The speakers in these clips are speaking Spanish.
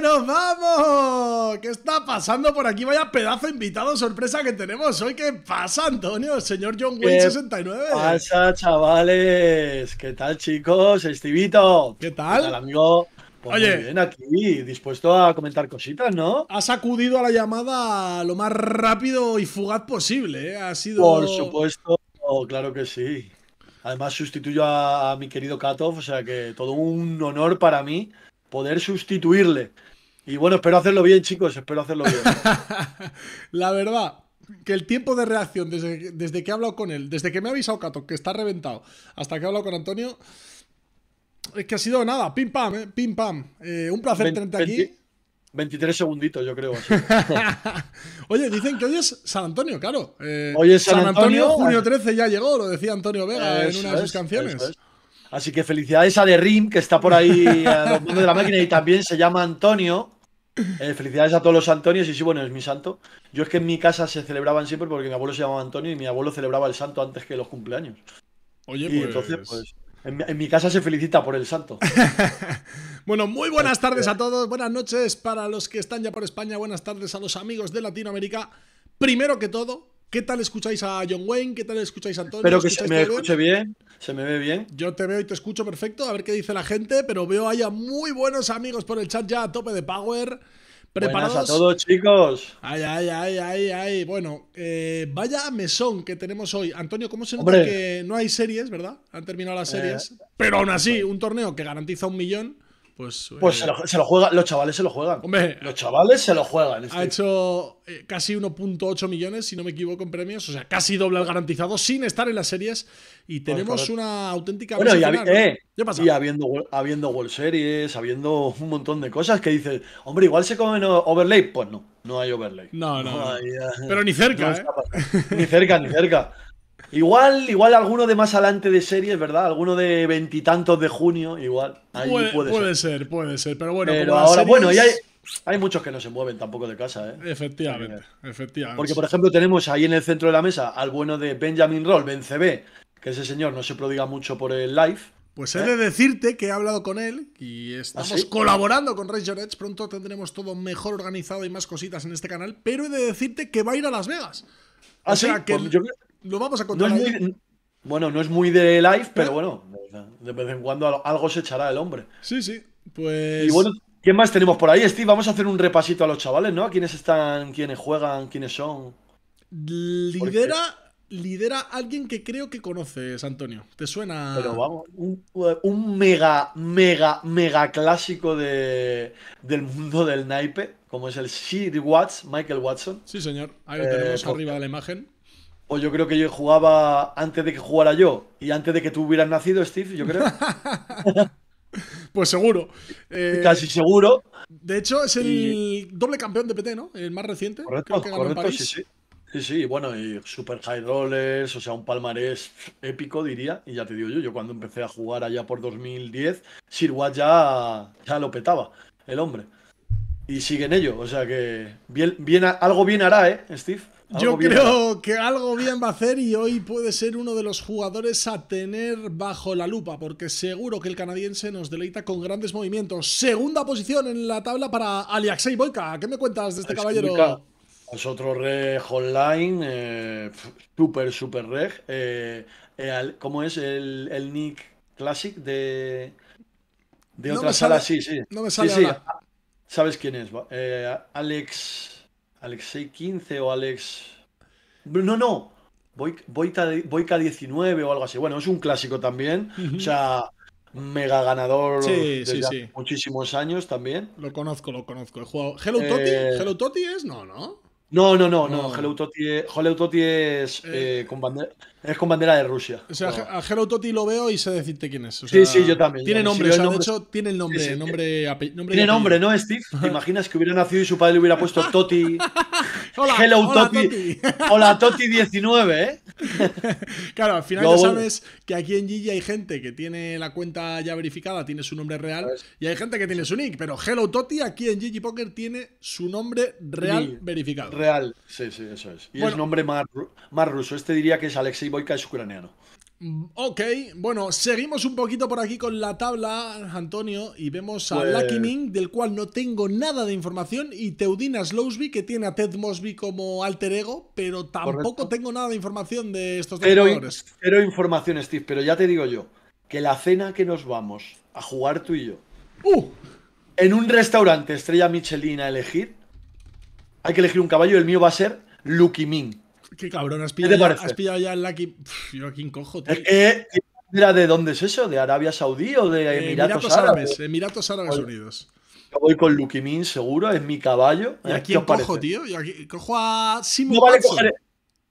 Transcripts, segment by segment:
nos vamos. ¿Qué está pasando por aquí? Vaya pedazo invitado sorpresa que tenemos hoy. ¿Qué pasa, Antonio? Señor John Wayne 69. ¿Qué pasa, chavales? ¿Qué tal, chicos? Estivito. ¿Qué tal? ¿Qué amigo? Pues Oye, muy bien, aquí, dispuesto a comentar cositas, ¿no? Has acudido a la llamada lo más rápido y fugaz posible, ¿eh? Ha sido. Por supuesto, claro que sí. Además, sustituyo a, mi querido Katov, o sea que todo un honor para mí poder sustituirle. Y bueno, espero hacerlo bien, chicos, espero hacerlo bien. la verdad, que el tiempo de reacción desde, desde, que he hablado con él, desde que me ha avisado Cato, que está reventado, hasta que he hablado con Antonio, es que ha sido nada, pim pam, eh, pim pam. Eh, un placer tenerte aquí. 23 segunditos, yo creo. Oye, dicen que hoy es San Antonio, claro. Eh, hoy es San, Antonio, junio 13 ya llegó, lo decía Antonio Vega en una de sus canciones. Así que felicidades a De Rim, que está por ahí a los de la máquina y también se llama Antonio. Eh, felicidades a todos los Antonios y sí, bueno, es mi santo. Yo es que en mi casa se celebraban siempre porque mi abuelo se llamaba Antonio y mi abuelo celebraba el santo antes que los cumpleaños. Oye, y entonces, pues- pues, en mi, casa se felicita por el santo. bueno, muy buenas tardes a todos, buenas noches para los que están ya por España, buenas tardes a los amigos de Latinoamérica. Primero que todo, ¿Qué tal escucháis a John Wayne? ¿Qué tal escucháis a Antonio? Espero que se me escuche bien. ¿Se me ve bien? Yo te veo y te escucho perfecto. A ver qué dice la gente. Pero veo ahí a muy buenos amigos por el chat ya a tope de power. ¿Preparados? Buenas a todos, chicos. Ay, ay, ay, ay, ay. Bueno, eh, vaya mesón que tenemos hoy. Antonio, ¿cómo se nota que no hay series, verdad? Han terminado las eh, series. Pero aún así, eh. un torneo que garantiza un millón. Pues, pues, se, eh, lo, se, juega, los chavales se lo juegan. Hombre, los chavales se lo juegan. Ha hecho eh, casi 1.8 millones, si no me equivoco, en premios. O sea, casi doble al garantizado sin estar en las series. Y pues tenemos una auténtica. Bueno, y, eh, habiendo, habiendo World Series, habiendo un montón de cosas que dices, hombre, igual se comen overlay. Pues no, no hay overlay. No, no. Pero ni cerca. Ni cerca, ni cerca. Igual, igual alguno de más adelante de series, ¿verdad? Alguno de veintitantos de junio, igual. Ahí puede, puede ser. puede ser. Pero bueno, ahora, bueno, y hay, muchos que no se mueven tampoco de casa, ¿eh? Efectivamente, efectivamente. Porque, por ejemplo, tenemos ahí en el centro de la mesa al bueno de Benjamin Roll, Ben CB, que ese señor no se prodiga mucho por el live. Pues he ¿eh? de decirte que he hablado con él y estamos ¿Ah, colaborando con Ranger Edge. Pronto tendremos todo mejor organizado y más cositas en este canal. Pero he de decirte que va a ir a Las Vegas. ¿Ah, o sea que pues lo vamos a contar. bueno, no es muy de live, pero ¿Eh? bueno, de vez en cuando algo se echará el hombre. Sí, sí. Pues. Y bueno, ¿quién más tenemos por ahí, Steve? Vamos a hacer un repasito a los chavales, ¿no? ¿A quiénes están, quiénes juegan, quiénes son? Lidera. Lidera alguien que creo que conoces, Antonio. ¿Te suena? un, mega, mega, mega clásico del mundo del naipe, como es el Sid Watts, Michael Watson. Sí, señor. Ahí lo eh, tenemos pues arriba de la imagen. O yo creo que yo jugaba antes de que jugara yo y antes de que tú hubieras nacido, Steve, yo creo. pues seguro. Eh, Casi seguro. De hecho, es el doble campeón de PT, ¿no? El más reciente. Correcto, correcto, sí, sí. bueno, y super high rollers, o sea, un palmarés épico, diría. Y ya te digo yo, yo cuando empecé a jugar allá por 2010, Sirwat ya, ya lo petaba, el hombre. Y sigue en ello, o sea que bien, algo bien hará, ¿eh, Steve? Yo creo que algo bien va a hacer y hoy puede ser uno de los jugadores a tener bajo la lupa, porque seguro que el canadiense nos deleita con grandes movimientos. Segunda posición en la tabla para Aliaxei Boika. ¿Qué me cuentas de este caballero? Es otro reg online, Súper, eh, super, super reg. Eh, eh, ¿Cómo es el, nick classic de, de otra sala? sí, sí. ¿Sabes quién es? Alex. Alexei 15 o Alex. No, no. Boica 19 o algo así. Bueno, es un clásico también. O sea, mega ganador sí, desde sí, muchísimos años también. Lo conozco, lo conozco. He Hello Toti? Eh, Hello Toti es, no, ¿no? No, no, no, no. Hello Toti e-, es, Hello eh, es eh, con bandera es con bandera de Rusia. O sea, a Hello Toti lo veo y sé decirte quién es. sí, sí, yo también. Tiene nombre, o sea, de hecho, tiene el nombre. nombre, tiene nombre, ¿no, Steve? ¿Te imaginas que hubiera nacido y su padre le hubiera puesto Toti? hola, Hello Toti. hola, Toti 19, ¿eh? claro, al final ya sabes que aquí en Gigi hay gente que tiene la cuenta ya verificada, tiene su nombre real, pues- y hay gente que tiene su nick, pero Hello Toti aquí en Gigi Poker tiene su nombre real verificado. Real, sí, sí, eso es. Y es nombre más, más ruso. Este diría que es Alexei Boykash ucraniano. Mm, ok, bueno, seguimos un poquito por aquí con la tabla, Antonio, y vemos a pues- Lucky Ming, del cual no tengo nada de información, y Teudina Slowsby, que tiene a Ted Mosby como alter ego, pero tampoco tengo nada de información de estos dos pero, jugadores. Pero información, Steve, pero ya te digo yo, que la cena que nos vamos a jugar tú y yo, ¡Uh! en un restaurante estrella Michelin a elegir, hay que elegir un caballo, el mío va a ser Lucky Ming. Qué cabrón, has pillado, ya, el Lucky. yo aquí cojo, tío. ¿de dónde es eso? ¿De Arabia Saudí o de eh, Emiratos, Árabes? Emiratos Árabes Unidos. Yo voy con Lukimin seguro, es mi caballo. ¿Y eh, aquí cojo, tío? Yo aquí cojo a Simon no vale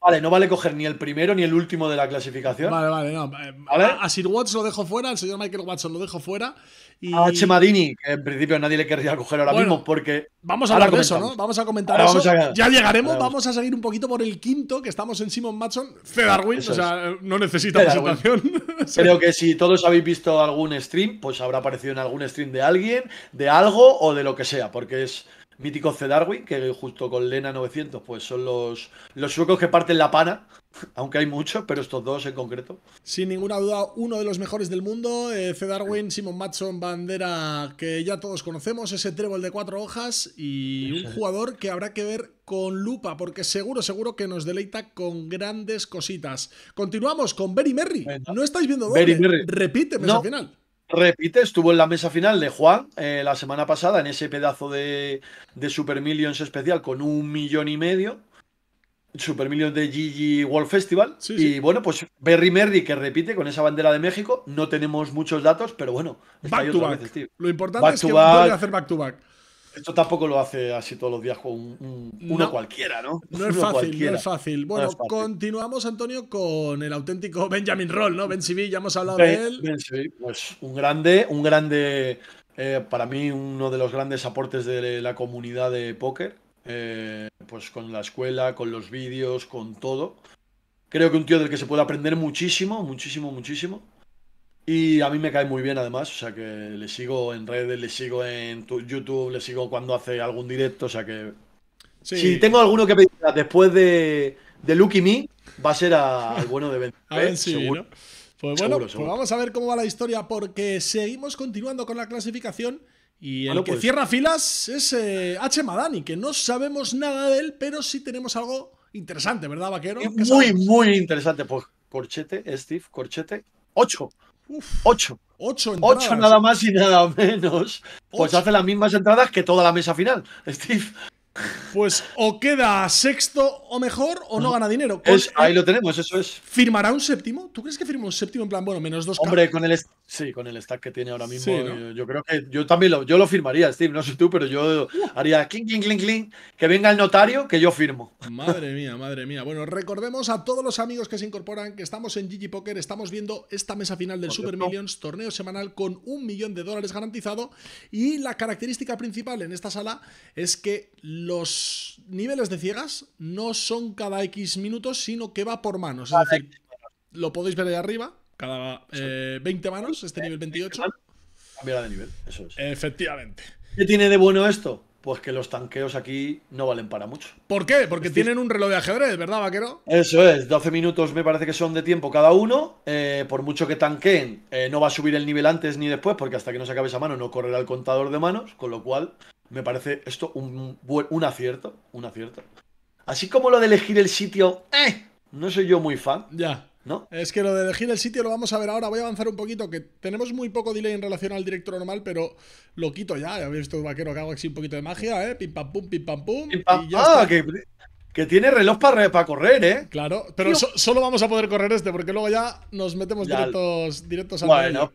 Vale, no vale coger ni el primero ni el último de la clasificación. Vale, vale, no. Eh, a, Sir Watts lo dejo fuera, al señor Michael Watson lo dejo fuera. Y... A H. Madini, que en principio nadie le querría coger ahora mismo, porque. Vamos a hablar de eso, ¿no? Vamos a comentar eso. Ya llegaremos, vamos. a seguir un poquito por el quinto, que estamos en Simon Matson. Darwin, o sea, eh, no necesita presentación. Creo que si todos habéis visto algún stream, pues habrá aparecido en algún stream de alguien, de algo o de lo que sea, porque es mítico Darwin, que justo con Lena 900, pues son los, los suecos que parten la pana, aunque hay muchos, pero estos dos en concreto. Sin ninguna duda, uno de los mejores del mundo, eh, Darwin, Simon Matson, bandera que ya todos conocemos, ese trébol de cuatro hojas y un jugador que habrá que ver con lupa, porque seguro, seguro que nos deleita con grandes cositas. Continuamos con Berry Merry. No estáis viendo doble. Repite, al final. Repite, estuvo en la mesa final de Juan eh, la semana pasada en ese pedazo de, Super Millions especial con un millón y medio. Super Millions de Gigi World Festival. y bueno, pues Berry Merry que repite con esa bandera de México. No tenemos muchos datos, pero bueno. Back to back. Lo importante es que hacer back to back. Esto tampoco lo hace así todos los días con uno cualquiera, ¿no? No es fácil, no es fácil. Bueno, continuamos, Antonio, con el auténtico Benjamin Roll, ¿no? Ben civil ya hemos hablado de él. Ben Civil, pues un grande, un grande, eh, para mí uno de los grandes aportes de la comunidad de póker, eh, pues con la escuela, con los vídeos, con todo. Creo que un tío del que se puede aprender muchísimo, muchísimo, muchísimo. Y a mí me cae muy bien además, o sea que le sigo en redes, le sigo en YouTube, le sigo cuando hace algún directo, o sea que... Si tengo alguno que pedir después de, de Lucky Me, va a ser al bueno de A ver Pues bueno, pues vamos a ver cómo va la historia porque seguimos continuando con la clasificación y el ah, que pues. cierra filas es eh, H. Madani, que no sabemos nada de él, pero sí tenemos algo interesante, ¿verdad, vaquero? Muy, muy interesante. Pues Corchete, Steve, Corchete, 8 ocho. Ocho, ocho nada más y nada menos. Pues hace las mismas entradas que toda la mesa final, Steve. Pues o queda sexto o mejor, o no gana dinero. pues ahí lo tenemos, eso es. ¿Firmará un séptimo? ¿Tú crees que firma un séptimo en plan, bueno, menos dos? Hombre, con el, sí, con el stack que tiene ahora mismo, yo, creo que yo también lo, yo lo firmaría, Steve, no sé tú, pero yo haría clink, que venga el notario, que yo firmo. Madre mía, madre mía. Bueno, recordemos a todos los amigos que se incorporan que estamos en Gigi Poker, estamos viendo esta mesa final del Super Millions, torneo semanal con un millón de dólares garantizado, y la característica principal en esta sala es que los niveles de ciegas no son cada X minutos, sino que va por manos. Es decir, lo podéis ver ahí arriba, cada 20 eh, manos, este eh, nivel 28. Cambiará de nivel, eso es. Efectivamente. ¿Qué tiene de bueno esto? Pues que los tanqueos aquí no valen para mucho. ¿Por qué? Porque tienen un reloj de ajedrez, ¿verdad, vaquero? Eso es, 12 minutos me parece que son de tiempo cada uno. Eh, por mucho que tanqueen, no va a subir el nivel antes ni después, porque hasta que no se acabe esa mano no correrá el contador de manos, con lo cual me parece esto un, buen, un acierto, un acierto. Así como lo de elegir el sitio, eh, no soy yo muy fan. Ya. ¿No? Es que lo de elegir el sitio lo vamos a ver ahora. Voy a avanzar un poquito, que tenemos muy poco delay en relación al director normal, pero lo quito ya. Ya habéis visto, vaquero, que hago un poquito de magia, ¿eh? Pim pam pum, pim pam pum. ah, Que, tiene reloj para, para correr, ¿eh? Claro, pero solo vamos a poder correr este, porque luego ya nos metemos directos, directos al bueno.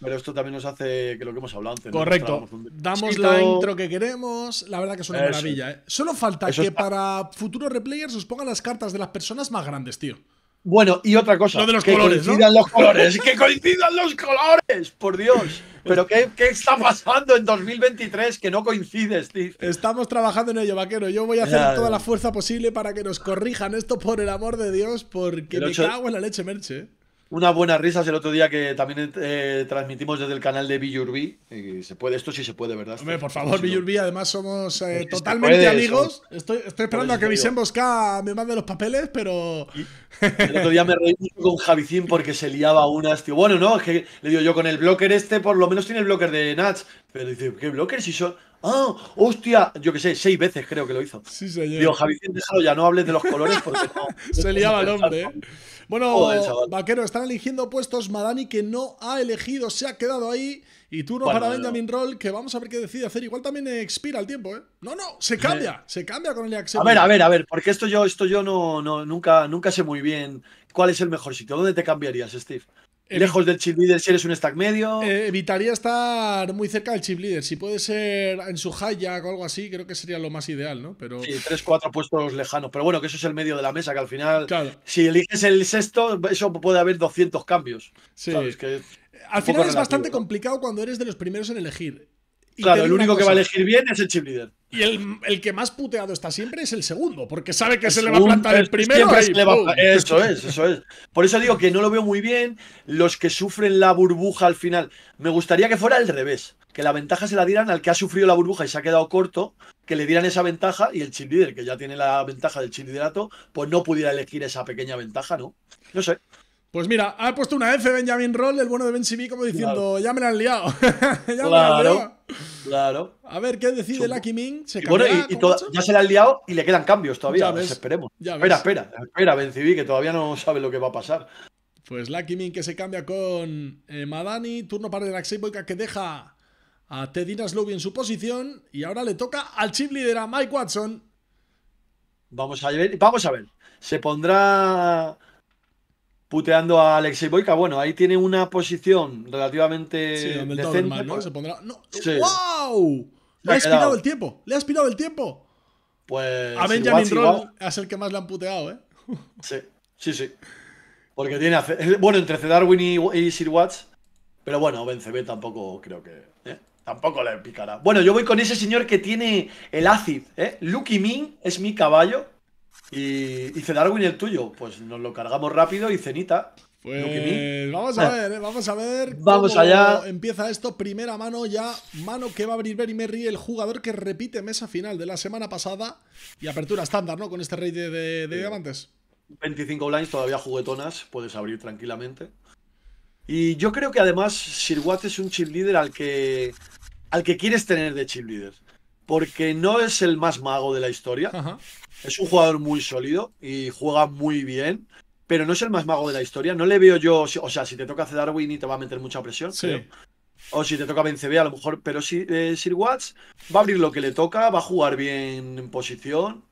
Pero esto también nos hace que lo que hemos hablado antes. Correcto. Damos la intro que queremos. La verdad que es una maravilla. ¿eh? Solo falta que para futuros replayers os pongan las cartas de las personas más grandes, tío. Bueno, y otra cosa. los que coincidan los colores. ¡Que coincidan los colores! ¡Por Dios! ¿Pero qué, está pasando en 2023 que no coincides, tío? Estamos trabajando en ello, vaquero. Yo voy a hacer toda la fuerza posible para que nos corrijan esto, por el amor de Dios, porque me en la leche, Merche. ¿eh? unas buenas risas el otro día que también eh, transmitimos desde el canal de Villurbi. Y se puede, esto sí se puede, ¿verdad? Hombre, este, por favor, Villurbi, además somos eh, totalmente amigos. Estoy, estoy esperando a que Vicente Bosca me mande los papeles, pero. el otro día me reí con Javicín porque se liaba unas, tío. Bueno, no, es que le digo yo, con el blocker este, por lo menos tiene el blocker de Nats. Pero dice, ¿qué blocker? Si son. ¡Ah! ¡Hostia! Yo que sé, seis veces creo que lo hizo. Sí, señor. Digo, Javicín, déjalo ya, no hables de los colores porque se liaba el hombre, ¿eh? Bueno, vaquero, están eligiendo puestos. Madani, que no ha elegido, se ha quedado ahí. Y turno no para Benjamin Roll, que vamos a ver qué decide hacer. Igual también expira el tiempo, ¿eh? No, no, se cambia, se cambia con el Axel. A ver, a ver, a ver, porque esto yo, yo no, no, nunca, nunca sé muy bien cuál es el mejor sitio. ¿Dónde te cambiarías, Steve? Lejos del chip leader si eres un stack medio. Eh, evitaría estar muy cerca del chip leader. Si puede ser en su Hayak o algo así, creo que sería lo más ideal, ¿no? Pero... Sí, tres, cuatro puestos lejanos. Pero bueno, que eso es el medio de la mesa, que al final, si eliges el sexto, eso puede haber 200 cambios. Sí. al final es bastante complicado cuando eres de los primeros en elegir claro, el único que va a elegir bien es el chip leader. Y el, que más puteado está siempre es el segundo, porque sabe que se le va a plantar el primero. eso es, eso es. Por eso digo que no lo veo muy bien. Los que sufren la burbuja al final. Me gustaría que fuera al revés. Que la ventaja se la dieran al que ha sufrido la burbuja y se ha quedado corto, que le dieran esa ventaja y el chip leader, que ya tiene la ventaja del chip liderato, pues no pudiera elegir esa pequeña ventaja, ¿no? No sé. Pues mira, ha puesto una F Benjamin Roll, el bueno de Ben CB, como diciendo, ya me la han liado. me la han liado. Claro. A ver qué decide Lucky Ming. bueno, y, ya se le ha liado y le quedan cambios todavía. esperemos. Ya espera, espera, espera, Benciví, que todavía no sabe lo que va a pasar. Pues Lucky Ming que se cambia con eh, Madani. Turno para el Draxi que deja a Tedina Slowby en su posición. Y ahora le toca al chip líder, a Mike Watson. Vamos a ver, vamos a ver. Se pondrá puteando a Alexei Boyka. Bueno, ahí tiene una posición relativamente. decente, ¿no? Pues. Se pondrá. ¡No! ¡Wow! Le ha aspirado el tiempo. Le ha aspirado el tiempo. Pues. A Benjamin Roll es el que más le han puteado, ¿eh? Sí, sí, sí. Porque tiene. Eh, bueno, entre C. Darwin y, Sir Watts. Pero bueno, Benzema tampoco creo que. ¿eh? Tampoco le picará. Bueno, yo voy con ese señor que tiene el ácido ¿eh? Lucky Min es mi caballo. Y Cedarwin el tuyo. Pues nos lo cargamos rápido y cenita. Pues ah. eh, vamos a ver, vamos a ver. Vamos allá. Empieza esto, primera mano ya, mano que va a abrir Berry Merry, el jugador que repite mesa final de la semana pasada y apertura estándar, ¿no? Con este rey de, diamantes. 25 blinds, todavía juguetonas, puedes abrir tranquilamente. Y yo creo que además Sir es un chip líder al que, al que quieres tener de chip líder porque no es el más mago de la historia. Es un jugador muy sólido y juega muy bien, pero no es el más mago de la historia. No le veo yo, o sea, si te toca hacer Darwin y te va a meter mucha presión, sí. O si te toca ve a lo mejor, pero si eh, Sir Watts va a abrir lo que le toca, va a jugar bien en posición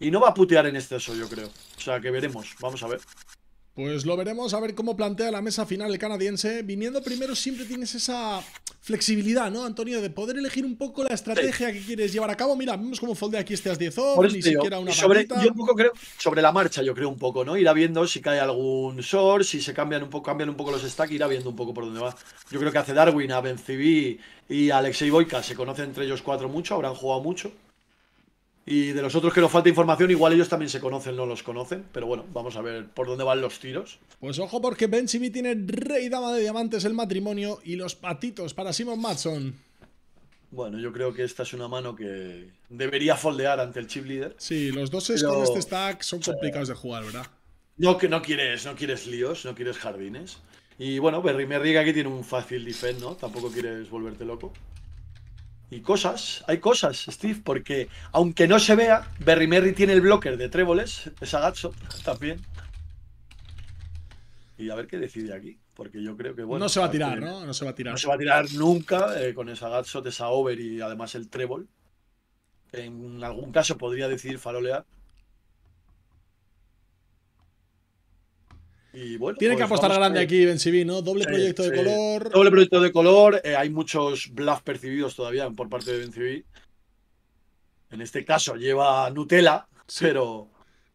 y no va a putear en exceso, yo creo. O sea, que veremos, vamos a ver. Pues lo veremos a ver cómo plantea la mesa final el canadiense. Viniendo primero siempre tienes esa flexibilidad, ¿no, Antonio? De poder elegir un poco la estrategia que quieres llevar a cabo. Mira, vemos cómo foldea aquí este as 10 horas ni una sobre, Yo creo, sobre la marcha yo creo un poco, ¿no? Irá viendo si cae algún short, si se cambian un poco, cambian un poco los stacks, irá viendo un poco por dónde va. Yo creo que hace Darwin, a Bencibí y Alexei Boyka se conocen entre ellos cuatro mucho, habrán jugado mucho. Y de los otros que nos falta información, igual ellos también se conocen, no los conocen. Pero bueno, vamos a ver por dónde van los tiros. Pues ojo porque Ben tiene rey dama de diamantes el matrimonio y los patitos para Simon Matson. Bueno, yo creo que esta es una mano que debería foldear ante el chip leader. Sí, los dos es con este stack son complicados de jugar, ¿verdad? No, que no quieres, no quieres líos, no quieres jardines. Y bueno, Berry Merrick aquí tiene un fácil defend, ¿no? Tampoco quieres volverte loco. Y cosas, hay cosas, Steve, porque aunque no se vea, Berry Merry tiene el blocker de tréboles, es agacho también. Y a ver qué decide aquí, porque yo creo que bueno. No se va a tirar, ¿no? No se va a tirar. No se va a tirar nunca eh, con esa Gatsot, esa over y además el trébol. En algún caso podría decidir farolear, Tiene que pues apostar grande eh, aquí aquí, Civí, ¿no? Doble proyecto de color. Doble proyecto de color. Eh, hay muchos bluffs percibidos todavía por parte de Civí. En este caso lleva Nutella, pero.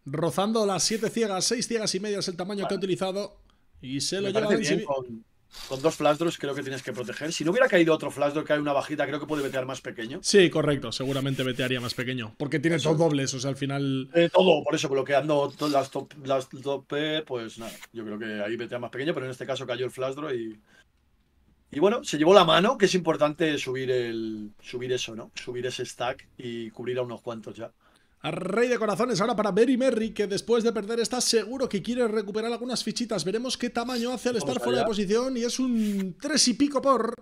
Rozando las 7 ciegas, 6 ciegas y media es el tamaño que ha utilizado. Y se lo lleva Ben con dos flashdraws creo que tienes que proteger. Si no hubiera caído otro que hay una bajita, creo que puede vetear más pequeño. Sí, correcto. Seguramente vetearía más pequeño. Porque tiene dos dobles, o sea, al final. Eh, todo, por eso, bloqueando las top, pues nada. Yo creo que ahí vetea más pequeño, pero en este caso cayó el flastro y. Y bueno, se llevó la mano, que es importante subir el. Subir eso, ¿no? Subir ese stack y cubrir a unos cuantos ya. Rey de corazones ahora para Berry Merry, que después de perder está seguro que quiere recuperar algunas fichitas. Veremos qué tamaño hace al estar fuera de posición y es un tres y pico por...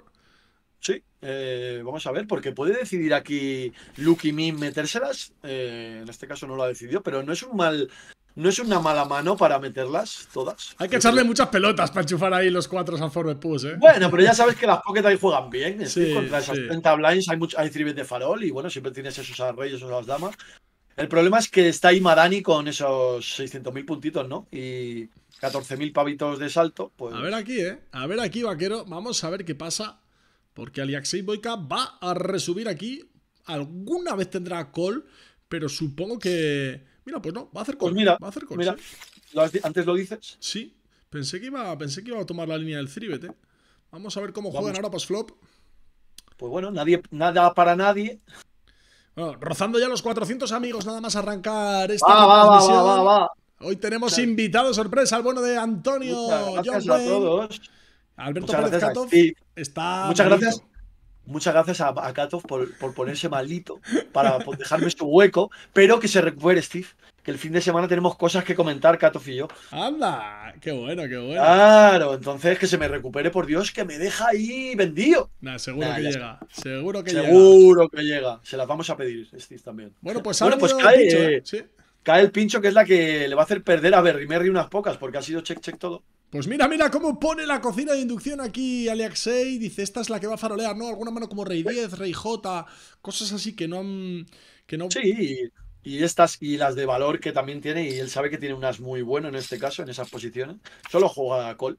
Sí, eh, vamos a ver, porque puede decidir aquí Lucky Min metérselas. Eh, en este caso no lo ha decidido, pero no es un mal no es una mala mano para meterlas todas. Hay que echarle muchas pelotas para enchufar ahí los cuatro Sanford Pus, ¿eh? Bueno, pero ya sabes que las Pocket ahí juegan bien. contra esas 30 blinds hay, hay de farol y bueno, siempre tienes esos reyes, esas damas. El problema es que está ahí Madani con esos 600.000 puntitos, ¿no? Y 14.000 pavitos de salto. Pues- a ver aquí, ¿eh? A ver aquí, vaquero. Vamos a ver qué pasa. Porque Aliaxei Boica va a resubir aquí. Alguna vez tendrá call, pero supongo que. Mira, pues no, va a hacer call. Pues va a hacer call. Mira, antes lo dices. Sí, pensé que, iba, pensé que iba a tomar la línea del cribete. ¿eh? Vamos a ver cómo juegan ahora post flop. Pues bueno, nadie, nada para nadie rozando ya los 400 amigos, nada más arrancar esta transmisión. Hoy tenemos invitado sorpresa al bueno de Antonio. Muchas gracias a todos. Alberto Muchas Muchas gracias. Muchas gracias a, Katov por, ponerse malito para dejarme su hueco, pero que se recupere Steve que el fin de semana tenemos cosas que comentar, Katov y yo. ¡Anda! ¡Qué bueno, qué bueno! Claro, entonces que se me recupere, por Dios, que me deja ahí vendido. seguro que llega. Seguro que llega. Seguro que llega. Se las vamos a pedir, Steve, también. Bueno, pues, bueno, pues ¿eh? cae, el pincho que es la que le va a hacer perder a berrimer y unas pocas, porque ha sido check-check todo. Pues mira, mira cómo pone la cocina de inducción aquí alexei Dice, esta es la que va a farolear, ¿no? Alguna mano como Rey 10, Rey J, cosas así que no han... Que no... Sí, y estas y las de valor que también tiene, y él sabe que tiene unas muy buenas en este caso, en esas posiciones. Solo juega a Col.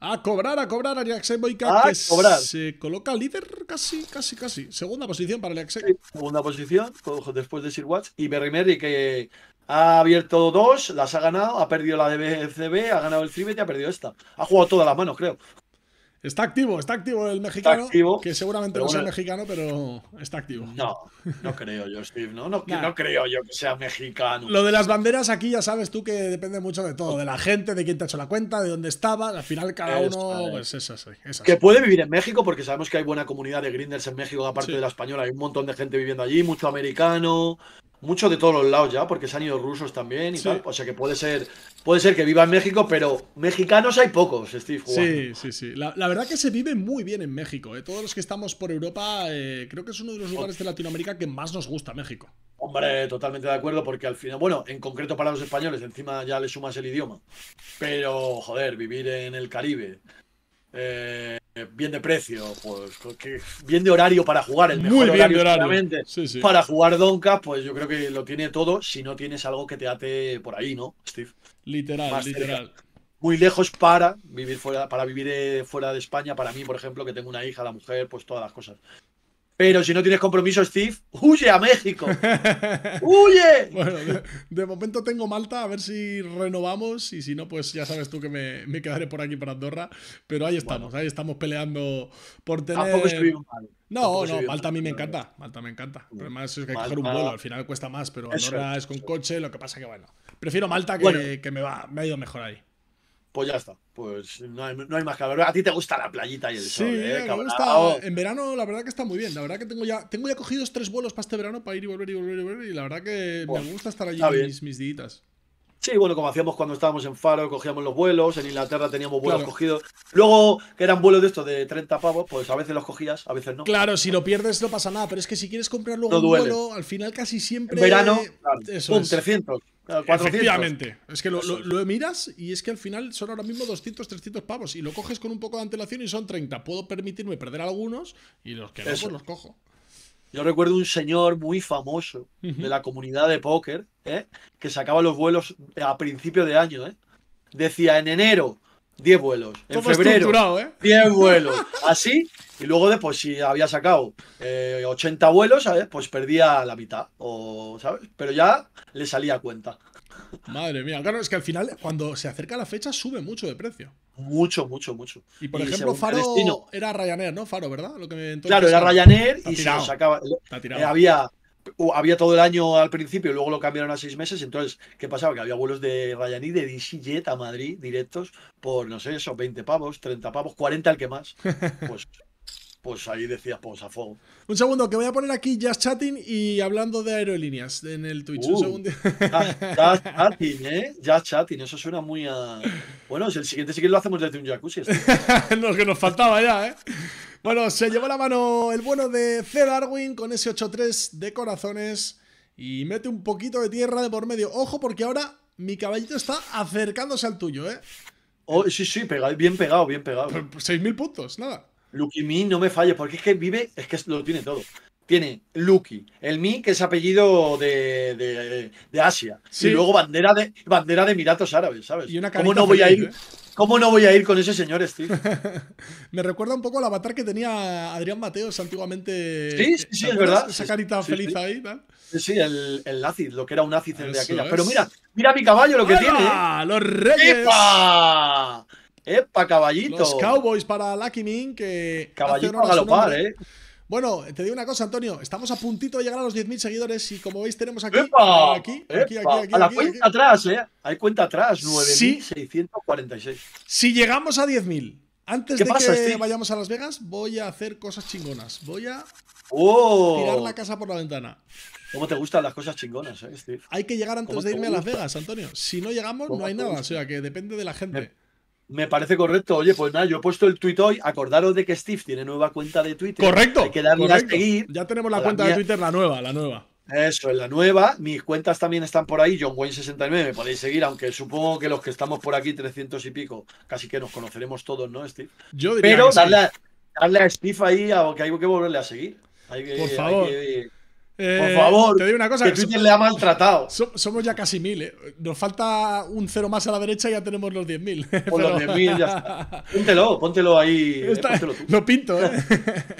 A cobrar, a cobrar a Aliaxec se coloca líder casi, casi, casi. Segunda posición para el segunda posición, después de Sir Watch. Y Mary que ha abierto dos, las ha ganado, ha perdido la de BCB, ha ganado el Cribet y ha perdido esta. Ha jugado todas las manos, creo. Está activo, está activo el mexicano. que seguramente no es mexicano, pero está activo. No, no creo yo, Steve. No, no, creo yo que sea mexicano. Lo de las banderas aquí ya sabes tú que depende mucho de todo, de la gente, de quién te ha hecho la cuenta, de dónde estaba. Al final cada uno, Que puede vivir en México, porque sabemos que hay buena comunidad de grinders en México, aparte de la española. Hay un montón de gente viviendo allí, mucho americano mucho de todos los lados ya, porque se han ido rusos también y tal. O sea que puede ser, puede ser que viva en México, pero mexicanos hay pocos, Steve. Sí, sí, sí. La, verdad que se vive muy bien en México. De ¿eh? Todos los que estamos por Europa, eh, creo que es uno de los lugares de Latinoamérica que más nos gusta México. Hombre, totalmente de acuerdo, porque al final, bueno, en concreto para los españoles, encima ya le sumas el idioma. Pero, joder, vivir en el Caribe, eh, bien de precio, pues bien de horario para jugar, el mejor Muy bien de para jugar Donka, pues yo creo que lo tiene todo si no tienes algo que te ate por ahí, ¿no, Steve? Literal, literal. Muy lejos para vivir fuera, para vivir eh, fuera de España, para mí, por ejemplo, que tengo una hija, la mujer, pues todas las cosas. Pero si no tienes compromiso, Steve, huye a México. ¡Huye! Bueno, de, momento tengo Malta, a ver si renovamos y si no, pues ya sabes tú que me, quedaré por aquí, para Andorra. Pero ahí estamos, ahí estamos peleando por tener... No, no, Malta a mí me encanta, Malta me encanta. Mm. El además es que hay que coger un vuelo, al final cuesta más, pero Andorra es con coche, lo que pasa que bueno. Prefiero Malta que, que me, va, me ha ido mejor ahí. Pues ya está, pues no hay, más que hablar. A ti te gusta la playita y el sol, ¿eh? Me En verano la verdad que está muy bien. La verdad que tengo ya, tengo ya cogidos tres vuelos para este verano para ir y volver y volver y volver. Y la verdad que me gusta estar allí mis, mis Sí, bueno, como hacíamos cuando estábamos en Faro, cogíamos los vuelos, en Inglaterra teníamos vuelos cogidos. Luego, que eran vuelos de estos de 30 pavos, pues a veces los cogías, a veces no. Claro, si lo pierdes no pasa nada, pero es que si quieres comprar luego un vuelo, al final casi siempre. En verano, claro, 300. Efectivamente. Es que lo, miras y es que al final son ahora mismo 200, 300 pavos. Y lo coges con un poco de antelación y son 30. Puedo permitirme perder algunos y los que no, pues los cojo. Yo recuerdo un señor muy famoso de la comunidad de póker, ¿eh? que sacaba los vuelos a principio de año. ¿eh? Decía en enero 10 vuelos, en febrero 10 ¿eh? vuelos, así. Y luego después si había sacado 80 vuelos, pues perdía la mitad, o, ¿sabes? pero ya le salía cuenta. Madre mía, claro, es que al final, cuando se acerca la fecha, sube mucho de precio. Mucho, mucho, mucho. Y por ejemplo, Faro era Ryanair, ¿no? Faro, ¿verdad? Lo que claro, era Ryanair y se sacaba. Eh, eh, había, había todo el año al principio, y luego lo cambiaron a seis meses. Entonces, ¿qué pasaba? Que había vuelos de Ryanair de DC Jet a Madrid directos por, no sé, esos 20 pavos, 30 pavos, 40 al que más. Pues pues ahí decías, pues a Un segundo, que voy a poner aquí Jazz Chatting y hablando de aerolíneas en el Twitch. un uh, segundo. Just Chatting, ¿eh? Jazz Chatting, eso suena muy a. Bueno, si el siguiente sí que lo hacemos desde un jacuzzi. lo que nos faltaba ya, ¿eh? Bueno, se llevó la mano el bueno de C. Darwin con ese 8-3 de corazones y mete un poquito de tierra de por medio. Ojo, porque ahora mi caballito está acercándose al tuyo, ¿eh? Oh, sí, sí, bien pegado, bien pegado. 6.000 pues puntos, nada. Lucky Mi no me falle, porque es que vive, es que lo tiene todo. Tiene Lucky, el Mi, que es apellido de, Asia, y luego bandera de bandera de Emiratos Árabes, ¿sabes? ¿Cómo no voy a ir? ¿eh? ¿Cómo no voy a ir con ese señor, Steve? me recuerda un poco al avatar que tenía Adrián Mateos antiguamente. Sí, sí, sí es verdad. Esa carita feliz ahí, ¿verdad? Sí, el, el lo que era un ácido de aquella. Pero mira, mira mi caballo lo que tiene. ¿eh? ¡Los Reyes! ¡Epa! ¡Epa, caballito! Los Cowboys para Lucky Min, que. Caballito a galopar, ¿eh? Bueno, te digo una cosa, Antonio. Estamos a puntito de llegar a los 10.000 seguidores y como veis tenemos aquí, aquí, aquí, aquí, A la cuenta atrás, ¿eh? Hay cuenta atrás, 9.646. Si llegamos a 10.000, antes de que vayamos a Las Vegas, voy a hacer cosas chingonas. Voy a ¡Oh! tirar la casa por la ventana. ¿Cómo te gustan las cosas chingonas, eh, Hay que llegar antes de irme a Las Vegas, Antonio. Si no llegamos, no hay nada. O sea, que depende de la gente. Me parece correcto. Oye, pues nada, yo he puesto el tweet hoy. Acordaros de que Steve tiene nueva cuenta de Twitter. Correcto. Hay que darle a seguir. Ya tenemos la, cuenta de Twitter, la nueva, la nueva. Eso, es la nueva. Mis cuentas también están por ahí. John Wayne69, me podéis seguir, aunque supongo que los que estamos por aquí, 300 y pico, casi que nos conoceremos todos, ¿no, Steve? Yo diría Pero que darle, a, darle, a Steve ahí, aunque que hay que volverle a seguir. por favor. Por eh, favor, te una cosa, que Twitter le ha maltratado. Somos ya casi mil, eh. Nos falta un cero más a la derecha y ya tenemos los 10.000. Por los Póntelo, póntelo ahí. Eh, lo pinto,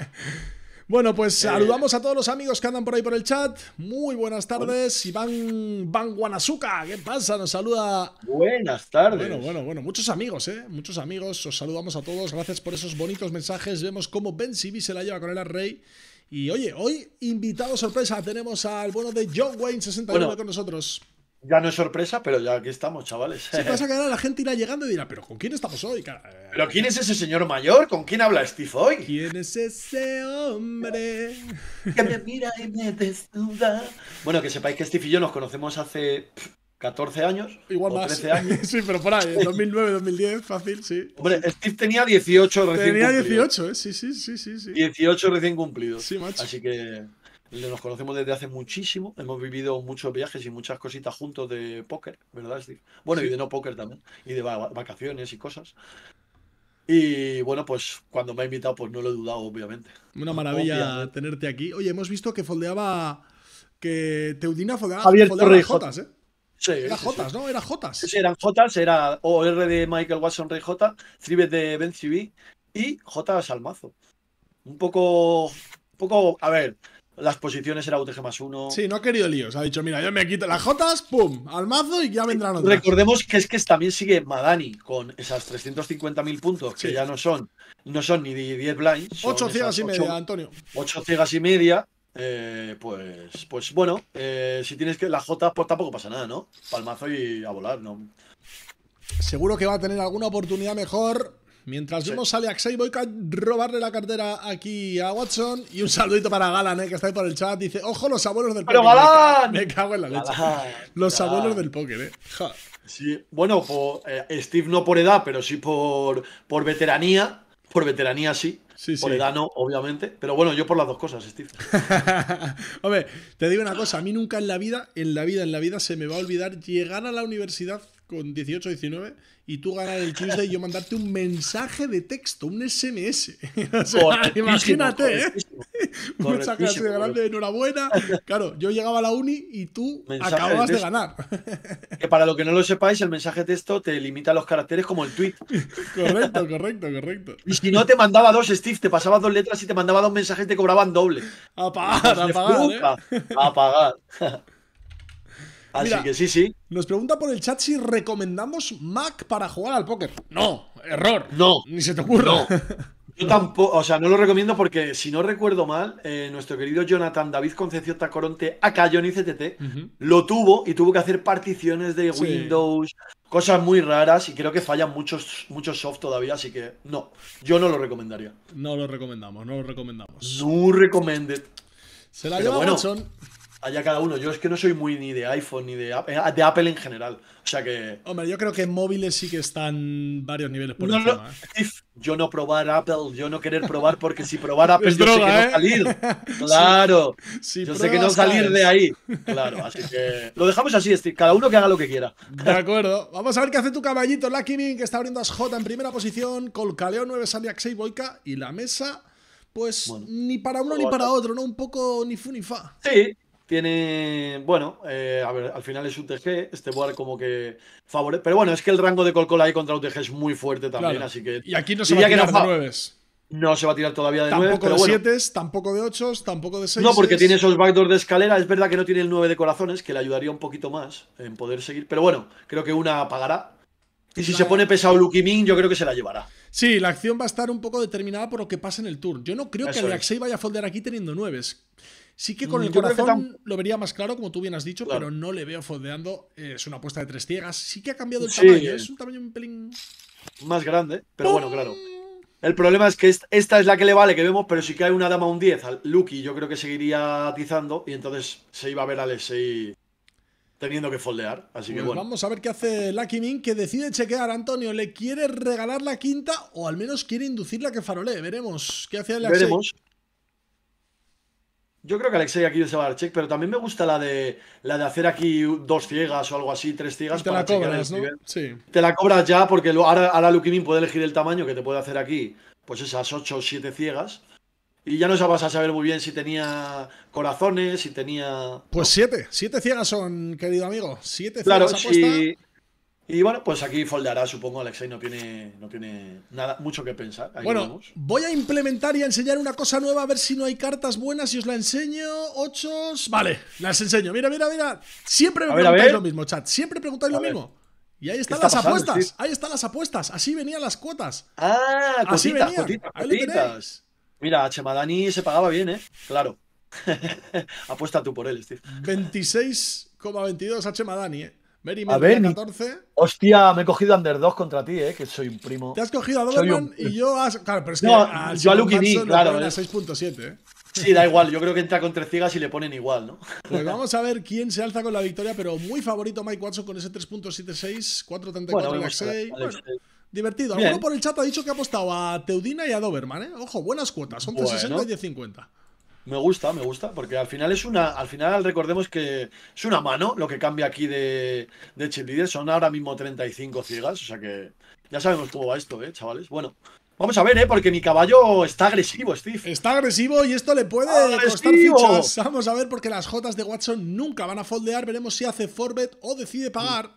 Bueno, pues saludamos a todos los amigos que andan por ahí por el chat. Muy buenas tardes. Iván Van Guanazuca, ¿qué pasa? Nos saluda. Buenas tardes. Bueno, bueno, bueno. Muchos amigos, ¿eh? Muchos amigos. Os saludamos a todos. Gracias por esos bonitos mensajes. Vemos cómo Ben Sibi se la lleva con el Rey. Y oye, hoy invitado sorpresa, tenemos al bueno de John Wayne 69 con nosotros. Ya no es sorpresa, pero ya aquí estamos, chavales. Se pasa que ahora la gente irá llegando y dirá, pero ¿con quién estamos hoy? Eh, ¿Pero quién es ese señor mayor? ¿Con quién habla Steve hoy? ¿Quién es ese hombre? Que me mira y me desnuda. Bueno, que sepáis que Steve y yo nos conocemos hace 14 años. Igual más. 13 años. sí, pero por ahí, 2009, 2010, fácil, sí. Hombre, Steve tenía 18 recién Tenía 18, ¿eh? Sí, sí, sí, sí, sí. 18 recién cumplidos. Sí, macho. Así que nos conocemos desde hace muchísimo. Hemos vivido muchos viajes y muchas cositas juntos de póker, ¿verdad, Steve? Bueno, y de no póker también. Y de vacaciones y cosas. Y bueno, pues cuando me ha invitado, pues no lo he dudado, obviamente. Una maravilla tenerte aquí. Oye, hemos visto que foldeaba. Que Teudina foldeaba, Javier ¿eh? era Jotas, ¿no? Era Jotas. Sí, eran Jotas, era OR de Michael Watson, Rey J, Tribet de Ben Civi y Jotas al mazo. Un poco. poco. A ver, las posiciones era UTG más uno. Sí, no ha querido líos. Ha dicho, mira, yo me quito las Jotas, pum, al mazo y ya vendrán otras. Recordemos que es que también sigue Madani con esas 350.000 puntos que ya no son, no son ni 10 blinds. 8 ciegas y media, Antonio. 8 ciegas y media eh, pues, pues bueno, eh, si tienes que la J, pues tampoco pasa nada, ¿no? Palmazo y a volar, ¿no? Seguro que va a tener alguna oportunidad mejor. Mientras vemos sí. a voy a robarle la cartera aquí a Watson. Y un saludito para Galan, eh, que está ahí por el chat. Dice, ojo los abuelos del ¡Pero Galán! Me cago en la leche. los abuelos del póker, eh. Sí, bueno, eh, Steve no por edad, pero sí por, por veteranía. Por veteranía sí. Sí, por pues obviamente. Pero bueno, yo por las dos cosas, Steve. Hombre, te digo una cosa. A mí nunca en la vida, en la vida, en la vida se me va a olvidar llegar a la universidad con 18, 19 y tú ganas el Tuesday y yo mandarte un mensaje de texto, un SMS. imagínate, ¿eh? Un grande, enhorabuena. Claro, yo llegaba a la uni y tú acababas de, ganar. que para lo que no lo sepáis, el mensaje de texto te limita los caracteres como el tweet. correcto, correcto, correcto. Y si no te mandaba dos, Steve, te pasaba dos letras y te mandaba dos mensajes te cobraban doble. A pagar, a A pagar. Así que sí, sí. Nos pregunta por el chat si recomendamos Mac para jugar al póker. No, error. No. Ni se te ocurra. No. Yo tampoco, o sea, no lo recomiendo porque, si no recuerdo mal, eh, nuestro querido Jonathan David Concepción Tacoronte, acá Johnny CTT, lo tuvo y tuvo que hacer particiones de Windows, cosas muy raras y creo que fallan muchos, muchos soft todavía, así que no, yo no lo recomendaría. No lo recomendamos, no lo recomendamos. No recommended. Se la lleva allá cada uno. Yo es que no soy muy ni de iPhone ni de, eh, de Apple en general. O sea que. Hombre, yo creo que en móviles sí que están varios niveles por encima. ¿eh? Yo no probar Apple, yo no querer probar, porque si probar Apple, yo sé que no salir. Claro. yo sé que no salir de ahí. Claro, así que. Lo dejamos así, decir. Cada uno que haga lo que quiera. De acuerdo. Vamos a ver qué hace tu caballito, Lucky que está abriendo a en primera posición, Colcaleo 9, Salia 6, Boica y la mesa. Pues ni para uno ni para otro, ¿no? Un poco ni fu ni fa. Sí, tiene, bueno, eh, a ver, al final es UTG, este board como que favorece. Pero bueno, es que el rango de colcola ahí contra UTG es muy fuerte también, así que. Y aquí no se va a tirar no, se va a tirar todavía de tampoco 9. Tampoco de 7, tampoco de 8, tampoco de 6. No, porque tiene esos backdoors de escalera. Es verdad que no tiene el 9 de corazones, que le ayudaría un poquito más en poder seguir. Pero bueno, creo que una pagará. Y si se pone pesado Lucky Ming, yo creo que se la llevará. Sí, la acción va a estar un poco determinada por lo que pasa en el tour. Yo no creo que Alexei vaya a foldear aquí teniendo 9. Sí que mm, con el corazón lo vería más claro, como tú bien has dicho, pero no le veo foldeando. Eh, es una apuesta de tres ciegas. Sí que ha cambiado el tamaño, es un tamaño un pelín. Más grande, pero bueno, claro. El problema es que esta es la que le vale, que vemos, pero si cae una dama un 10, Lucky yo creo que seguiría atizando y entonces se iba a ver al s teniendo que foldear. Así que pues bueno. Vamos a ver qué hace Lucky Min, que decide chequear. Antonio, ¿le quiere regalar la quinta o al menos quiere inducirla a que farolee? Veremos qué hace el Veremos. Yo creo que Alexei aquí se va check, pero también me gusta la de la de hacer aquí dos ciegas o algo así, tres ciegas te la cobras, ¿no? Sí. Te la cobras ya porque ahora, ahora puede elegir el tamaño que te puede hacer aquí, pues esas ocho o siete ciegas. Y ya no vas a saber muy bien si tenía corazones, si tenía. Pues siete, siete ciegas son, querido amigo. Siete ciegas claro, y bueno, pues aquí foldará, supongo, Alexei no tiene, no tiene nada, mucho que pensar. Ahí bueno, voy a implementar y a enseñar una cosa nueva, a ver si no hay cartas buenas y os la enseño. Ocho… Vale, las enseño. Mira, mira, mira. Siempre me preguntáis lo mismo, chat. Siempre preguntáis lo mismo. Y ahí están las apuestas. Ahí están las apuestas. Así venían las cuotas. Ah, cositas, Así venían. Mira, Mira, se pagaba bien, ¿eh? Claro. Apuesta tú por él, Steve. 26,22 H. Madani, ¿eh? a ver, 14. Hostia, me he cogido under 2 contra ti, eh, que soy un primo. Te has cogido a Doberman y yo a... Claro, pero es que a, claro. 6.7, eh. Sí, da igual, yo creo que entra con tres Cigas y le ponen igual, ¿no? Pues vamos a ver quién se alza con la victoria, pero muy favorito Mike Watson con ese 3.76, 4.34 bueno, divertido. Alguno por el chat ha dicho que ha apostado a Teudina y a Doberman, ¿eh? Ojo, buenas cuotas, son y 10.50. Me gusta, me gusta, porque al final es una, al final recordemos que es una mano lo que cambia aquí de, de leader. son ahora mismo 35 ciegas, o sea que ya sabemos cómo va esto, eh, chavales. Bueno, vamos a ver, eh, porque mi caballo está agresivo, Steve. Está agresivo y esto le puede costar fichas. Vamos a ver, porque las Jotas de Watson nunca van a foldear, veremos si hace forbet o decide pagar.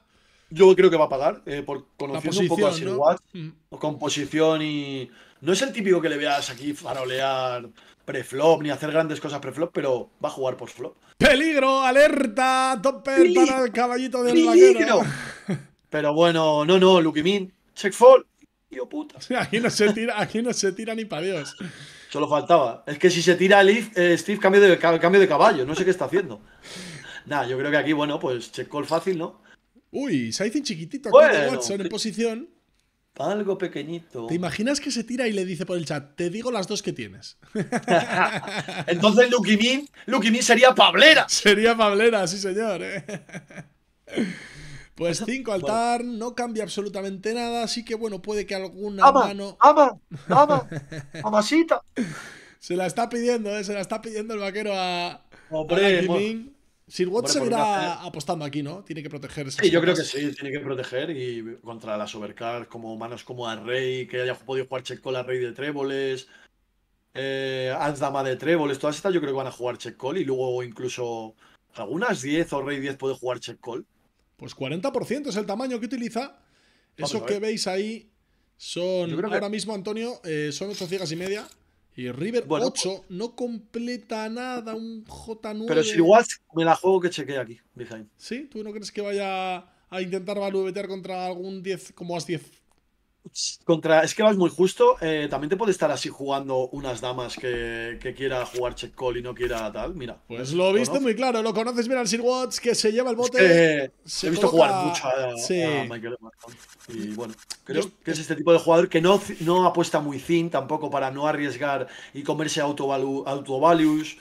Yo creo que va a pagar, eh, por conociendo un poco a Sir mm. con y no es el típico que le veas aquí farolear preflop ni hacer grandes cosas preflop, pero va a jugar postflop. ¡Peligro! ¡Alerta! ¡Topper para el caballito del ¡Peligro! Pero bueno, no, no, min check fall. Tío puta. aquí, no se tira, aquí no se tira ni para Dios. Solo faltaba. Es que si se tira Leaf, eh, Steve cambio de, cambio de caballo, no sé qué está haciendo. Nada, yo creo que aquí, bueno, pues check call fácil, ¿no? Uy, Saizin chiquitito, bueno, aquí Watson en posición. Algo pequeñito. ¿Te imaginas que se tira y le dice por el chat, te digo las dos que tienes? Entonces Lucky Min sería Pablera. Sería Pablera, sí señor. ¿eh? Pues, pues cinco altar, no cambia absolutamente nada, así que bueno, puede que alguna ama, mano... Ama, ama, amasita. Se la está pidiendo, ¿eh? se la está pidiendo el vaquero a... Lucky Min. Si se se apostando aquí, ¿no? Tiene que protegerse. Sí, yo creo que sí, tiene que proteger y contra las overcards, como manos como a Rey, que haya podido jugar check call a Rey de Tréboles, eh, Dama de Tréboles, todas estas yo creo que van a jugar check call y luego incluso algunas 10 o Rey 10 puede jugar check call. Pues 40% es el tamaño que utiliza. Eso que veis ahí son, ahora mismo, Antonio, eh, son 8 ciegas y media. Y River 8 no completa nada, un J9. Pero si igual me la juego que chequeé aquí, behind. ¿Sí? ¿Tú no crees que vaya a intentar valuetear contra algún 10 como has 10 contra es que es muy justo. Eh, también te puede estar así jugando unas damas que, quiera jugar check call y no quiera tal. Mira. Pues lo viste visto muy claro, lo conoces bien al Sir que se lleva el bote. he visto jugar mucho a, sí. Y bueno, creo que es este tipo de jugador que no, no apuesta muy thin tampoco para no arriesgar y comerse auto, values.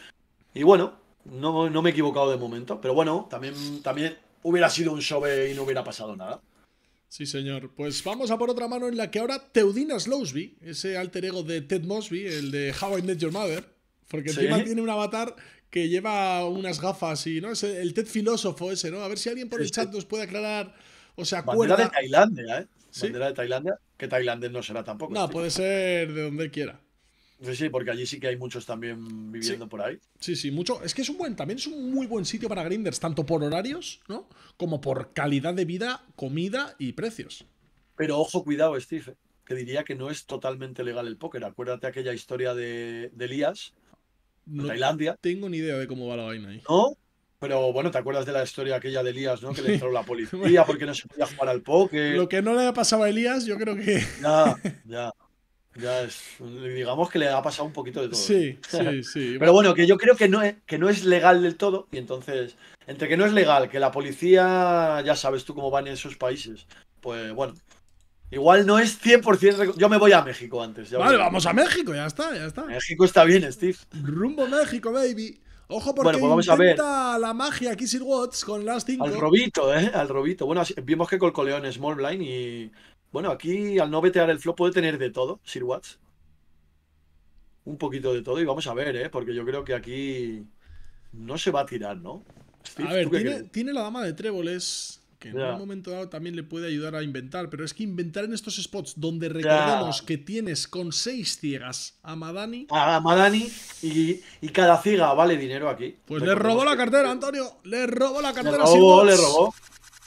Y bueno, no, no me he equivocado de momento. Pero bueno, también, también hubiera sido un show y no hubiera pasado nada. Sí, señor. Pues vamos a por otra mano en la que ahora Teudina Slowsby, ese alter ego de Ted Mosby, el de How I Met Your Mother, porque encima tiene un avatar que lleva unas gafas y, ¿no? Es el Ted filósofo ese, ¿no? A ver si alguien por el chat nos puede aclarar o se Bandera de Tailandia, ¿eh? Bandera de Tailandia, que tailandés no será tampoco. No, puede ser de donde quiera. Sí, sí, porque allí sí que hay muchos también viviendo por ahí. Sí, sí, mucho. Es que es un buen, también es un muy buen sitio para grinders, tanto por horarios, ¿no? Como por calidad de vida, comida y precios. Pero ojo, cuidado, Steve, que diría que no es totalmente legal el póker. Acuérdate aquella historia de, de Elías, en Tailandia. Tengo ni idea de cómo va la vaina ahí. No, pero bueno, ¿te acuerdas de la historia aquella de Elías, no? Que le entró la policía porque no se podía jugar al póker. Lo que no le ha pasado a Elías, yo creo que. ya, ya. Ya es, digamos que le ha pasado un poquito de todo. Sí, sí, sí. Pero bueno, que yo creo que no, es, que no es legal del todo. Y entonces, entre que no es legal, que la policía, ya sabes tú cómo van en esos países. Pues bueno, Igual no es 100%. Yo me voy a México antes. vale, vamos a México, ya está, ya está. México está bien, Steve. Rumbo México, baby. Ojo porque pues la magia Kissing Watts con Lasting. Al robito, eh, al robito. Bueno, vimos que Colcoleón es Small Blind y bueno, aquí al no vetear el flop puede tener de todo, Sir Watts. Un poquito de todo y vamos a ver, ¿eh? Porque yo creo que aquí no se va a tirar, ¿no? a ver, tiene, la dama de tréboles que en un momento dado también le puede ayudar a inventar, pero es que inventar en estos spots donde recordemos que tienes con seis ciegas a Madani. A Madani y, cada ciga vale dinero aquí. Pues le robó la cartera, Antonio. Le robó la cartera. Le robó, le robó.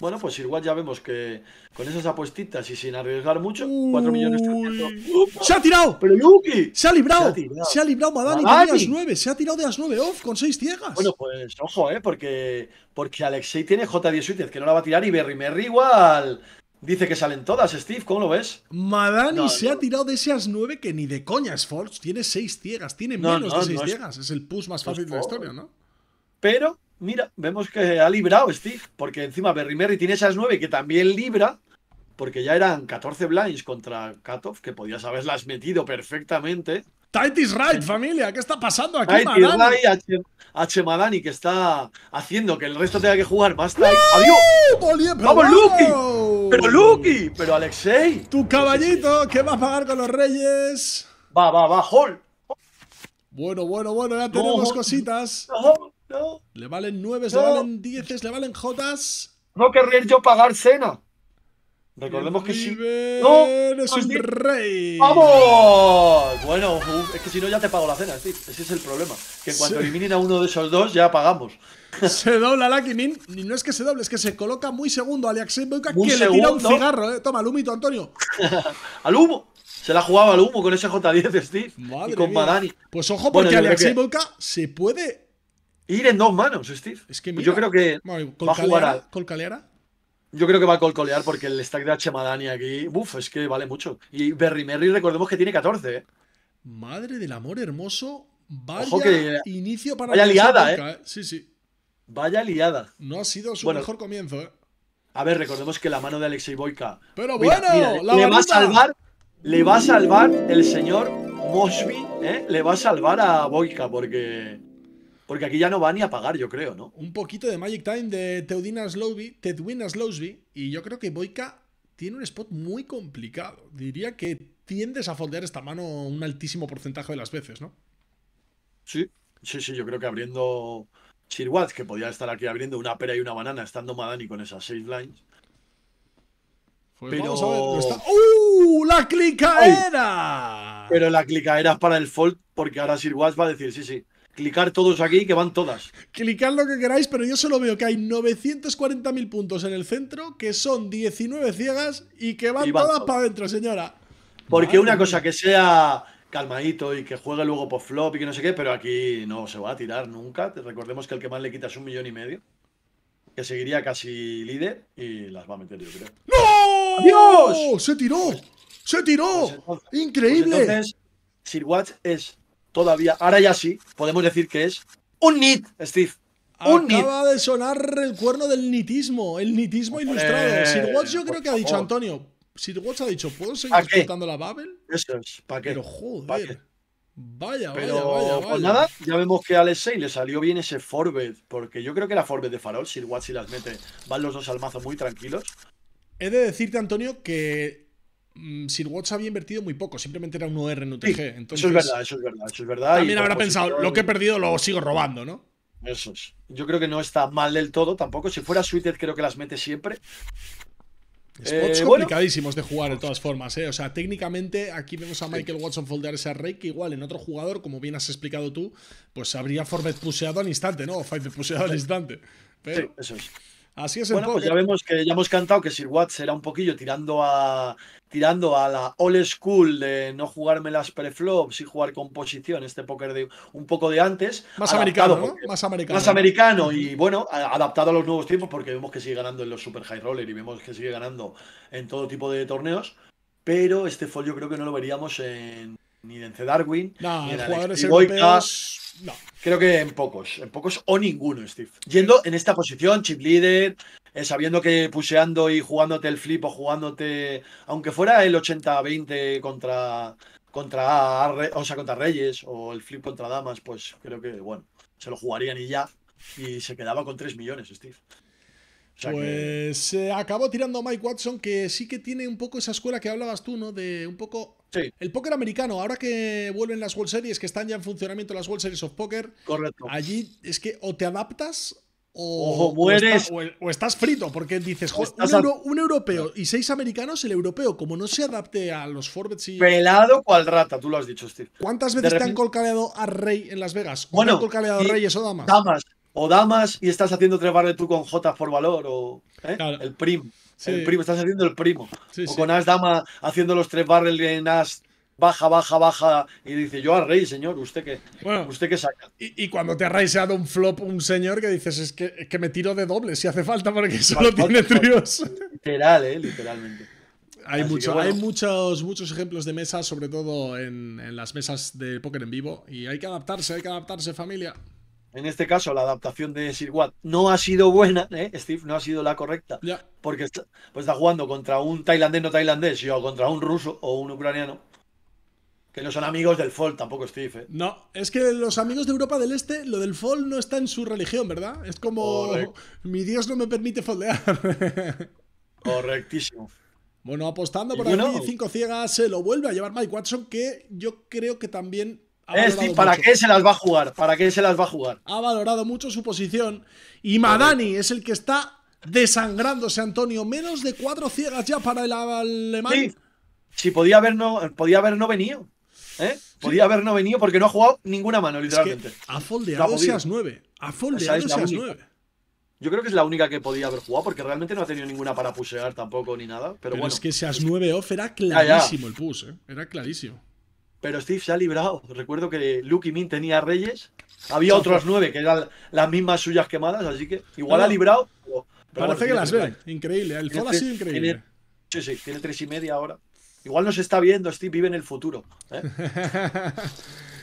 Bueno, pues igual ya vemos que con esas apuestitas y sin arriesgar mucho, 4 millones 300. ¡Se ha tirado! ¡Pero Yuki! ¡Se ha librado! ¡Se ha librado, Madani! de las 9! ¡Se ha tirado de las 9 off con 6 ciegas! Bueno, pues ojo, ¿eh? Porque, porque Alexei tiene J10 que no la va a tirar y Berry Merry igual. Dice que salen todas, Steve, ¿cómo lo ves? Madani se ha tirado de esas 9 que ni de coña es Forge. Tiene 6 ciegas, tiene menos de 6 ciegas. es el push más fácil de la historia, ¿no? Pero mira, vemos que ha librado Steve, porque encima Berry Merry tiene esas nueve que también libra, porque ya eran 14 blinds contra Katov, que podías haberlas metido perfectamente. Tight is right, familia. ¿Qué está pasando aquí, tight Is right, H, que está haciendo que el resto tenga que jugar más tight. ¡Uh! ¡Adiós! ¡Vamos, Lucky! ¡Pero Lucky! ¡Pero Alexei! ¡Tu caballito! ¿Qué va a pagar con los reyes? Va, va, va. ¡Hall! Bueno, bueno, bueno. Ya tenemos cositas. No. Le valen 9, le valen dieces, le valen jotas. No querría yo pagar cena. Recordemos que si. ¡No! ¡Es rey! ¡Vamos! Bueno, es que si no ya te pago la cena, es ese es el problema. Que en cuanto eliminen a uno de esos dos, ya pagamos. Se dobla la Min. y no es que se doble, es que se coloca muy segundo a Alexei Boyka, que le tira un cigarro, ¿eh? Toma, al humito, Antonio. ¡Al humo! Se la jugaba al humo con ese J10 Steve Madre y con Madani. Pues ojo, porque bueno, Alexei Boyka se puede Ir en dos manos, Steve. Pues yo creo que va a jugar a... ¿Colcaleara? Yo creo que va a colcolear porque el stack de Madani aquí, Uf, es que vale mucho. Y Berry Merry, recordemos que tiene 14. ¿eh? Madre del amor hermoso, vaya Ojo que, inicio para Vaya liada, ¿eh? eh. Sí, sí. Vaya liada. No ha sido su mejor comienzo, ¿eh? A ver, recordemos que la mano de Alexei Boyka. Pero bueno, le, va a salvar, le va a salvar el señor Mosby, ¿eh? Le va a salvar a Boyka porque porque aquí ya no va ni a pagar, yo creo, ¿no? Un poquito de Magic Time de Teodina Slowby, Tedwin Slowby, y yo creo que Boica tiene un spot muy complicado. Diría que tiendes a foldear esta mano un altísimo porcentaje de las veces, ¿no? Sí, sí, sí, yo creo que abriendo Watts, que podía estar aquí abriendo una pera y una banana, estando Madani con esas seis lines. Pues pero... ¡Uh! ¡La clicaera! pero la clica es para el fold, porque ahora Sirwaz va a decir, sí, sí, clicar todos aquí que van todas. Clicar lo que queráis, pero yo solo veo que hay 940.000 puntos en el centro, que son 19 ciegas y que van, todas, para adentro, señora. Porque una cosa que sea calmadito y que juegue luego por flop y que no sé qué, pero aquí no se va a tirar nunca. Recordemos que el que más le quitas un millón y medio, que seguiría casi líder y las va a meter, yo creo. ¡No! ¡Dios! ¡Se tiró! ¡Se tiró! Pues pues ¡Increíble! entonces, Sir Watch es todavía. Ahora ya sí, podemos decir que es un NIT, Steve. Un Acaba de sonar el cuerno del nitismo, el nitismo ilustrado. Sir Watts yo creo que ha dicho, Antonio, Sir Watts ha dicho, ¿puedo seguir explotando la Babel? Eso es, ¿para qué? Pero joder. Vaya, vaya, vaya, Pues nada, ya vemos que a L6 le salió bien ese Forbet, porque yo creo que era Forbet de Farol, Sir Watts si las mete, van los dos al mazo muy tranquilos. He de decirte, Antonio, que Mm, Sir Watts había invertido muy poco, simplemente era un OR en UTG. entonces, eso es verdad, eso es verdad, eso es verdad. También habrá pensado, lo que he perdido lo sigo robando, ¿no? Eso es. Yo creo que no está mal del todo tampoco. Si fuera Suited, creo que las mete siempre. Spots eh, complicadísimos de jugar de todas formas, ¿eh? O sea, técnicamente aquí vemos a Michael Watson foldear ese rey que igual en otro jugador, como bien has explicado tú, pues habría Forbet puseado al instante, ¿no? O Five puseado al instante. Sí, eso es. Así es bueno, pues ya vemos que ya hemos cantado que Sir Watts era un poquillo tirando a tirando a la old school de no jugarme las preflops y jugar con posición, este póker de un poco de antes. Más americano, Más americano. Más americano y bueno, adaptado a los nuevos tiempos porque vemos que sigue ganando en los Super High Roller y vemos que sigue ganando en todo tipo de torneos, pero este folio creo que no lo veríamos en, ni en C. Darwin, ni en jugadores no, creo que en pocos, en pocos o ninguno, Steve. Yendo en esta posición, chip leader, eh, sabiendo que puseando y jugándote el flip o jugándote, aunque fuera el 80-20 contra, contra, contra Reyes o el flip contra Damas, pues creo que, bueno, se lo jugarían y ya. Y se quedaba con 3 millones, Steve. pues eh, acabó tirando a Mike Watson, que sí que tiene un poco esa escuela que hablabas tú, ¿no? De un poco el póker americano, ahora que vuelven las World Series, que están ya en funcionamiento las World Series of Poker, Correcto. allí es que o te adaptas o, O, estás frito, porque dices, un, europeo y seis americanos, el europeo, como no se adapte a los Forbes y. Pelado cual rata, tú lo has dicho, Steve. ¿Cuántas veces te han colcaleado a Rey en Las Vegas? ¿O han colcaleado Reyes o Damas? Damas. O Damas y estás haciendo tres de tú con J por valor o ¿eh? el Prim. El primo, estás haciendo el primo. o con As Dama haciendo los tres barrel en As baja, baja, baja y dice yo al rey, señor, usted que usted que saca. Y, cuando te ha dado un flop un señor que dices es que, me tiro de doble si hace falta porque solo tiene tríos. Literal, eh, literalmente. Hay, mucho, hay muchos, muchos ejemplos de mesas, sobre todo en, en las mesas de póker en vivo, y hay que adaptarse, hay que adaptarse familia en este caso la adaptación de Sir Watt no ha sido buena, ¿eh? Steve, no ha sido la correcta, porque está, pues está jugando contra un tailandés no tailandés, o contra un ruso o un ucraniano, que no son amigos del fold tampoco, Steve. ¿eh? No, es que los amigos de Europa del Este, lo del Fall no está en su religión, ¿verdad? Es como, mi Dios no me permite foldear. Correctísimo. Bueno, apostando por aquí, cinco ciegas, se lo vuelve a llevar Mike Watson, que yo creo que también es ¿para qué se las va a jugar? ¿Para qué se las va a jugar? Ha valorado mucho su posición y Madani es el que está desangrándose, Antonio. Menos de cuatro ciegas ya para el alemán. Sí. podía haber no, podía haber no venido. ¿eh? Podía haber no venido porque no ha jugado ninguna mano, literalmente. Es que ha foldeado seas nueve. Ha foldeado nueve. Yo creo que es la única que podía haber jugado porque realmente no ha tenido ninguna para pusear tampoco ni nada. Pero, es que seas nueve off era clarísimo el push, ¿eh? era clarísimo pero Steve se ha librado. Recuerdo que Luke y Min tenía reyes, había otros nueve que eran las mismas suyas quemadas, así que igual ha librado. parece que las ve, increíble. El fue ha sido increíble. sí, sí, tiene tres y media ahora. Igual nos está viendo, Steve vive en el futuro. ¿eh?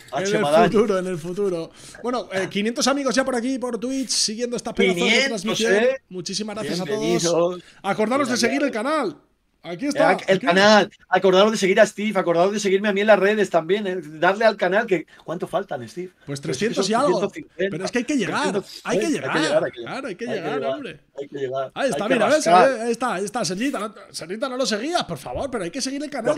Ah, en el futuro, en el futuro. Bueno, 500 eh, amigos ya por aquí, por Twitch, siguiendo estas pedazo de transmisión. ¿eh? Muchísimas gracias a todos. Acordaros de seguir el canal. Aquí eh, está. El, canal. Acordaros de seguir a Steve, acordaros de seguirme a mí en las redes también. Eh. Darle al canal que. ¿Cuánto faltan, Steve? Pues 300 y algo. pero es que hay que llegar. hay que llegar. Hay que llegar, claro, hay que llegar, hombre hay que llegar. Ahí está, mira, ahí está, está, Sergita, no, Sergita, no lo seguías, por favor, pero hay que seguir el canal.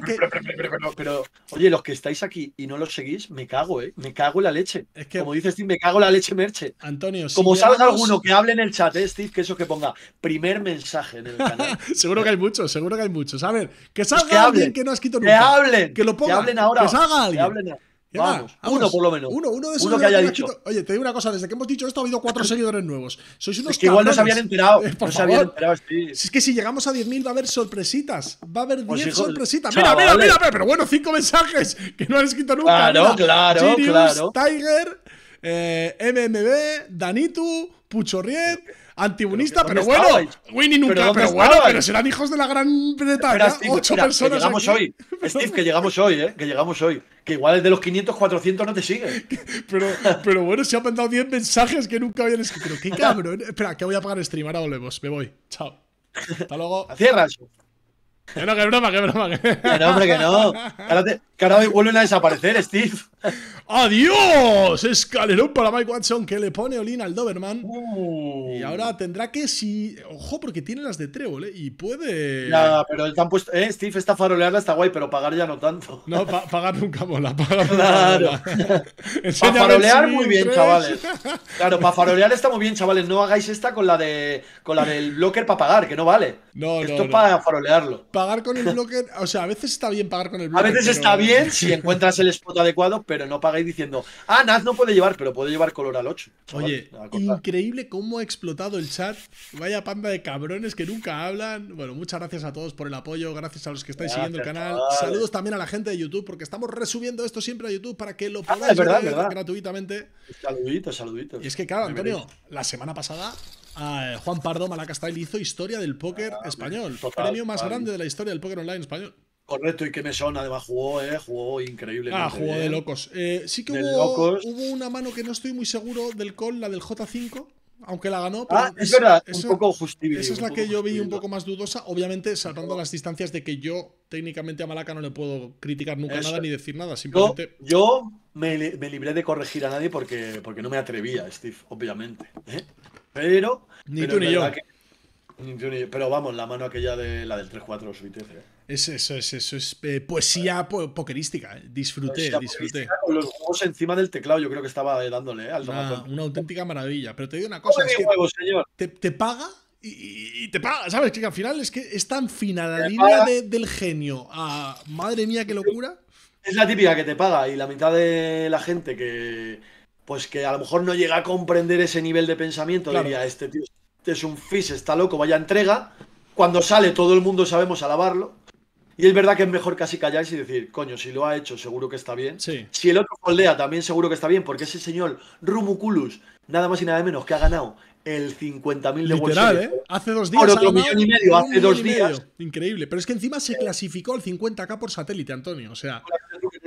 pero, oye, los que estáis aquí y no lo seguís, me cago, ¿eh? Me cago en la leche. Es que... Como dices, Steve, me cago en la leche merche. Antonio, si Como salga alguno que hable en el chat, ¿eh, Steve, que eso que ponga primer mensaje en canal. seguro que hay muchos, seguro que hay muchos. A ver, que pues salga alguien que no ha escrito nunca. Que hablen. Que lo ponga. Que hablen ahora. Que salga alguien. hablen vamos, uno por lo menos. Uno, uno, de uno que haya dicho. Oye, te digo una cosa, desde que hemos dicho esto ha habido cuatro seguidores nuevos. Sois unos Es que igual no se habían enterado. Eh, por habían enterado, sí. es que si llegamos a 10.000 va a haber sorpresitas. Va a haber 10 pues sorpresitas. Mira, mira, mira, mira, pero bueno, cinco mensajes que no han escrito nunca. Claro, claro, claro. Tiger, eh, MMB, Danitu, Puchorriet antibunista, pero, bueno. Winnie nunca, pero, bueno, pero serán hijos de la Gran Bretaña. ocho personas. Que llegamos hoy. Steve, que llegamos hoy, ¿eh? Que llegamos hoy. Que igual el de los 500, 400 no te sigue. pero, pero bueno, se han mandado 10 mensajes que nunca habían escrito. qué cabrón. Espera, que voy a apagar el stream. Ahora volvemos. Me voy. Chao. Hasta luego. cierras que no, que broma, que broma. Que, que no, hombre, que no. que ahora, vuelven a desaparecer, Steve. ¡Adiós! Escalerón para Mike Watson que le pone olina al Doberman. Uh. Y ahora tendrá que si. Ojo, porque tiene las de trébol, ¿eh? Y puede. Nada, pero están eh, Steve, esta faroleada está guay, pero pagar ya no tanto. No, pagar nunca mola. claro. para farolear muy bien, chavales. Claro, para farolear está muy bien, chavales. No hagáis esta con la de con la del blocker para pagar, que no vale. No, Esto es para farolearlo pagar con el bloque. O sea, a veces está bien pagar con el bloque. A veces está bien si encuentras el spot adecuado, pero no pagáis diciendo, ah, Naz no puede llevar, pero puede llevar color al 8. Oye, increíble cómo ha explotado el chat. Vaya panda de cabrones que nunca hablan. Bueno, muchas gracias a todos por el apoyo, gracias a los que estáis siguiendo el canal. Saludos también a la gente de YouTube, porque estamos resubiendo esto siempre a YouTube para que lo ah, podáis ver gratuitamente. Saluditos, saluditos. Y es que, claro, Antonio, la semana pasada Juan Pardo Malacastel hizo historia del póker ah, español. premio más grande de la historia del póker online español. Correcto, y que me son además jugó, ¿eh? jugó increíble. Ah, jugó de locos. Eh, sí que hubo, una mano que no estoy muy seguro del call, la del J5, aunque la ganó. Pero ah, es, verdad, un poco justificable. Esa es la que yo vi un poco más dudosa, obviamente saltando las distancias de que yo técnicamente a Malaca no le puedo criticar nunca nada ni decir nada, simplemente. Yo, me, libré de corregir a nadie porque, porque no me atrevía, Steve, obviamente. ¿Eh? Pero. Ni tú ni yo. Pero vamos, la mano aquella de la del 3-4 2 ¿eh? Es eso, es eso, es eh, poesía pokerística. Eh, disfruté, disfruté. los juegos encima del teclado, yo creo que estaba dándole al una, una, auténtica maravilla. Pero te digo una cosa: Te, paga y, te paga, ¿sabes? Que al final es que es tan fina la línea del genio a madre mía, qué locura. Es la típica que te paga y la mitad de la gente que pues que a lo mejor no llega a comprender ese nivel de pensamiento, diría, este tío este es un fish, está loco, vaya entrega. Cuando sale todo el mundo sabemos alabarlo. Y es verdad que es mejor casi callarse y decir, coño, si lo ha hecho, seguro que está bien. Si el otro foldea, también seguro que está bien, porque ese señor Rumuculus, nada más y nada menos, que ha ganado el 50.000 de Literal, ¿eh? Hace dos días. Por otro millón y medio, hace dos días. Increíble. Pero es que encima se clasificó el 50K por satélite, Antonio. O sea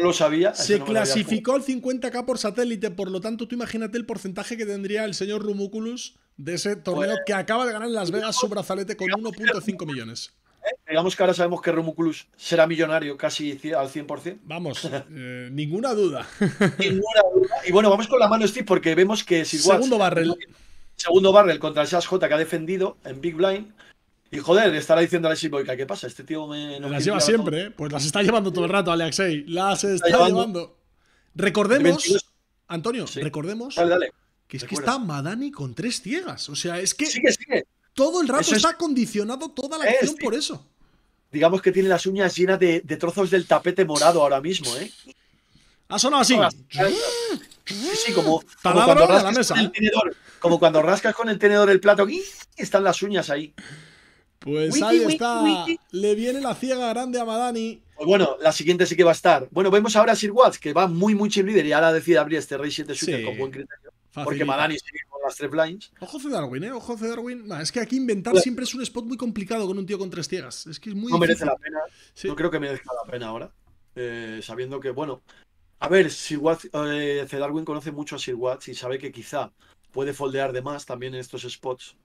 lo sabía. Se clasificó al 50K por satélite, por lo tanto, tú imagínate el porcentaje que tendría el señor Rumúculus de ese torneo pues, que acaba de ganar en Las Vegas su brazalete con 1.5 millones. ¿Eh? digamos que ahora sabemos que Rumúculus será millonario casi al 100%. Vamos, eh, ninguna duda. ninguna duda. Y bueno, vamos con la mano, Steve, porque vemos que igual. Segundo barrel. Segundo barrel contra el Sash J que ha defendido en Big Blind. Y joder, estará diciendo a la ¿qué pasa? Este tío me. No las lleva siempre, ¿eh? Pues las está llevando todo el rato, Alexei. Las está, llevando. Recordemos. Antonio, recordemos. Dale, dale. Que es que está Madani con tres ciegas. O sea, es que. Sigue, Todo el rato está condicionado toda la eh, acción por eso. Digamos que tiene las uñas llenas de, trozos del tapete morado ahora mismo, ¿eh? Ha sonado así. Sí, como, cuando, rascas con el ¿eh? tenedor, como cuando rascas con el tenedor el plato, y están las uñas ahí. Pues ahí está. Le viene la ciega grande a Madani. Pues bueno, la siguiente sí que va a estar. Bueno, vemos ahora a Sir Watts, que va muy, muy chip líder y ahora decide abrir este Rey 7 Shooter con buen criterio. Porque Madani sigue con las tres blinds. Ojo de Darwin, ¿eh? Ojo C Darwin. es que aquí inventar pues- siempre es un spot muy complicado con un tío con tres ciegas. Es que es muy. No merece la pena. No creo que merezca la pena ahora. Eh, sabiendo que, bueno. A ver, Sir eh, Darwin conoce mucho a Sir Watts y sabe que quizá puede foldear de más también en estos spots.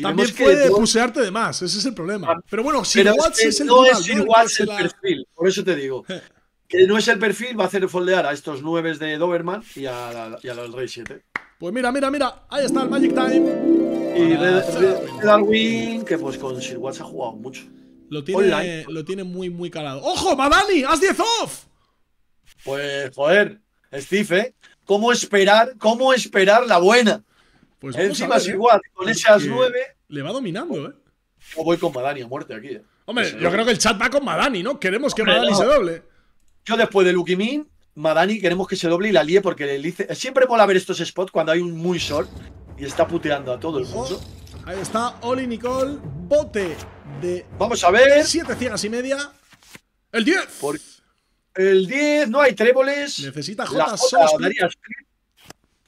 También puede pusearte de más, ese es el problema. Pero bueno, si Watts es, no el es igual el perfil, por eso te digo. que no es el perfil, va a hacer foldear a estos nueve de Doberman y a, los Rey 7. Pues mira, mira, mira, ahí está el Magic Time. Y Red, Darwin, que pues con Sir Watts ha jugado mucho. Lo tiene, lo tiene muy, muy calado. ¡Ojo, Madani! ¡Haz 10 off! Pues, joder, Steve, ¿eh? ¿Cómo esperar, cómo esperar la buena? Pues Encima es ¿eh? igual, con esas nueve. Le va dominando, ¿eh? O voy con Madani a muerte aquí. ¿eh? Hombre, yo creo que el chat va con Madani, ¿no? Queremos que Madani se doble. Yo después de Min, Madani queremos que se doble y la líe porque le dice. Siempre mola ver estos spots cuando hay un muy sol y está puteando a todo el mundo. ahí está Oli Nicole, bote de. Vamos a ver. Siete ciegas y media. ¡El 10! El 10, no hay tréboles. Necesita J,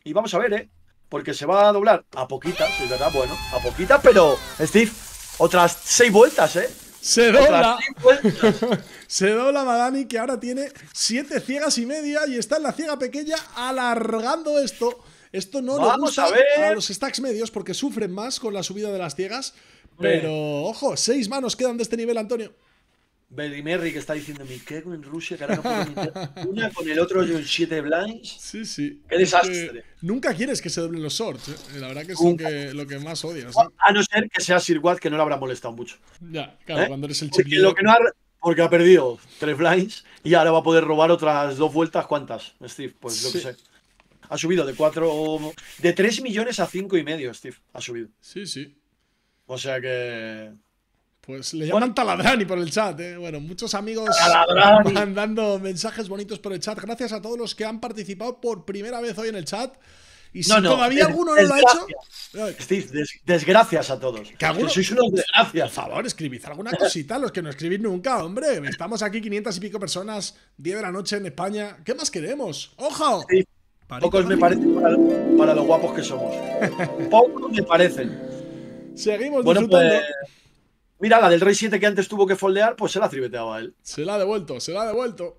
Y vamos a ver, ¿eh? porque se va a doblar a poquitas, es verdad, bueno, a poquitas, pero Steve, otras seis vueltas, ¿eh? Se dobla. se dobla Madani, que ahora tiene siete ciegas y media y está en la ciega pequeña alargando esto. Esto no Vamos le a, ver. a, los stacks medios porque sufren más con la subida de las ciegas. Pero, ojo, seis manos quedan de este nivel, Antonio. Merry que está diciendo mi qué en Rusia, carajo, una con el otro y un 7 blinds. Sí, sí. Qué desastre. nunca quieres que se doblen los shorts, ¿eh? la verdad que es lo que, más odias. A no ser que sea Sir Watt, que no le habrá molestado mucho. Ya, claro, ¿Eh? cuando eres el porque, no ha, porque ha perdido tres blinds y ahora va a poder robar otras dos vueltas, ¿cuántas, Steve? Pues lo que sé. Ha subido de 4 de 3 millones a cinco y medio, Steve. Ha subido. Sí, sí. O sea que pues le llaman Taladrani por el chat. Eh. Bueno, muchos amigos mandando mensajes bonitos por el chat. Gracias a todos los que han participado por primera vez hoy en el chat. Y si todavía alguno no lo ha hecho. Steve, desgracias a todos. Que sois unos desgracias. Por favor, escribid alguna cosita, los que no escribís nunca, hombre. Estamos aquí 500 y pico personas, 10 de la noche en España. ¿Qué más queremos? ¡Ojo! pocos me parecen para, para, lo guapos que somos. pocos me parecen. Seguimos pues, Mira, la del rey 7 que antes tuvo que foldear, pues se la tribeteaba él. Se la ha devuelto, se la ha devuelto.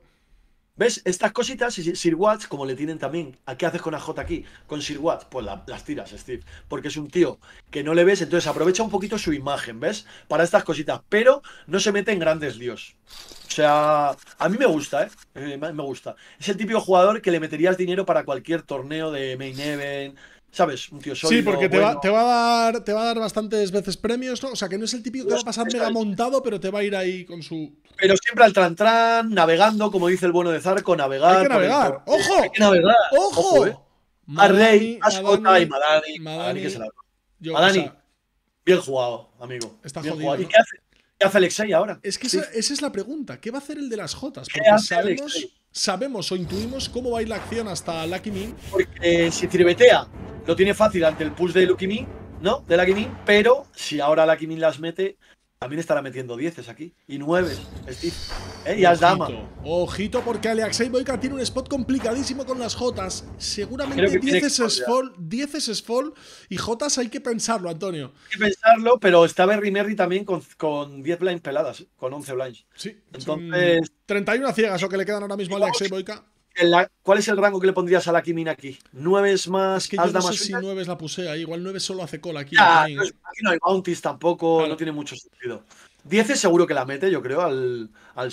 ¿Ves? Estas cositas, Sir Watts, como le tienen también. ¿A qué haces con AJ aquí? Con Sir Watts, pues las tiras, Steve. Porque es un tío que no le ves, entonces aprovecha un poquito su imagen, ¿ves? Para estas cositas, pero no se mete en grandes líos. O sea, a mí me gusta, ¿eh? eh me gusta. Es el típico jugador que le meterías dinero para cualquier torneo de main event, ¿Sabes? Un tío sólido, Sí, porque te, va, te, va a dar, te va a dar bastantes veces premios, O sea, que no es el típico que va a pasar mega montado, pero te va a ir ahí con su. Pero siempre al tran-tran, navegando, como dice el bueno de Zarco, navegar. Hay que navegar, ojo. Hay que navegar. Ojo. ojo eh. a Rey, y Madani. Madani, Madani que Madani, bien jugado, amigo. Está jodido, ¿Y qué hace? ¿Qué hace Alexei ahora? Es que esa, es la pregunta. ¿Qué va a hacer el de las Jotas? ¿Qué hace sabemos, sabemos o intuimos cómo va a ir la acción hasta Lucky Me. Porque si Tribetea lo tiene fácil ante el push de Lucky ¿no? De Lucky pero si ahora Lucky Min las mete, también estará metiendo dieces aquí. Y nueve, Steve. ¿Eh? Y al dama. Ojito, porque Alexei Boyka tiene un spot complicadísimo con las Jotas. Seguramente dieces es, fall, dieces es fall y Jotas hay que pensarlo, Antonio. Hay que pensarlo, pero estaba Berry también con, con 10 blinds peladas, con 11 blinds. Sí, entonces. 31 ciegas o que le quedan ahora mismo a Alexei Boyka. ¿Cuál es el rango que le pondrías a la Kimina aquí? ¿Nueve es más? que yo no sé si nueve la ahí, Igual nueve solo hace cola aquí. aquí no hay bounties tampoco. No tiene mucho sentido. 10 es seguro que la mete, yo creo, al, al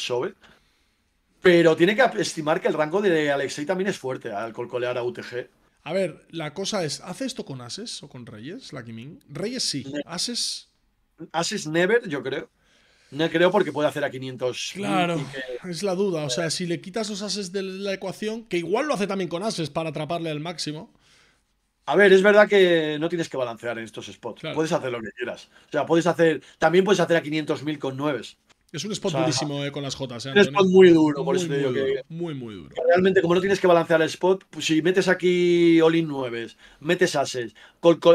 Pero tiene que estimar que el rango de Alexei también es fuerte al colcolear a UTG. A ver, la cosa es, ¿hace esto con Ases o con Reyes, la Reyes sí, Ases... Ases never, yo creo. No creo porque puede hacer a 500. Claro, es la duda. O sea, si le quitas los ases de la ecuación, que igual lo hace también con ases para atraparle al máximo. A ver, es verdad que no tienes que balancear en estos spots. Puedes hacer lo que quieras. O sea, puedes hacer. También puedes hacer a 500.000 con 9. Es un spot durísimo eh, con las Jotas. Eh, es un spot muy duro, por eso te digo que. muy, muy duro. Realmente, como no tienes que balancear el spot, pues si metes aquí all-in 9, metes ases,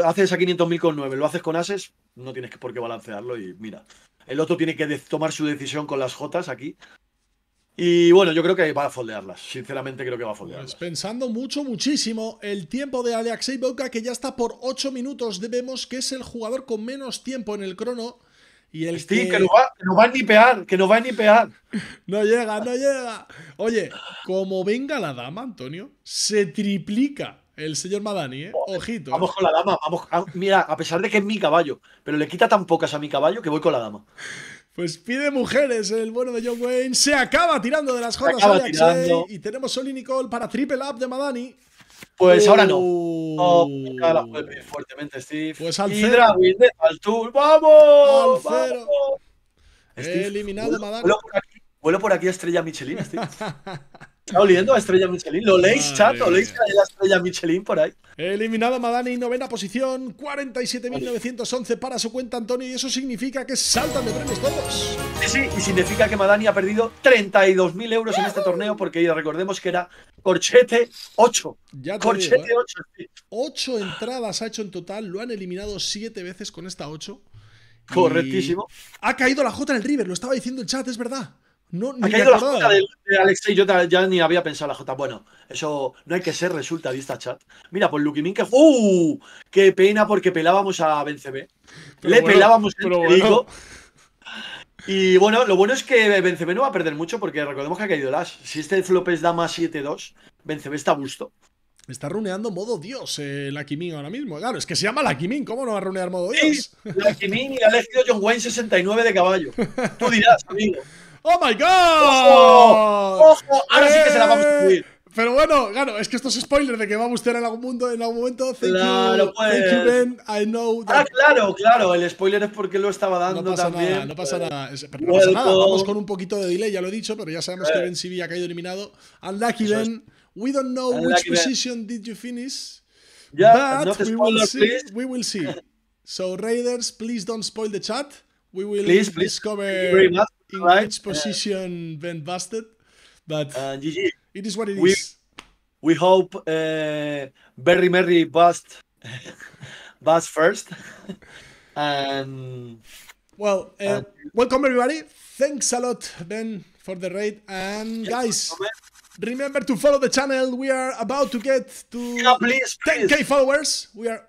haces a 500.000 con 9, lo haces con ases, no tienes por qué balancearlo y mira. El otro tiene que tomar su decisión con las Jotas aquí. Y bueno, yo creo que va a foldearlas. Sinceramente, creo que va a foldearlas. Pues pensando mucho, muchísimo, el tiempo de Alexei Boca, que ya está por 8 minutos, debemos que es el jugador con menos tiempo en el crono. Y el Steve, que... que... va, que no va a nipear. no llega, no llega. Oye, como venga la dama, Antonio, se triplica el señor Madani, ¿eh? Ojito. ¿eh? Vamos con la dama, vamos. Ah, mira, a pesar de que es mi caballo, pero le quita tan pocas a mi caballo que voy con la dama. Pues pide mujeres, el bueno de John Wayne. Se acaba tirando de las jodas ¿eh? Y tenemos Sol y Nicole para triple up de Madani. Pues ahora no. Oh, la bien fuertemente, Steve. Pues al ¡Vamos! Al cero. Eliminado vuelo, Madani. Vuelo por, aquí, a estrella Michelin, Steve. Está oliendo a Estrella Michelin. ¿Lo leéis, chat? ¿Lo leéis que la Estrella Michelin por ahí? Eliminado Madani, novena posición, 47.911 para su cuenta, Antonio, y eso significa que saltan de premios todos. Sí, y significa que Madani ha perdido 32.000 euros en este torneo, porque recordemos que era corchete 8. Ya corchete 8. 8 ¿eh? entradas ha hecho en total, lo han eliminado 7 veces con esta 8. Correctísimo. Ha caído la J en el River, lo estaba diciendo el chat, es verdad ha caído la jota de, de Alexei, yo ya ni había pensado la jota Bueno, eso no hay que ser resulta vista chat. Mira, pues Lukimín que. ¡Uh! ¡Qué pena porque pelábamos a BenCB! Le pelábamos Y bueno, lo bueno es que BenCB no va a perder mucho porque recordemos que ha caído el Si este Flopes da más 7-2, BenCB está a gusto. Está runeando modo Dios eh, la ahora mismo. Claro, es que se llama la Kimin, ¿cómo no va a runear modo Dios? Sí, la y ha elegido John Wayne 69 de caballo. Tú dirás, amigo. ¡Oh my god! ¡Ojo! Ahora sí que se la vamos a eh, subir. Pero bueno, claro, es que estos spoilers de que va a gustar en algún mundo, en algún momento. Thank claro, you, pues. Ben, I know that... Ah, claro, claro, el spoiler es porque lo estaba dando no pasa también. Pues. Nada, no pasa nada, no pasa nada. Vamos con un poquito de delay, ya lo he dicho, pero ya sabemos que eh. Ben Sibi ha caído eliminado. Unlucky Ben, we don't know which position did you finish, but we, will see, we will see. So Raiders, please don't spoil the chat. We will please, discover much. in right. which position Ben busted, but uh, it is what it we, is. we, hope uh, Berry Merry bust bust first. and well, uh, and welcome everybody. Thanks a lot, Ben, for the raid. And guys, remember to follow the channel. We are about to get to yeah, please, 10k followers. We are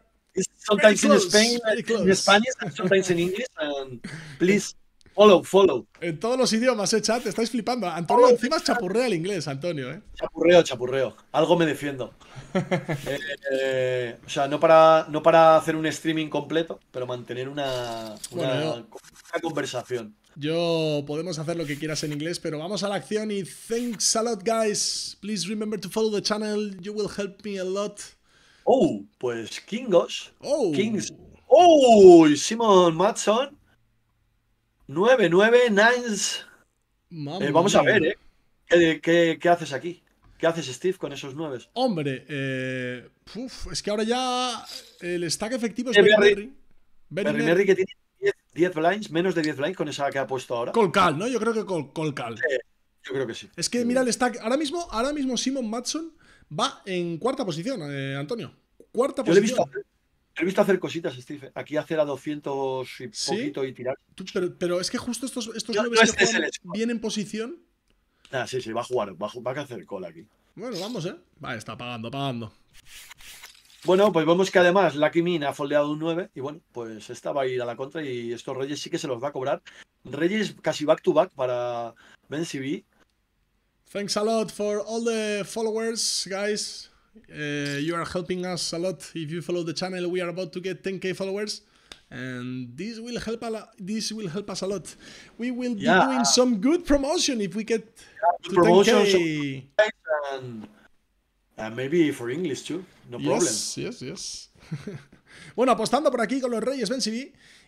sometimes in Spain, in Spanish, sometimes in English. And please Follow, follow. En todos los idiomas, eh, chat, estáis flipando. Antonio, encima chapurrea el inglés, Antonio, eh. Chapurreo, chapurreo. Algo me defiendo. Eh, eh, o sea, no para, no para hacer un streaming completo, pero mantener una, conversación. Yo podemos hacer lo que quieras en inglés, pero vamos a la acción y thanks a lot, guys. Please remember to follow the channel. You will help me a lot. Oh, pues Kingos. Oh. Kings. Oh, Simon Matson. 9-9 9. Eh, vamos a ver, ¿eh? ¿Qué, haces aquí? ¿Qué haces, Steve, con esos 9? Hombre, eh, es que ahora ya el stack efectivo es eh, Berry Berry. que tiene 10, blinds, menos de 10 blinds con esa que ha puesto ahora. Colcal, ¿no? Yo creo que Col, Colcal. yo creo que sí. Es que mira el stack. Ahora mismo, ahora mismo Simon Matson va en cuarta posición, eh, Antonio. Cuarta posición. he visto He visto hacer cositas, Steve. Aquí hacer a 200 y poquito y tirar. pero, es que justo estos, estos no, este bien en posición. Ah, sí, sí, va a jugar. Va a, va a hacer cola aquí. Bueno, vamos, ¿eh? Vale, está pagando, pagando. Bueno, pues vemos que además Lucky Min ha foldeado un 9 y bueno, pues esta va a ir a la contra y estos Reyes sí que se los va a cobrar. Reyes casi back to back para Ben CB. Thanks a lot for all the followers, guys. Eh, you are helping us a lot. If you follow the channel, we are about to get 10k followers, and this will help us a lot. We will be doing some good promotion if we get yeah, 10k. And, maybe for English too. No problem. Yes, yes, bueno, apostando por aquí con los Reyes Ben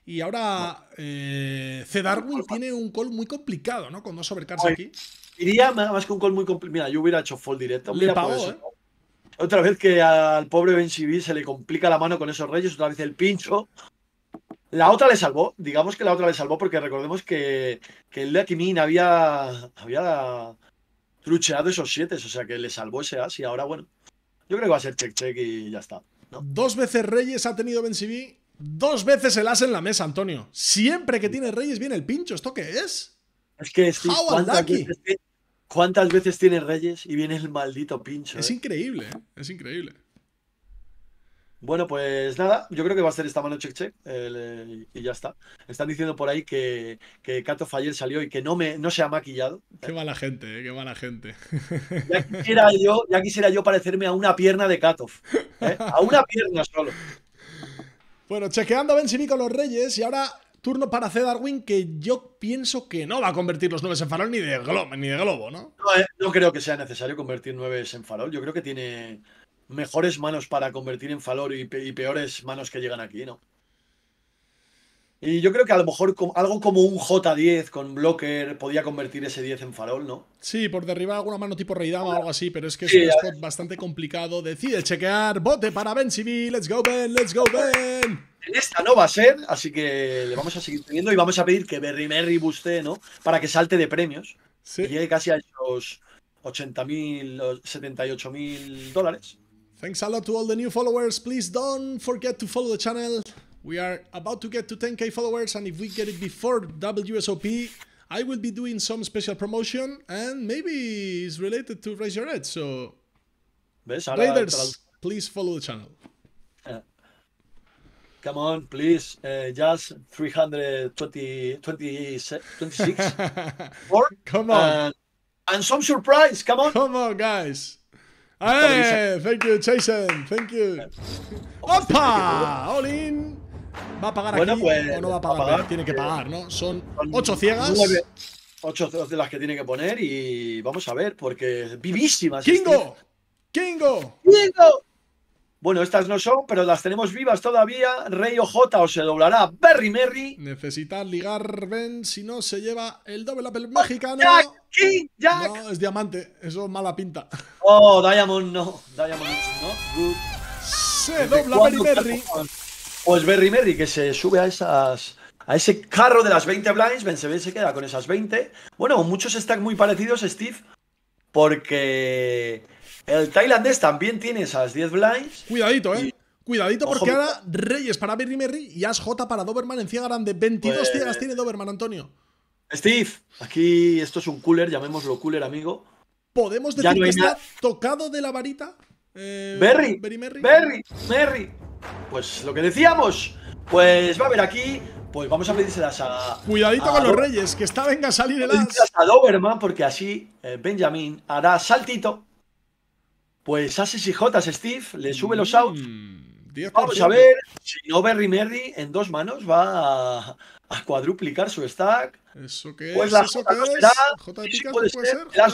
Y ahora eh, C. Darwin tiene un call muy complicado, ¿no? Con dos overcards pues, aquí. Iría más que un call muy complicado. Mira, yo hubiera hecho fold directo. Mira Le pagó, eso. ¿eh? Otra vez que al pobre Ben se le complica la mano con esos reyes, otra vez el pincho. La otra le salvó, digamos que la otra le salvó, porque recordemos que, que el de había, había trucheado esos siete, o sea que le salvó ese as y ahora, bueno, yo creo que va a ser check-check y ya está. Dos veces reyes ha tenido Ben dos veces el as en la mesa, Antonio. Siempre que tiene reyes viene el pincho, ¿esto qué es? Es que es... ¿Cuántas veces tiene Reyes y viene el maldito pincho? Es eh? increíble, ¿eh? es increíble. Bueno, pues nada, yo creo que va a ser esta mano check eh, y ya está. Están diciendo por ahí que, que ayer salió y que no, me, no se ha maquillado. Qué mala gente, eh, qué mala gente. Ya quisiera yo, ya quisiera yo parecerme a una pierna de Cato. a una pierna solo. Bueno, chequeando a Ben con los Reyes y ahora Turno para C. Darwin, que yo pienso que no va a convertir los nueves en farol ni de, globo, ni de globo, ¿no? Eh, no, creo que sea necesario convertir nueves en farol. Yo creo que tiene mejores manos para convertir en farol y peores manos que llegan aquí, ¿no? Y yo creo que a lo mejor algo como un J10 con blocker podía convertir ese 10 en farol, ¿no? Sí, por derribar alguna mano tipo Reidama o algo así, pero es que es bastante complicado. Decide chequear, bote para Ben CB. let's go Ben, let's go Ben. En esta no va a ser, así que le vamos a seguir teniendo y vamos a pedir que Berry Merry buste, ¿no? Para que salte de premios. Y llegue casi a esos 80.000, 78.000 dólares. Thanks a lot to all the new followers. Please don't forget to follow the channel. We are about to get to 10k followers and if we get it before WSOP, I will be doing some special promotion and maybe it's related to Raise Your Head. so... ¿Ves? Ahora please follow the channel. Eh. come on, please, uh, just 320, 20, 26. come on. Uh, and some surprise, come on. Come on, guys. Hey, thank you, Jason. Thank you. Opa! All in. ¿Va a pagar bueno, aquí pues, o no va a pagar? tiene que pagar, ¿no? Son ocho ciegas. Nueve, ocho de las que tiene que poner y vamos a ver, porque vivísimas. ¡Kingo! ¡Kingo! ¡Kingo! Bueno, estas no son, pero las tenemos vivas todavía. Rey OJ o se doblará Berry Merry. Necesita ligar Ben, si no se lleva el doble apple ¡Oh, mexicano. Jack, Jack. No, es diamante, eso es mala pinta. Oh, Diamond no, Diamond no. Se dobla Berry Merry. Pues Berry Merry, que se sube a esas. A ese carro de las 20 blinds, Benzebé se queda con esas 20. Bueno, muchos están muy parecidos, Steve, porque el tailandés también tiene esas 10 blinds. Cuidadito, ¿eh? Cuidadito porque ahora Reyes para Berry Merry y As para Doberman en ciega grande. 22 pues ciegas tiene Doberman, Antonio. Steve, aquí esto es un cooler, llamémoslo cooler, amigo. ¿Podemos decir que está tocado de la varita? Eh, Berry, Berry, Merry. Berry, Merry pues lo que decíamos, pues va a haber aquí, pues vamos a pedirse la saga. Cuidadito con los reyes, que está venga a salir el as. A porque así eh, Benjamin hará saltito. Pues Ases y Jotas Steve le sube los outs. Mm, vamos a ver si no Berry Merry en dos manos va a cuadruplicar su stack. ¿Eso qué pues es? ¿Eso qué es? ¿J de picas puede, ser? ¿J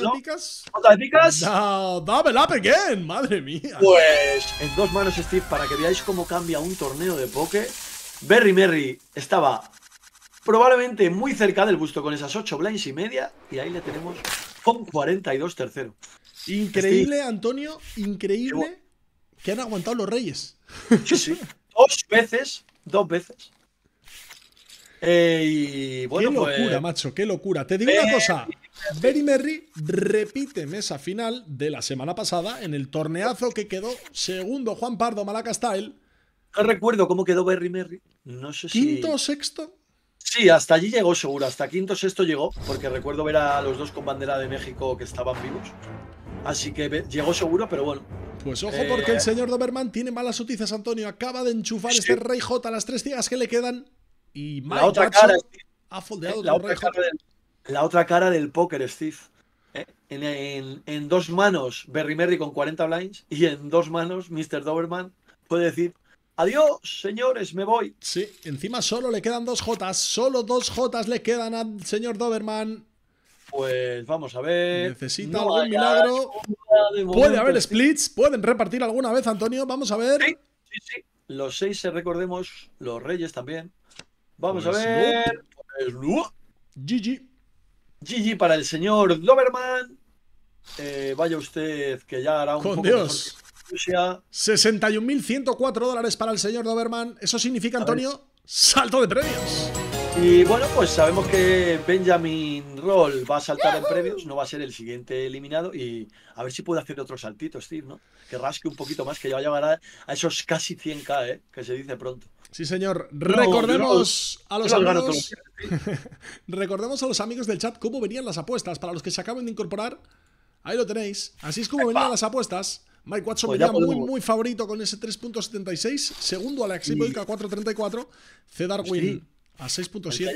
de picas? ¿J ¡Double up again! ¡Madre mía! Pues en dos manos, Steve, para que veáis cómo cambia un torneo de poke. Berry Merry estaba probablemente muy cerca del busto con esas ocho blinds y media. Y ahí le tenemos con 42 tercero. Increíble, Antonio, increíble que han aguantado los Reyes. Sí, sí. Dos veces, dos veces eh, y qué locura, pues- macho, qué locura. Te digo una eh, cosa. Berry Merry repite mesa final de la semana pasada en el torneazo que quedó segundo Juan Pardo Malaca Style. No recuerdo cómo quedó Berry Merry. No sé si... ¿Quinto o sexto? Sí, hasta allí llegó seguro. Hasta quinto o sexto llegó, porque recuerdo ver a los dos con bandera de México que estaban vivos. Así que llegó seguro, pero bueno. Pues ojo, porque eh, el señor Doberman tiene malas noticias, Antonio. Acaba de enchufar este Rey J a las tres tías que le quedan y Mike eh, la otra cara, ha foldeado la otra, cara del, la, otra cara del, póker, Steve. Eh, en, en, dos manos, Berry Merry con 40 blinds y en dos manos, Mr. Doberman puede decir Adiós, señores, me voy. Sí, encima solo le quedan dos Jotas. Solo dos Jotas le quedan al señor Doberman. Pues vamos a ver. Necesita algún milagro. Puede haber splits. Pueden repartir alguna vez, Antonio. Vamos a ver. Sí, sí, Los seis, se recordemos, los Reyes también. Vamos a ver. GG. GG para el señor Doberman. Eh, vaya usted que ya hará un Con poco Dios. 61.104 dólares para el señor Doberman. Eso significa, Antonio, salto de premios. Y bueno, pues sabemos que Benjamin Roll va a saltar en premios, no va a ser el siguiente eliminado y a ver si puede hacer otro saltito, Steve, ¿no? Que rasque un poquito más, que ya llegar a esos casi 100k, ¿eh? Que se dice pronto. Sí, señor. recordemos a los amigos. a los amigos del chat cómo venían las apuestas. Para los que se acaban de incorporar, ahí lo tenéis. Así es como venían las apuestas. Mike Watson pues venía muy, muy favorito con ese 3.76. Segundo, Alexi y... a 4.34. Cedar Darwin a 6.7.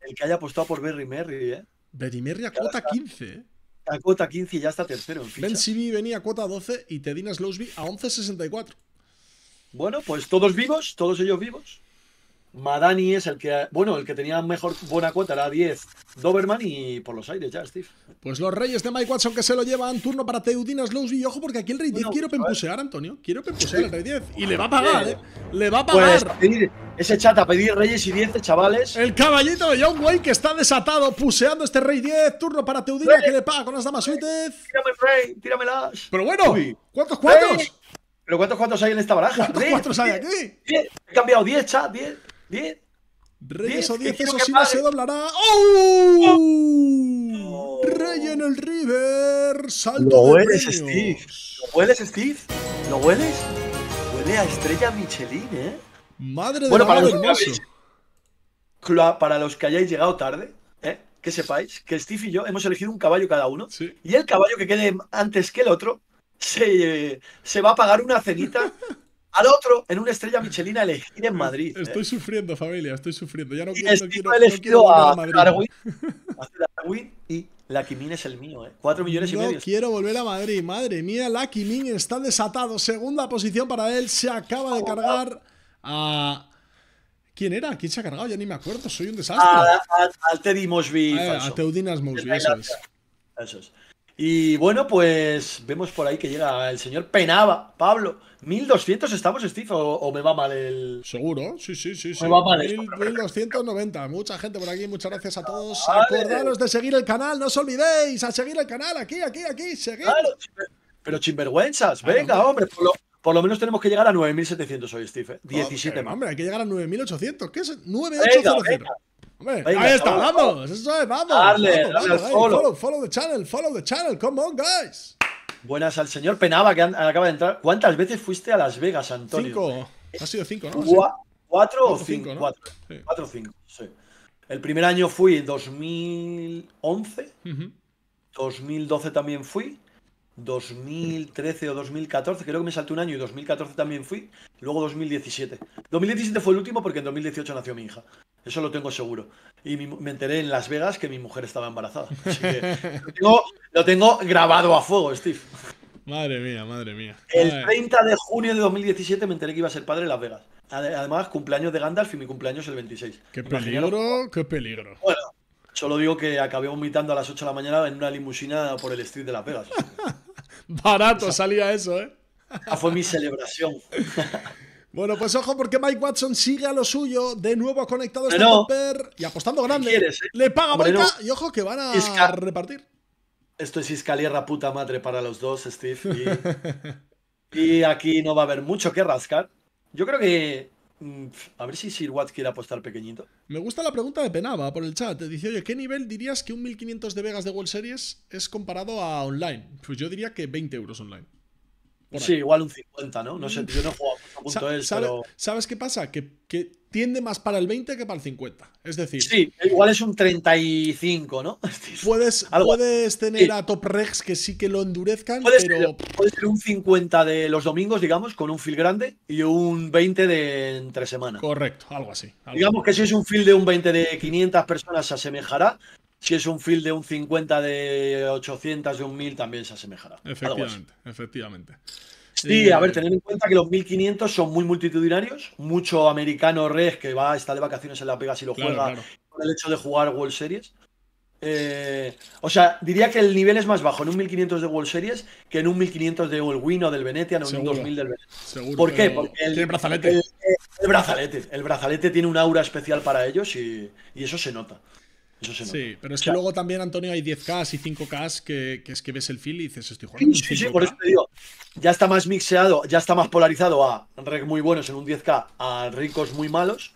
El, que haya apostado por Berry Merry, ¿eh? Berry Merry a cuota 15, ¿eh? A cuota 15 y ya está tercero. En Ben Sibi venía a cuota 12 y Tedina Slowsby a 11.64. Bueno, pues todos vivos, todos ellos vivos. Madani es el que, bueno, el que tenía mejor buena cuota era 10, Doberman y por los aires ya, Steve. Pues los reyes de Mike Watson que se lo llevan, turno para Teudinas Lows ojo porque aquí el rey 10 quiero pues, pempusear, Antonio, quiero pempusear el rey 10 y le va a pagar, ¿eh? Le va a pues pagar. ese chat a pedir reyes y 10 chavales. El caballito de John Wayne que está desatado puseando este rey 10, turno para Teudinas que le paga con las damas suites. Tírame el rey, tíramelas. Pero bueno, ¿cuántos cuantos? ¿Pero cuántos cuantos hay en esta baraja? ¿Cuántos hay aquí? He cambiado 10, chat, 10, 10. Reyes o 10, eso sí no se doblará. Oh. ¡Oh! Rey en el River, salto ¿Lo hueles, Steve? ¿Lo hueles, Steve? ¿Lo hueles? Huele a estrella Michelin, ¿eh? Madre de bueno, para los, para los que hayáis llegado tarde, ¿eh? que sepáis que Steve y yo hemos elegido un caballo cada uno. Y el caballo que quede antes que el otro se, se va a pagar una cenita al otro en una estrella michelina elegida en Madrid. ¿eh? Estoy sufriendo, familia, estoy sufriendo. Ya no quiero, quiero, a, Madrid. y la es el mío, ¿eh? Cuatro millones y medio. quiero volver a Madrid. Madre mía, la está desatado. Segunda posición para él. Se acaba de cargar a... ¿Quién era? ¿Quién se ha cargado? Ya ni me acuerdo. Soy un desastre. Al Teddy A, Mosby, eso Eso es. Y bueno, pues vemos por ahí que llega el señor Penaba, Pablo. 1200 estamos, Steve, o, me va mal el. Seguro, sí, sí, sí. sí. Me va mal 1290, mucha gente por aquí, muchas gracias a todos. Acordaros de seguir el canal, no os olvidéis, a seguir el canal, aquí, aquí, aquí, seguid. Claro, pero chinvergüenzas, venga, hombre, por lo, menos tenemos que llegar a 9.700 hoy, Steve. 17 ¿eh? más. Hombre, hay que llegar a 9.800. ¿Qué es? 9.800 ahí está, vamos, eso es, vamos. Dale, dale follow. follow. the channel, follow the channel, come on, guys. Buenas al señor Penaba que acaba de entrar. ¿Cuántas veces fuiste a Las Vegas, Antonio? Cinco. Ha sido cinco, ¿no? ¿Cuatro, o cinco? cuatro, o cinco, sí. El primer año fui 2011, 2012 también fui, 2013 o 2014, creo que me saltó un año y 2014 también fui, luego 2017. 2017 fue el último porque en 2018 nació mi hija. Eso lo tengo seguro. Y me enteré en Las Vegas que mi mujer estaba embarazada. Así que lo, tengo, grabado a fuego, Steve. Madre mía, madre mía. El 30 de junio de 2017 me enteré que iba a ser padre en Las Vegas. Además, cumpleaños de Gandalf y mi cumpleaños el 26. ¡Qué peligro! ¡Qué peligro! Bueno, Solo digo que acabé vomitando a las 8 de la mañana en una limusina por el street de Las Vegas. Barato salía eso, ¿eh? fue mi celebración. Bueno, pues ojo porque Mike Watson sigue a lo suyo, de nuevo conectado este jumper. y apostando grande. ¿eh? Le paga Hombre, y ojo que van a repartir. Esto es Iscalierra puta madre para los dos, Steve. Y, aquí no va a haber mucho que rascar. Yo creo que... Mm, a ver si Sir Watts quiere apostar pequeñito. Me gusta la pregunta de Penaba por el chat. Dice, oye, ¿qué nivel dirías que un 1500 de Vegas de World Series es comparado a online? Pues yo diría que 20 euros online. Sí, igual un 50, ¿no? No sé, yo no juego a punto de eso. ¿Sabes qué pasa? Que, tiende más para el 20 que para el 50. Es decir... Sí, igual es un 35, ¿no? Puedes, tener a top rex que sí que lo endurezcan, pero... puedes ser un 50 de los domingos, digamos, con un feel grande y un 20 de entre semana. Correcto, algo así. digamos que si es un feel de un 20 de 500 personas se asemejará, si es un field de un 50 de 800, de un 1000, también se asemejará. Efectivamente, efectivamente. Sí, eh, a ver, tener en cuenta que los 1500 son muy multitudinarios. Mucho americano res que va, está de vacaciones en La pega si lo juega por el hecho de jugar World Series. Eh, o sea, diría que el nivel es más bajo en un 1500 de World Series que en un 1500 de All Win o del Venetian o en un 2000 del Venetian. ¿Por qué? Porque el, brazalete. El, brazalete. El brazalete tiene un aura especial para ellos y, y eso se nota. Sí, pero es que luego también, Antonio, hay 10K y 5K que, es que ves el feel y dices, estoy jugando. Sí, sí, por eso digo, ya está más mixeado, ya está más polarizado a rec muy buenos en un 10K, a ricos muy malos,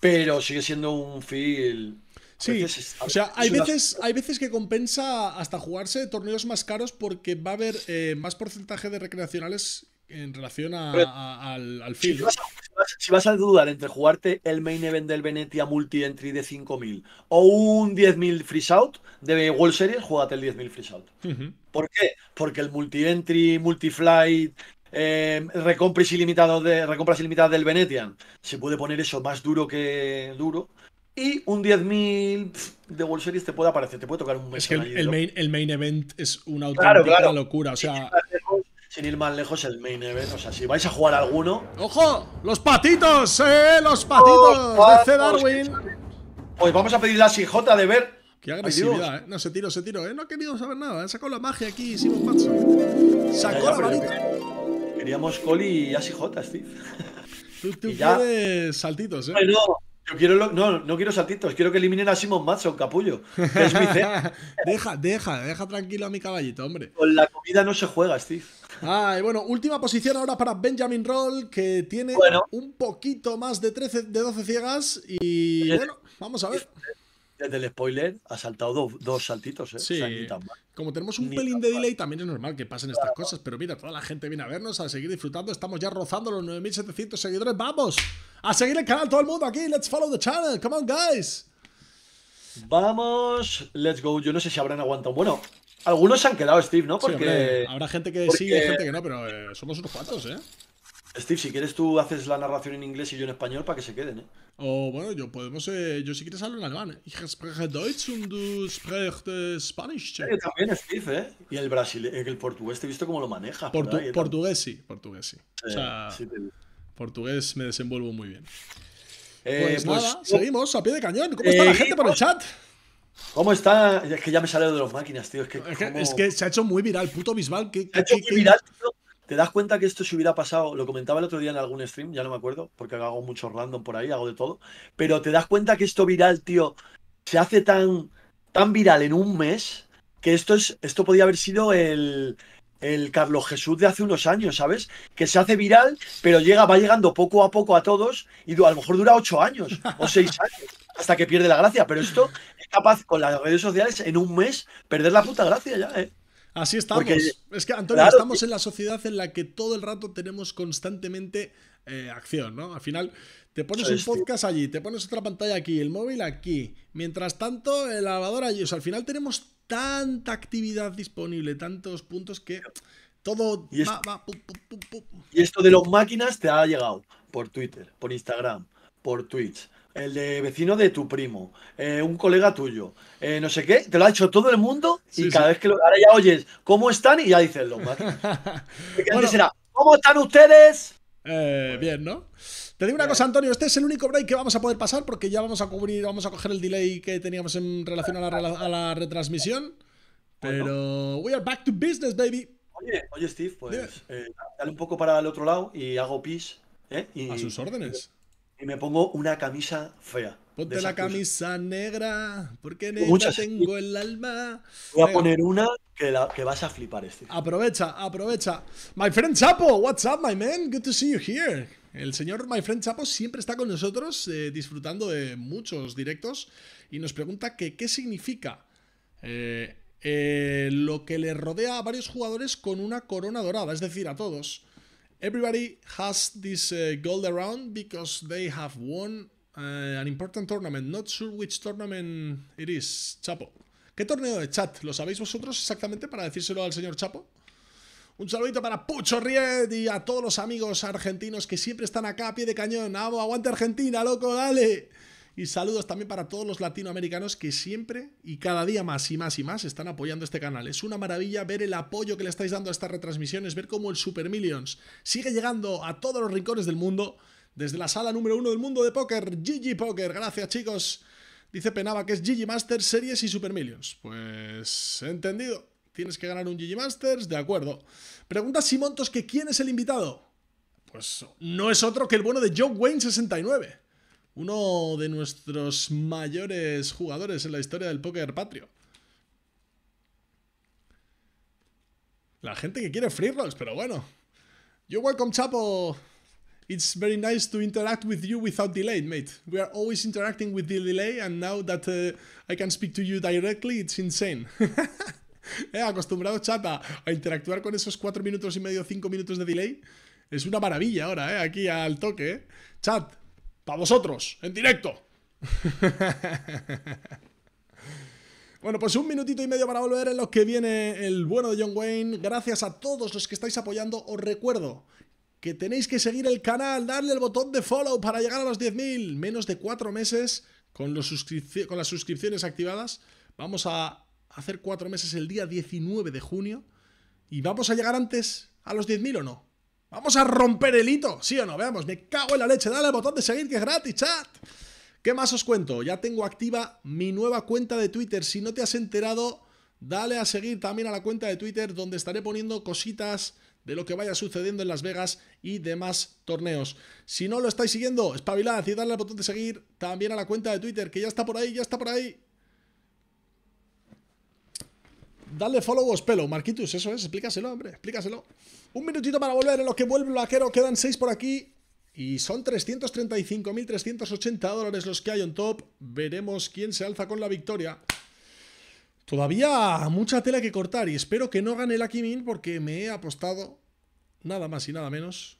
pero sigue siendo un feel Sí, o sea, hay veces, hay veces que compensa hasta jugarse torneos más caros porque va a haber eh, más porcentaje de recreacionales en relación al, al Si vas, a, dudar entre jugarte el main event del Venetia multi-entry de 5.000 o un 10.000 freeze out de World Series, jugate el 10.000 freeze out. ¿Por qué? Porque el multi-entry, multi-flight, eh, recompras, ilimitadas de, recompras ilimitadas del Venetian, se puede poner eso más duro que duro. Y un 10.000 de World Series te puede aparecer, te puede tocar un mes. Es que el, main, el, main, event es una auténtica locura. O sea, sin ir más lejos, el main event. O sea, si vais a jugar alguno. ¡Ojo! ¡Los patitos! ¡Eh! ¡Los patitos! de pues C. Darwin. Pues vamos a pedir la CJ de ver. Qué agresividad, eh. No, se tiro, se tiro, eh. No ha querido saber nada. Eh. Sacó la magia aquí, Simon Matson. Sacó la varita. Queríamos Coli y J, Steve. Tú, tú quieres saltitos, eh. yo no, no quiero saltitos, quiero que eliminen a Simon Matson, capullo. es mi deja, deja, deja tranquilo a mi caballito, hombre. Con la comida no se juega, Steve. Ay, ah, bueno, última posición ahora para Benjamin Roll, que tiene un poquito más de 13, de 12 ciegas. Y bueno, vamos a ver. Desde el spoiler ha saltado dos, saltitos, ¿eh? Sí. Como tenemos un pelín de delay, también es normal que pasen estas cosas. Pero mira, toda la gente viene a vernos, a seguir disfrutando. Estamos ya rozando los 9.700 seguidores. ¡Vamos! A seguir el canal, todo el mundo aquí. Let's follow the channel. Come on, guys. Vamos, let's go. Yo no sé si habrán aguantado. Bueno, algunos se han quedado, Steve, ¿no? Porque. habrá gente que sigue, sí y gente que no, pero eh, somos unos cuantos, ¿eh? Steve, si quieres tú haces la narración en inglés y yo en español para que se queden, ¿eh? O bueno, yo podemos, eh, yo si quieres hablo en alemán, ¿eh? Ich spreche Deutsch und du sprichst eh, Spanish. Che. también Steve, ¿eh? Y el el portugués, te he visto cómo lo maneja? portugués sí, portugués sí. o sea, portugués me desenvuelvo muy bien. Eh, pues, pues seguimos a pie de cañón. ¿Cómo está la gente por el chat? ¿Cómo está? Es que ya me sale de las máquinas, tío. Es que, se ha hecho muy viral, puto Bisbal. se ha hecho muy viral, tío. ¿Te das cuenta que esto se hubiera pasado? Lo comentaba el otro día en algún stream, ya no me acuerdo, porque hago mucho random por ahí, hago de todo. Pero te das cuenta que esto viral, tío, se hace tan, tan viral en un mes que esto, es, esto podía haber sido el, el Carlos Jesús de hace unos años, ¿sabes? Que se hace viral, pero llega, va llegando poco a poco a todos y a lo mejor dura ocho años o seis años hasta que pierde la gracia. Pero esto capaz con las redes sociales en un mes perder la puta gracia ya, ¿eh? Así estamos. es que, Antonio, estamos en la sociedad en la que todo el rato tenemos constantemente eh, acción, ¿no? Al final, te pones un podcast allí, te pones otra pantalla aquí, el móvil aquí. Mientras tanto, el lavador allí. O sea, al final tenemos tanta actividad disponible, tantos puntos que todo y esto, va, Y esto de los máquinas te ha llegado por Twitter, por Instagram, por Twitch el de vecino de tu primo, eh, un colega tuyo, eh, no sé qué, te lo ha hecho todo el mundo y cada vez que lo. Ahora ya oyes, ¿cómo están? Y ya dices lo más. ¿cómo están ustedes? Eh, bien, ¿no? Te digo una cosa, Antonio, este es el único break que vamos a poder pasar porque ya vamos a cubrir, vamos a coger el delay que teníamos en relación a la, retransmisión. Pero we are back to business, baby. Oye, oye Steve, pues dale un poco para el otro lado y hago pis. a sus órdenes y me pongo una camisa fea. Ponte la camisa negra, porque negra tengo el alma. Voy a poner una que, vas a flipar, este. Aprovecha, aprovecha. My friend Chapo, what's up, my man? Good to see you here. El señor My friend Chapo siempre está con nosotros, eh, disfrutando de muchos directos, y nos pregunta que qué significa eh, eh, lo que le rodea a varios jugadores con una corona dorada, es decir, a todos. Everybody has this uh, gold around because they have won uh, an important tournament. Not sure which tournament it is, Chapo. ¿Qué torneo de chat? ¿Lo sabéis vosotros exactamente para decírselo al señor Chapo? Un saludito para Pucho Ried y a todos los amigos argentinos que siempre están acá a pie de cañón. aguante Argentina, loco, dale! Y saludos también para todos los latinoamericanos que siempre y cada día más y más y más están apoyando este canal. Es una maravilla ver el apoyo que le estáis dando a estas retransmisiones, ver cómo el Super Millions sigue llegando a todos los rincones del mundo. Desde la sala número uno del mundo de póker, GG Poker. Gracias, chicos. Dice Penaba que es GG Masters, series y Super Millions. Pues entendido. Tienes que ganar un GG Masters, de acuerdo. Pregunta Simontos que quién es el invitado. Pues no es otro que el bueno de Joe Wayne 69. Uno de nuestros mayores jugadores en la historia del póker patrio. La gente que quiere free rolls, pero bueno. You're welcome, Chapo. It's very nice to interact with you without delay, mate. We are always interacting with the delay, and now that uh, I can speak to you directly, it's insane. ¿He eh, acostumbrado, chata, a interactuar con esos 4 minutos y medio, 5 minutos de delay. Es una maravilla ahora, eh, aquí al toque. Eh. Chat, para vosotros, en directo. Bueno, pues un minutito y medio para volver en lo que viene el bueno de John Wayne. Gracias a todos los que estáis apoyando. Os recuerdo que tenéis que seguir el canal, darle el botón de follow para llegar a los 10.000. Menos de cuatro meses con, con las suscripciones activadas. Vamos a hacer cuatro meses el día 19 de junio. ¿Y vamos a llegar antes a los 10.000 o no? Vamos a romper el hito, ¿sí o no? Veamos, me cago en la leche, dale al botón de seguir que es gratis, chat. ¿Qué más os cuento? Ya tengo activa mi nueva cuenta de Twitter. Si no te has enterado, dale a seguir también a la cuenta de Twitter donde estaré poniendo cositas de lo que vaya sucediendo en Las Vegas y demás torneos. Si no lo estáis siguiendo, espabilad y dale al botón de seguir también a la cuenta de Twitter, que ya está por ahí, ya está por ahí. Dale follow pelo. Marquitus, eso es. Explícaselo, hombre. Explícaselo. Un minutito para volver. En lo que vuelve el vaquero quedan seis por aquí. Y son 335.380 dólares los que hay en top. Veremos quién se alza con la victoria. Todavía mucha tela que cortar y espero que no gane el Akimin porque me he apostado nada más y nada menos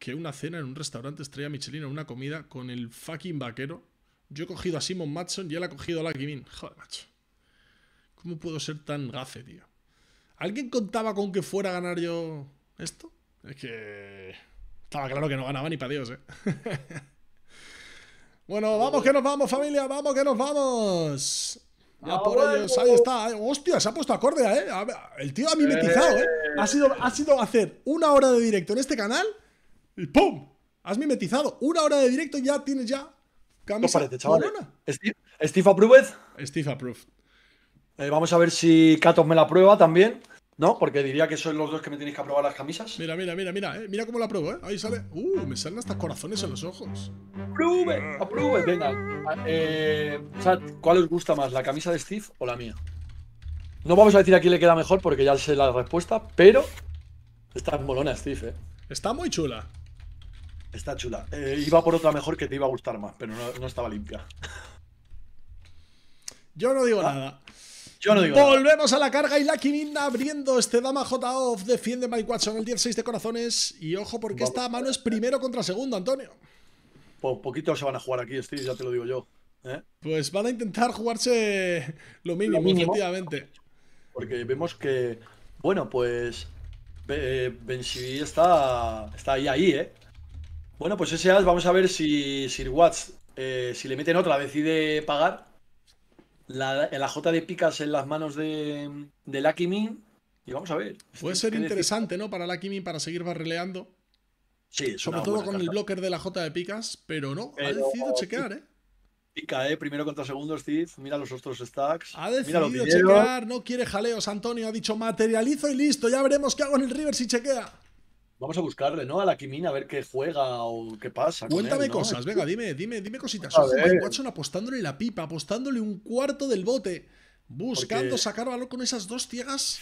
que una cena en un restaurante estrella Michelin o una comida con el fucking vaquero. Yo he cogido a Simon Matson y él ha cogido a Lucky Min. Joder, macho. ¿Cómo puedo ser tan gafe, tío? ¿Alguien contaba con que fuera a ganar yo esto? Es que... Estaba claro que no ganaba ni para Dios, ¿eh? bueno, vamos que nos vamos, familia. Vamos que nos vamos. Ya por ellos, ahí está. Eh. Hostia, se ha puesto acorde, ¿eh? El tío ha mimetizado, eh. ¿eh? Ha sido, ha sido hacer una hora de directo en este canal y ¡pum! Has mimetizado. Una hora de directo y ya tienes ya camisa. ¿Qué parece, chaval? Steve Approved. Steve Approved. Eh, vamos a ver si Katos me la prueba también, ¿no? Porque diría que son los dos que me tenéis que aprobar las camisas. Mira, mira, mira, mira, eh, mira cómo la pruebo, ¿eh? Ahí sale. Uh, me salen hasta corazones en los ojos. ¡Apruebe! ¡Apruebe! Venga. Eh, ¿cuál os gusta más, la camisa de Steve o la mía? No vamos a decir a quién le queda mejor porque ya sé la respuesta, pero está molona Steve, ¿eh? Está muy chula. Está chula. iba por otra mejor que te iba a gustar más, pero no, estaba limpia. Yo no digo ah. nada. Volvemos a la carga y la Quininda abriendo este dama J off. Defiende Mike Watson el 10-6 de corazones. Y ojo, porque esta mano es primero contra segundo, Antonio. Pues poquito se van a jugar aquí, Steve, ya te lo digo yo. ¿eh? Pues van a intentar jugarse lo mínimo, efectivamente. Porque vemos que, bueno, pues eh, Benji está, está ahí, ahí, ¿eh? Bueno, pues ese as, vamos a ver si Sir Watts, eh, si le meten otra, decide pagar la, la J de picas en las manos de, de Lucky Y vamos a ver. Puede ser interesante, ¿no? Para Lucky para seguir barreleando. Sí, Sobre todo con el blocker de la J de picas, pero no, ha decidido chequear, ¿eh? Pica, ¿eh? Primero contra segundo, Steve. Mira los otros stacks. Ha decidido chequear, no quiere jaleos, Antonio. Ha dicho materializo y listo. Ya veremos qué hago en el river si chequea. Vamos a buscarle, ¿no? A la Kimina a ver qué juega o qué pasa. Cuéntame cosas, venga, dime, dime, dime cositas. Mike Watson apostándole la pipa, apostándole un cuarto del bote, buscando sacar valor con esas dos ciegas.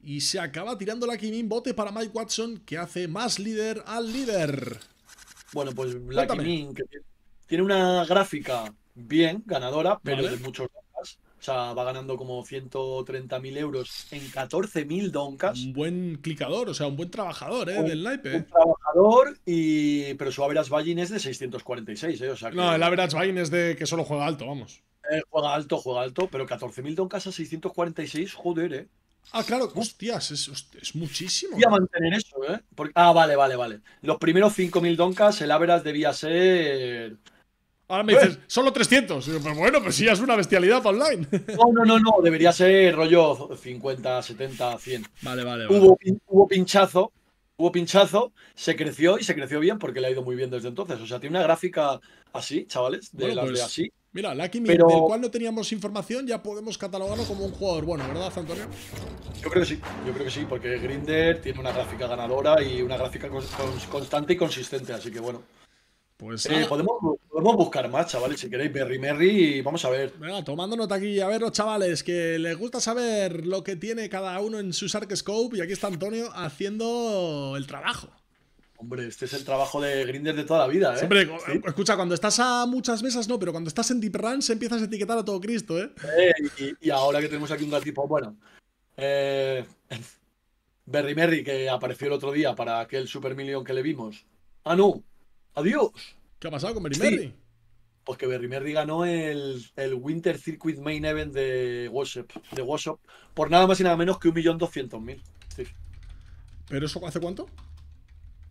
Y se acaba tirando la Kimin bote para Mike Watson, que hace más líder al líder. Bueno, pues la que tiene una gráfica bien ganadora, pero de muchos sea, va ganando como 130.000 euros en 14.000 doncas. Un buen clicador, o sea, un buen trabajador, ¿eh? del naipe. Un trabajador, y... pero su average buying es de 646, ¿eh? No, el average buying es de que solo juega alto, vamos. Eh, juega alto, juega alto, pero 14.000 doncas a 646, joder, ¿eh? Ah, claro, hostias, es, muchísimo. Voy a mantener eso, ¿eh? ah, vale, vale, vale. Los primeros 5.000 doncas, el average debía ser Ahora me dices, solo 300. pues bueno, pues sí, es una bestialidad online. No, no, no, no, debería ser rollo 50, 70, 100. Vale, vale, vale. Hubo, pinchazo, hubo pinchazo, se creció y se creció bien porque le ha ido muy bien desde entonces. O sea, tiene una gráfica así, chavales, de las de pues, así. Mira, Lucky pero... del cual no teníamos información, ya podemos catalogarlo como un jugador bueno, ¿verdad, Antonio? Yo creo que sí, yo creo que sí, porque Grinder tiene una gráfica ganadora y una gráfica constante y consistente, así que bueno. Pues podemos, podemos, buscar más, chavales, si queréis, Berry Merry, vamos a ver. tomando nota aquí, a ver los chavales, que les gusta saber lo que tiene cada uno en sus arc Scope, y aquí está Antonio haciendo el trabajo. Hombre, este es el trabajo de Grinders de toda la vida, ¿eh? Hombre, escucha, cuando estás a muchas mesas no, pero cuando estás en Deep se empiezas a etiquetar a todo Cristo, ¿eh? eh y, ahora que tenemos aquí un tipo, bueno. Berry eh, Merry, que apareció el otro día para aquel Super Million que le vimos. Ah, no, Adiós. ¿Qué ha pasado con Berry sí. Pues que Berry ganó el, Winter Circuit Main Event de Worship, de por nada más y nada menos que 1.200.000. Sí. ¿Pero eso hace cuánto?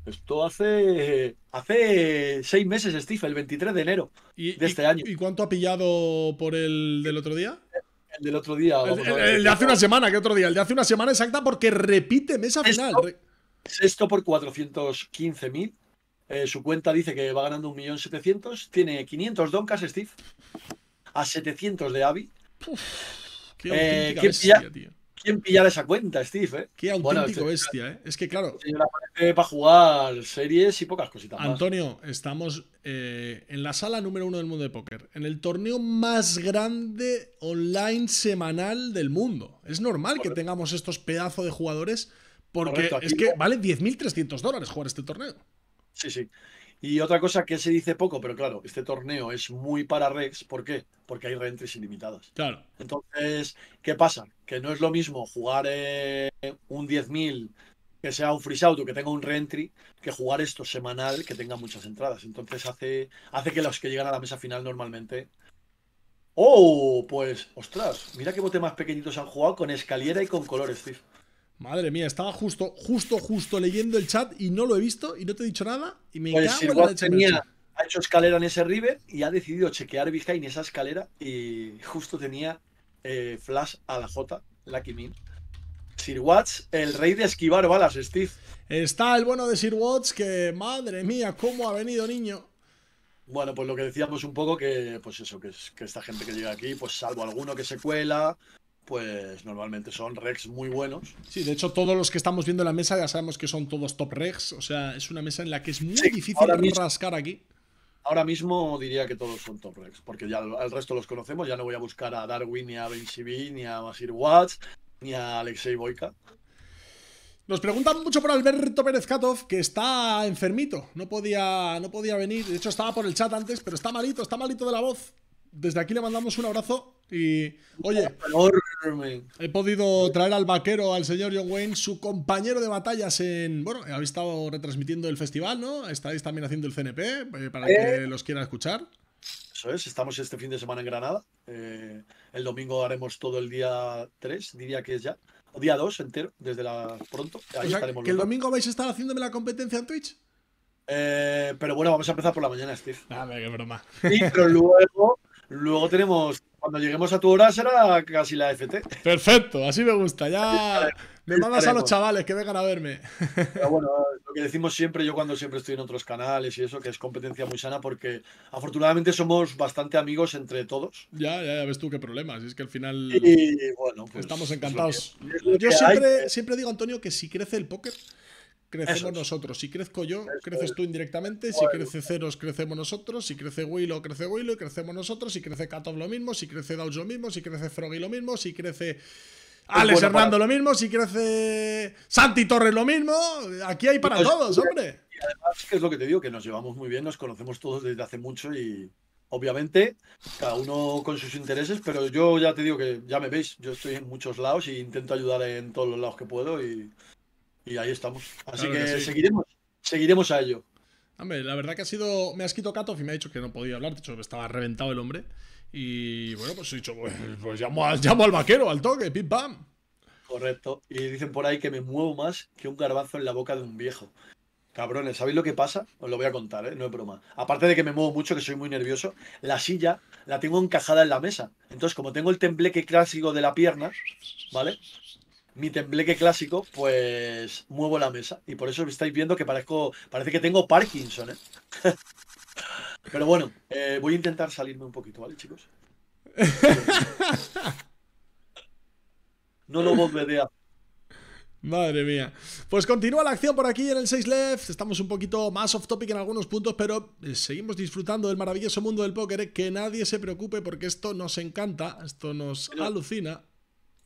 Esto hace hace seis meses, Steve, el 23 de enero de este año. ¿Y cuánto ha pillado por el del otro día? El, del otro día. El, de hace una semana, ¿qué otro día? El de hace una semana exacta porque repite mesa final. Esto por 415.000. Eh, su cuenta dice que va ganando 1.700.000. Tiene 500 doncas, Steve. A 700 de Avi. Qué eh, ¿quién, bestia, pilla, tío. ¿Quién esa cuenta, Steve? Eh? Qué auténtico este bestia, ¿eh? Es que claro. Este para jugar series y pocas cositas. Antonio, estamos en la sala número uno del mundo de póker. En el torneo más grande online semanal del mundo. Es normal que tengamos estos pedazos de jugadores. Porque es que vale 10.300 dólares jugar este torneo. Sí, sí. Y otra cosa que se dice poco, pero claro, este torneo es muy para Rex. ¿Por qué? Porque hay reentries ilimitadas. Claro. Entonces, ¿qué pasa? Que no es lo mismo jugar eh, un 10.000 que sea un freeze out o que tenga un reentry que jugar esto semanal que tenga muchas entradas. Entonces hace, hace que los que llegan a la mesa final normalmente. ¡Oh! Pues, ostras, mira qué bote más pequeñitos han jugado con escalera y con colores, Steve. Madre mía, estaba justo, justo, justo leyendo el chat y no lo he visto y no te he dicho nada y me pues cago en la ha hecho escalera en ese river y ha decidido chequear Vizcay en esa escalera y justo tenía eh, flash a la J, Lucky Min. Sir Watts, el rey de esquivar balas, Steve. Está el bueno de Sir Watts que, madre mía, cómo ha venido, niño. Bueno, pues lo que decíamos un poco que, pues eso, que, que esta gente que llega aquí, pues salvo alguno que se cuela, pues normalmente son regs muy buenos. Sí, de hecho, todos los que estamos viendo en la mesa ya sabemos que son todos top regs. O sea, es una mesa en la que es muy difícil rascar aquí. Ahora mismo diría que todos son top regs, porque ya el resto los conocemos. Ya no voy a buscar a Darwin, ni a Benchibi, ni a Basir Watts, ni a Alexei Boyka. Nos preguntan mucho por Alberto Pérez Katov, que está enfermito. No podía, no podía venir. De hecho, estaba por el chat antes, pero está malito, está malito de la voz. Desde aquí le mandamos un abrazo y, oye, he podido traer al vaquero, al señor John Wayne, su compañero de batallas en. Bueno, habéis estado retransmitiendo el festival, ¿no? Estáis también haciendo el CNP eh, para que eh. los quieran escuchar. Eso es, estamos este fin de semana en Granada. Eh, el domingo haremos todo el día 3, diría que es ya. O día 2 entero, desde la pronto. Ahí o sea, que el domingo vais a estar haciéndome la competencia en Twitch. pero bueno, vamos a empezar por la mañana, Steve. qué broma. Y luego Luego tenemos, cuando lleguemos a tu hora será casi la FT. Perfecto, así me gusta. Ya me mandas a los chavales que vengan a verme. bueno, lo que decimos siempre, yo cuando siempre estoy en otros canales y eso, que es competencia muy sana porque afortunadamente somos bastante amigos entre todos. Ya, ya, ya ves tú qué problemas. Es que al final y, bueno, pues, estamos encantados. yo siempre, ¿eh? siempre digo, Antonio, que si crece el póker crecemos nosotros. Si crezco yo, creces tú indirectamente. Si crece Ceros, crecemos nosotros. Si crece Willow, crece Willow y crecemos nosotros. Si crece Katov, lo mismo. Si crece Daus, lo mismo. Si crece Froggy, lo mismo. Si crece Alex Hernando, lo mismo. Si crece Santi Torres, lo mismo. Aquí hay para pues, todos, hombre. Y además, que es lo que te digo, que nos llevamos muy bien, nos conocemos todos desde hace mucho y obviamente, cada uno con sus intereses, pero yo ya te digo que ya me veis, yo estoy en muchos lados y intento ayudar en todos los lados que puedo y y ahí estamos. Así que, seguiremos, seguiremos a ello. Hombre, la verdad que ha sido. Me has quitado Katov y me ha dicho que no podía hablar. De hecho, estaba reventado el hombre. Y bueno, pues he dicho, pues, pues llamo, al vaquero, al toque, pim pam. Correcto. Y dicen por ahí que me muevo más que un garbanzo en la boca de un viejo. Cabrones, ¿sabéis lo que pasa? Os lo voy a contar, ¿eh? no es broma. Aparte de que me muevo mucho, que soy muy nervioso, la silla la tengo encajada en la mesa. Entonces, como tengo el tembleque clásico de la pierna, ¿vale? mi tembleque clásico, pues muevo la mesa. Y por eso estáis viendo que parezco, parece que tengo Parkinson, ¿eh? Pero bueno, eh, voy a intentar salirme un poquito, ¿vale, chicos? No lo voy a Madre mía. Pues continúa la acción por aquí en el 6 Left. Estamos un poquito más off topic en algunos puntos, pero eh, seguimos disfrutando del maravilloso mundo del póker. Que nadie se preocupe porque esto nos encanta, esto nos alucina.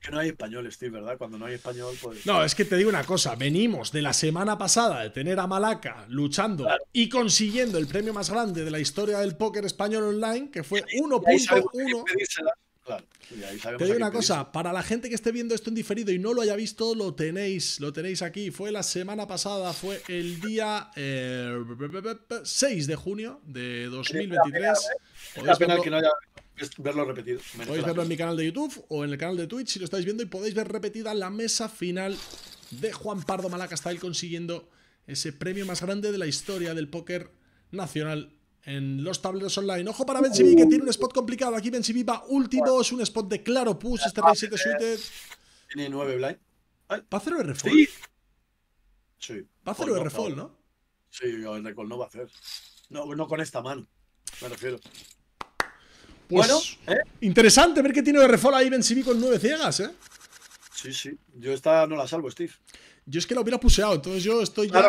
Que no hay español, Steve, ¿verdad? Cuando no hay español, pues- No, es que te digo una cosa. Venimos de la semana pasada de tener a Malaca luchando y consiguiendo el premio más grande de la historia del póker español online, que fue 1.1. te digo una cosa, para la gente que esté viendo esto en diferido y no lo haya visto, lo tenéis, lo tenéis aquí. Fue la semana pasada, fue el día 6 eh, de junio de 2023. Es que no haya verlo repetido. Podéis verlo en mi canal de YouTube o en el canal de Twitch si lo estáis viendo y podéis ver repetida la mesa final de Juan Pardo Malaca él consiguiendo ese premio más grande de la historia del póker nacional en los tableros online. Ojo para Sibi que tiene un spot complicado. Aquí Sibi va último, es un spot de claro push, este rey 7 suited. Tiene 9 blind. ¿Va a hacer R-Fall? Sí. Va a hacer R-Fall, ¿no? Sí, el recall no va a hacer. No, no con esta mano, me refiero bueno, pues, ¿eh? interesante ver que tiene de refol ahí Ben Civic con nueve ciegas, ¿eh? Sí, sí. Yo esta no la salvo, Steve. Yo es que la hubiera puseado, entonces yo estoy ya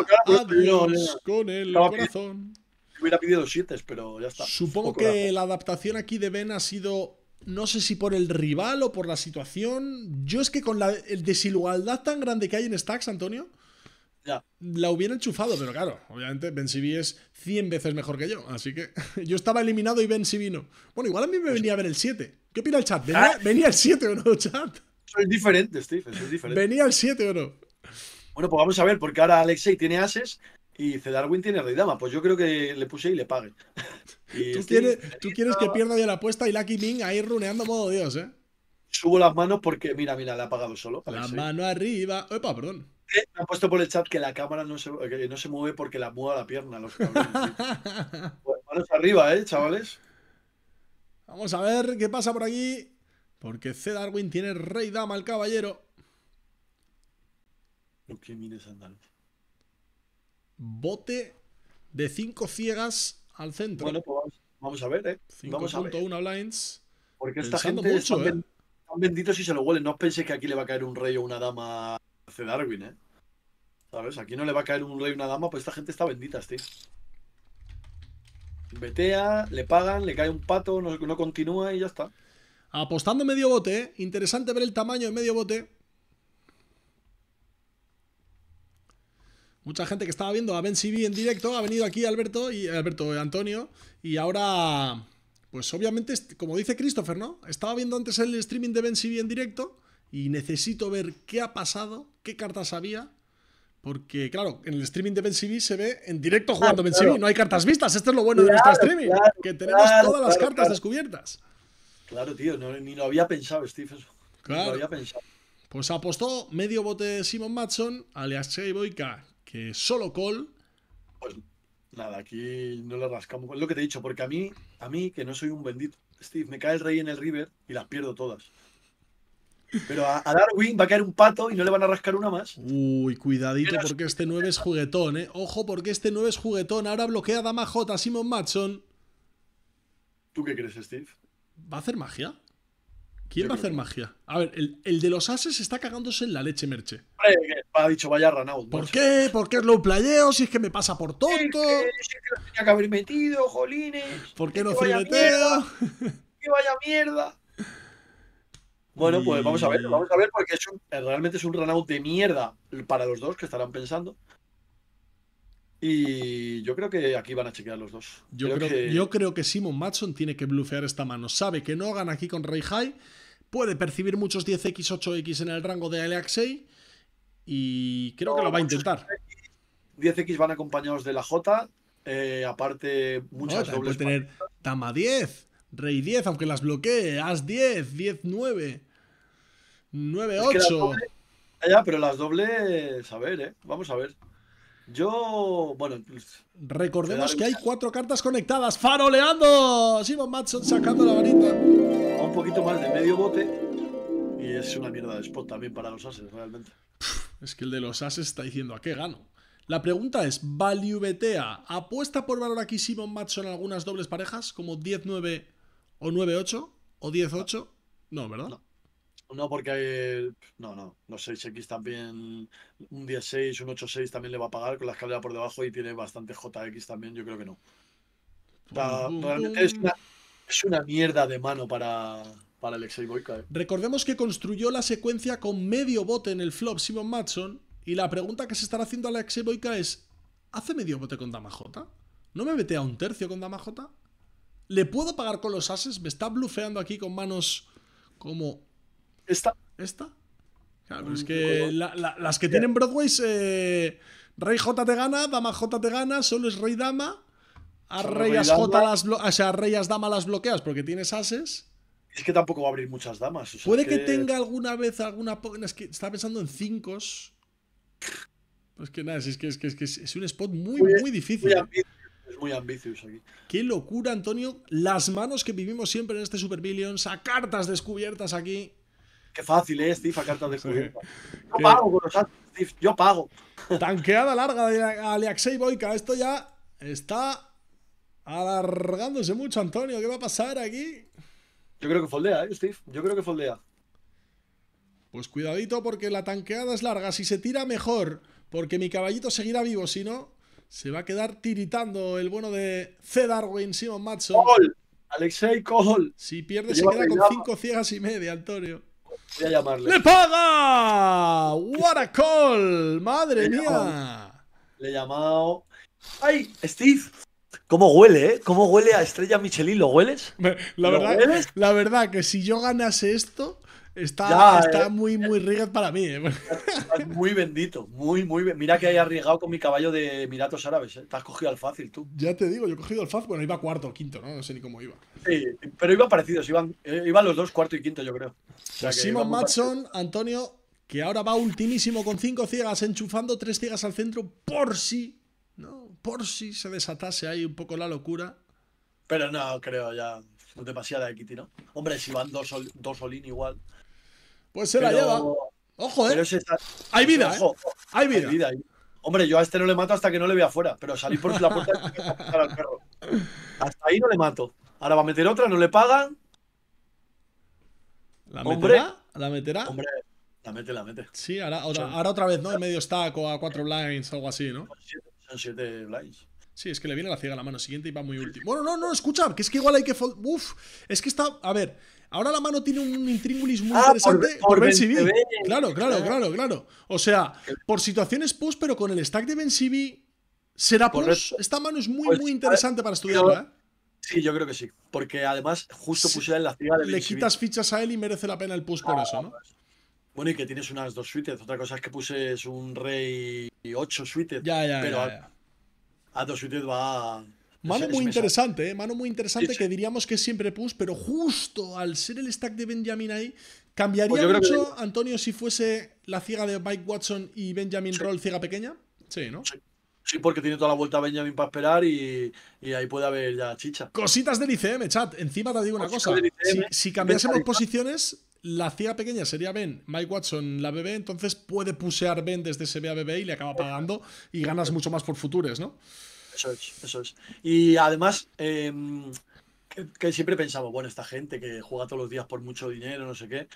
con el corazón. hubiera pedido siete, pero ya está. Supongo que la adaptación aquí de Ben ha sido no sé si por el rival o por la situación. Yo es que con la desigualdad tan grande que hay en Stacks, Antonio, la hubiera enchufado, pero claro, obviamente Ben Sibi es 100 veces mejor que yo. Así que yo estaba eliminado y Ben Sibi no. Bueno, igual a mí me venía a ver el 7. ¿Qué opina el chat? ¿Venía, ah. el 7 o no, chat? Soy diferente, Steve, diferente. ¿Venía el 7 o no? Bueno, pues vamos a ver, porque ahora Alexei tiene ases y Cedarwin tiene rey dama. Pues yo creo que le puse y le pague. ¿Tú, quieres, que ah". pierda ya la apuesta y Lucky Ming ahí runeando modo Dios, ¿eh? Subo las manos porque, mira, mira, le ha pagado solo. La mano arriba. Opa, perdón me ha puesto por el chat que la cámara no se, mueve porque la mueva la pierna, los arriba, ¿eh, chavales? Vamos a ver qué pasa por aquí. Porque C. Darwin tiene rey dama al caballero. Bote de cinco ciegas al centro. Bueno, pues vamos, a ver, ¿eh? una blinds. Porque esta gente mucho, ¿eh? son, benditos y se lo huelen. No os penséis que aquí le va a caer un rey o una dama este Darwin, ¿eh? ¿Sabes? Aquí no le va a caer un rey y una dama, pues esta gente está bendita, tío. Betea, le pagan, le cae un pato, no, continúa y ya está. Apostando medio bote, ¿eh? Interesante ver el tamaño de medio bote. Mucha gente que estaba viendo a Ben CB en directo ha venido aquí Alberto y Alberto Antonio y ahora pues obviamente como dice Christopher, ¿no? Estaba viendo antes el streaming de Ben CB en directo y necesito ver qué ha pasado qué cartas había. Porque, claro, en el streaming de Ben BenCB se ve en directo ah, jugando Ben No hay cartas vistas. Esto es lo bueno de nuestro streaming. que tenemos todas las cartas descubiertas. Claro, tío. ni lo había pensado, Steve. Claro. Pues apostó medio bote de Simon Matson, alias Shea Boyka, que solo call. Pues nada, aquí no le rascamos. Es lo que te he dicho, porque a mí, a mí, que no soy un bendito, Steve, me cae el rey en el River y las pierdo todas. Pero a, Darwin va a caer un pato y no le van a rascar una más. Uy, cuidadito porque este 9 es juguetón, ¿eh? Ojo porque este 9 es juguetón. Ahora bloquea a Dama J, Simon Matson. ¿Tú qué crees, Steve? ¿Va a hacer magia? ¿Quién va a hacer magia? A ver, el, de los ases está cagándose en la leche, Merche. Ha dicho, vaya Ranaud. ¿Por qué? ¿Por qué es low playeo? Si es que me pasa por tonto. Es lo tenía que haber metido, jolines. ¿Por qué no cirbeteo? Que vaya mierda. Bueno, pues vamos a ver, vamos a ver, porque eh, realmente es un runout de mierda para los dos que estarán pensando. Y yo creo que aquí van a chequear los dos. Yo creo, que... yo creo que Simon Matson tiene que blufear esta mano. Sabe que no gana aquí con Rey High, puede percibir muchos 10x, 8x en el rango de Alexei. y creo que lo va a intentar. 10x van acompañados de la J, eh, aparte muchas no, dobles. tener tama 10, Rey 10, aunque las bloquee. As 10, 10, 9. 9, 8. Ya, pero las dobles, a ver, ¿eh? Vamos a ver. Yo, bueno... Pues, Recordemos que hay cuatro cartas conectadas. ¡Faroleando! Simon Matson sacando la varita. un poquito más de medio bote. Y es una mierda de spot también para los ases, realmente. Es que el de los ases está diciendo, ¿a qué gano? La pregunta es, ¿Valiubetea apuesta por valor aquí Simon Matson algunas dobles parejas? Como 10-9... ¿O 9-8? ¿O 10-8? No, ¿verdad? No. porque hay, no, no, los 6X también, un 16, un 8-6 también le va a pagar con la escalera por debajo y tiene bastante JX también, yo creo que no. realmente es una, mierda de mano para, para Alexei Boyka. Eh. Recordemos que construyó la secuencia con medio bote en el flop Simon Matson y la pregunta que se estará haciendo a Alexei Boyka es, ¿hace medio bote con Dama J? ¿No me mete a un tercio con Dama J? Le puedo pagar con los ases. Me está blufeando aquí con manos como. Esta. ¿Esta? Claro, pero es que las que tienen Broadway eh, Rey J te gana, Dama J te gana, solo es Rey Dama. A reyas las Dama las bloqueas porque tienes ases. Es que tampoco va a abrir muchas damas. Puede que... tenga alguna vez alguna. Es que está pensando en cincos. Pues que nada, es que es, que, es, que es un spot muy, muy, difícil. Es muy ambicioso aquí. Qué locura, Antonio. Las manos que vivimos siempre en este Super Billions a cartas descubiertas aquí. Qué fácil eh, Steve, a cartas descubiertas. Yo pago con los yo pago. Tanqueada larga de Alexei Boica. Esto ya está alargándose mucho, Antonio. ¿Qué va a pasar aquí? Yo creo que foldea, ¿eh, Steve. Yo creo que foldea. Pues cuidadito porque la tanqueada es larga. Si se tira, mejor. Porque mi caballito seguirá vivo. Si no, se va a quedar tiritando el bueno de C. Darwin, Simon Matson. ¡Call! Alexei Cole Si pierde, se queda con cinco ciegas y media, Antonio. llamarle. ¡Le paga! ¡What a call! ¡Madre mía! Le he llamado. ¡Ay, Steve! ¿Cómo huele, eh? ¿Cómo huele a Estrella Michelin? ¿Lo hueles? La, verdad, hueles? la verdad que si yo ganase esto, Está, está eh. muy, muy rigat para mí. Eh. muy bendito, muy, muy. Mira que hay arriesgado con mi caballo de Emiratos Árabes. Eh. Te has cogido al fácil tú. Ya te digo, yo he cogido al fácil. Bueno, iba cuarto o quinto, ¿no? No sé ni cómo iba. Sí, pero iban parecidos. Iban, iban los dos cuarto y quinto, yo creo. Simon Matson, Antonio, que ahora va ultimísimo con cinco ciegas, enchufando tres ciegas al centro por si, ¿no? Por si se desatase ahí un poco la locura. Pero no, creo ya. Demasiada equity, ¿no? Hombre, si van dos, dos igual. Pues se la lleva. Ojo, eh. Hay vida, Ojo, ¿eh? Hay vida. Hombre, yo a este no le mato hasta que no le vea fuera, pero salí por la puerta al perro. Hasta ahí no le mato. Ahora va a meter otra, no le pagan. ¿La meterá? ¿La meterá? Hombre, la mete, la mete. Sí, ahora otra, vez, ¿no? En medio o a cuatro blinds o algo así, ¿no? Son siete blinds. Sí, es que le viene la ciega a la mano siguiente y va muy último. Bueno, no, no, escucha, que es que igual hay que. Uf, es que está. A ver, Ahora la mano tiene un intríngulis muy ah, interesante por, ben Claro, claro, ah. claro, claro. O sea, por situaciones post, pero con el stack de Ben será por eso. Esta mano es muy, pues, muy interesante para estudiarla, ¿eh? Sí, yo creo que sí. Porque además, justo pusiera en la ciudad de Le quitas fichas a él y merece la pena el push por ah, eso, ¿no? Bueno, y que tienes unas dos suites. Otra cosa es que puses un rey y ocho suites. Ya, ya, pero A, a, dos suites va. Eh, mano muy interesante, mano muy interesante que diríamos que es siempre push, pero justo al ser el stack de Benjamin ahí, ¿cambiaría pues mucho, Antonio, si fuese la ciega de Mike Watson y Benjamin Roll ciega pequeña? Sí, ¿no? Sí. porque tiene toda la vuelta Benjamin para esperar y, ahí puede haber ya chicha. Cositas del ICM, chat. Encima te digo una cosa. si, cambiásemos posiciones, la ciega pequeña sería Ben, Mike Watson la BB, entonces puede pusear Ben desde ese a BB y le acaba pagando y ganas mucho más por futures, ¿no? Eso es, eso Y además, em, que, siempre pensamos, bueno, esta gente que juega todos los días por mucho dinero, no sé qué.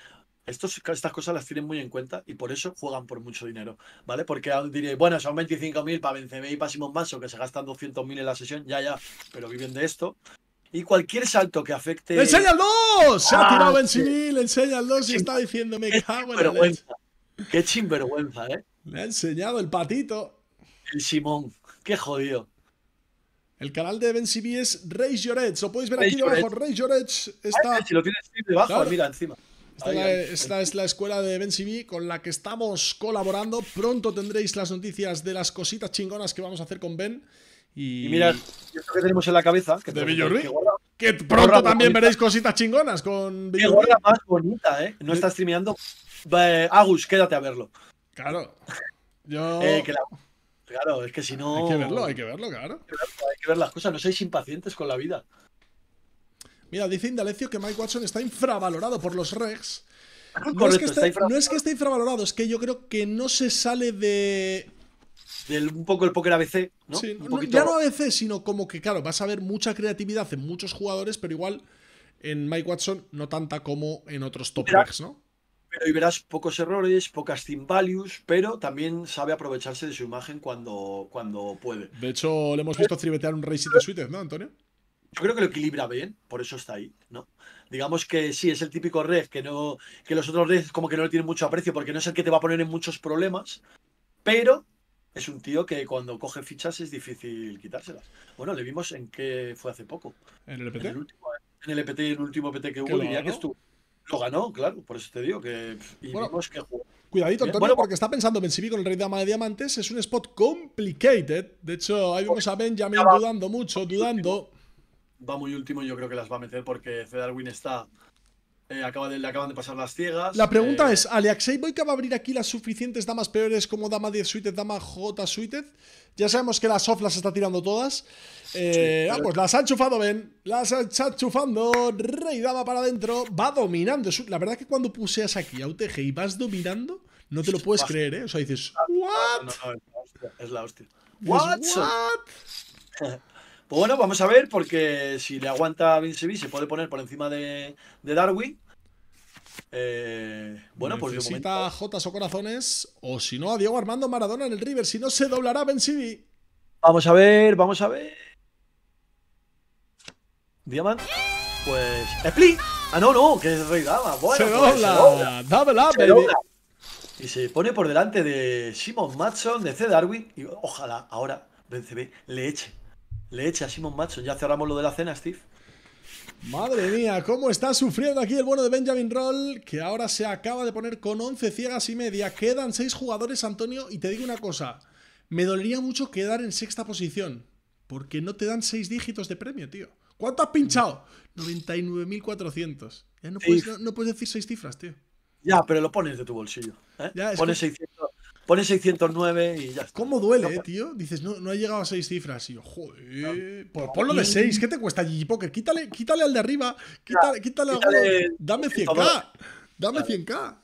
Estos, estas cosas las tienen muy en cuenta y por eso juegan por mucho dinero, ¿vale? Porque diréis, bueno, son 25.000 para Benzema y para Simón Manso, que se gastan 200.000 en la sesión, ya, ya, pero viven de esto. Y cualquier salto que afecte. ¡Enséñalo! Se ha ah, tirado en enséñalo y está diciéndome, cago en vergüenza. Qué sinvergüenza, ¿eh? Me ha enseñado el patito. El Simón, qué jodido. El canal de Ben CB es Raise Your Edge. Lo podéis ver aquí debajo. Raise Your Edge está. Ah, si lo tienes debajo, mira, encima. Esta, es la escuela de Ben CB con la que estamos colaborando. Pronto tendréis las noticias de las cositas chingonas que vamos a hacer con Ben. Y, mirad mira, esto que tenemos en la cabeza. Que de Villorri. Que pronto también veréis cositas chingonas con Qué gorra más bonita, ¿eh? No está streameando. Agus, quédate a verlo. Claro. Yo. Eh, que la, Claro, es que si no. Hay que verlo, hay que verlo, claro. Hay que, ver las cosas, no sois impacientes con la vida. Mira, dice Indalecio que Mike Watson está infravalorado por los regs. Ah, no, es que esté, infravalorado, es que yo creo que no se sale de. un poco el poker ABC, ¿no? Sí, Ya no ABC, sino como que, claro, vas a ver mucha creatividad en muchos jugadores, pero igual en Mike Watson no tanta como en otros top regs. ¿no? pero y verás pocos errores, pocas team values, pero también sabe aprovecharse de su imagen cuando, cuando puede. De hecho, le hemos visto tribetear un racing de suites, ¿no, Antonio? Yo creo que lo equilibra bien, por eso está ahí, ¿no? Digamos que sí, es el típico red que no, que los otros reds como que no le tienen mucho aprecio porque no es el que te va a poner en muchos problemas, pero es un tío que cuando coge fichas es difícil quitárselas. Bueno, le vimos en qué fue hace poco. ¿En el EPT? En el último, en el EPT, el último EPT que hubo, diría que estuvo. Lo ganó, claro, por eso te digo que. Y bueno, que Cuidadito, Antonio, porque está pensando vi con el Rey Dama de Diamantes. Es un spot complicated. De hecho, ahí vemos a Benjamin dudando mucho, dudando. Va muy último, yo creo que las va a meter porque Cedarwin está eh, le acaban de pasar las ciegas. La pregunta eh, es: ¿Alexei Boyka va a abrir aquí las suficientes damas peores como dama 10 suited, dama J suited? Ya sabemos que la soft las está tirando todas. Eh, ah, pues las ha enchufado Ben, las ha enchufando. rey dama para adentro, va dominando. La verdad es que cuando puseas aquí a UTG y vas dominando, no te lo puedes creer, ¿eh? O sea, dices, ¿what? es la hostia. Es la hostia. ¿What? Pues bueno, vamos a ver, porque si le aguanta a se puede poner por encima de, Darwin. Eh, bueno, pues Necesita de momento... Jotas o Corazones, o si no, a Diego Armando Maradona en el River, si no se doblará Vincevi. Vamos a ver, vamos a ver. Diamante. Pues. ¡Split! Ah, no, no, que es Rey Dama. Bueno, se pues, dobla. Double up, Y se pone por delante de Simon Matson, de C. Darwin. Y ojalá ahora BCB le eche le eche a Simon Matson. Ya cerramos lo de la cena, Steve. Madre mía, cómo está sufriendo aquí el bueno de Benjamin Roll, que ahora se acaba de poner con 11 ciegas y media. Quedan 6 jugadores, Antonio, y te digo una cosa. Me dolería mucho quedar en sexta posición, porque no te dan 6 dígitos de premio, tío. ¿Cuánto has pinchado? 99.400. Ya no puedes, decir 6 cifras, tío. Ya, pero lo pones de tu bolsillo. ¿eh? pones 600 Pone 609 y ya. ¿Cómo duele, tío? Dices, no, no ha llegado a seis cifras. Y yo, joder. por pues ponlo de 6. ¿Qué te cuesta, Gigi Poker? Quítale, quítale al de arriba. Quítale, quítale, Dame 100k. Dame 100k.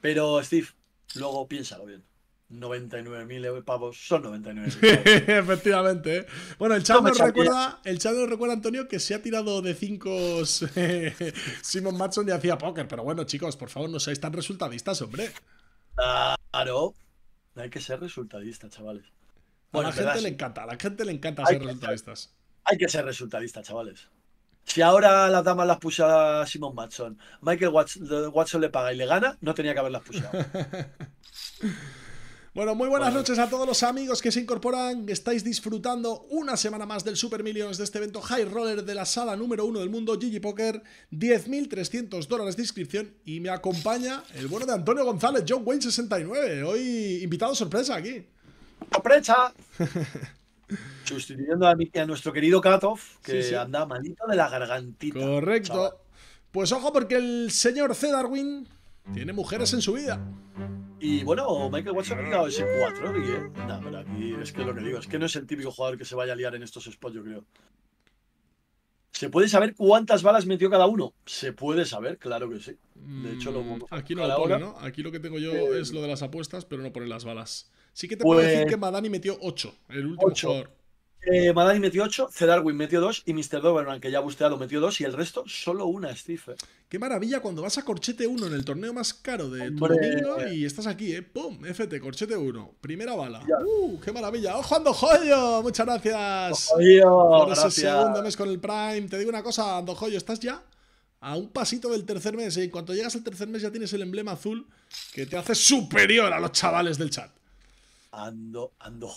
Pero, Steve, luego piénsalo bien. 99.000 pavos son 99.000. Efectivamente. ¿eh? Bueno, el chat, nos recuerda, eh. el recuerda, Antonio, que se ha tirado de 5 eh, Simon Matson y hacía póker. Pero bueno, chicos, por favor, no seáis tan resultadistas, hombre. Claro. Hay que ser resultadistas, chavales. la gente le encanta, la gente le encanta ser resultadistas. hay que ser resultadistas, chavales. Si ahora las damas las a Simon Matson, Michael Watson, le paga y le gana, no tenía que haberlas pusado. Bueno, muy buenas noches a todos los amigos que se incorporan. Estáis disfrutando una semana más del Super Millions de este evento High Roller de la sala número uno del mundo, Gigi Poker. 10.300 dólares de inscripción. Y me acompaña el bueno de Antonio González, John Wayne 69. Hoy invitado sorpresa aquí. ¡Sorpresa! Sustituyendo a, nuestro querido Katov, que anda malito de la gargantita. Correcto. Pues ojo porque el señor C. Darwin tiene mujeres en su vida. Y bueno, Michael Watson ha llegado ese 4 es que lo que digo, es que no es el típico jugador que se vaya a liar en estos spots, yo creo. ¿Se puede saber cuántas balas metió cada uno? Se puede saber, claro que sí. De hecho, lo mm, Aquí no lo pone, ¿no? Aquí lo que tengo yo eh, es lo de las apuestas, pero no pone las balas. Sí que te puedo pues decir que Madani metió 8, el último jugador. Eh, Madani metió 8, Cedarwin metió 2 y Mr. Doberman, que ya ha busteado, metió 2 y el resto solo una, Steve. Eh. Qué maravilla cuando vas a corchete 1 en el torneo más caro de y estás aquí, ¿eh? ¡Pum! FT, corchete 1. Primera bala. ¡Uh! ¡Qué maravilla! ¡Ojo ¡Oh, Andojoyo! ¡Muchas gracias! ¡Ojo! ese gracias. segundo mes con el Prime. Te digo una cosa, joyo, ¿estás ya? a un pasito del tercer mes. Y eh. cuando llegas al tercer mes ya tienes el emblema azul que te hace superior a los chavales del chat. Ando, ando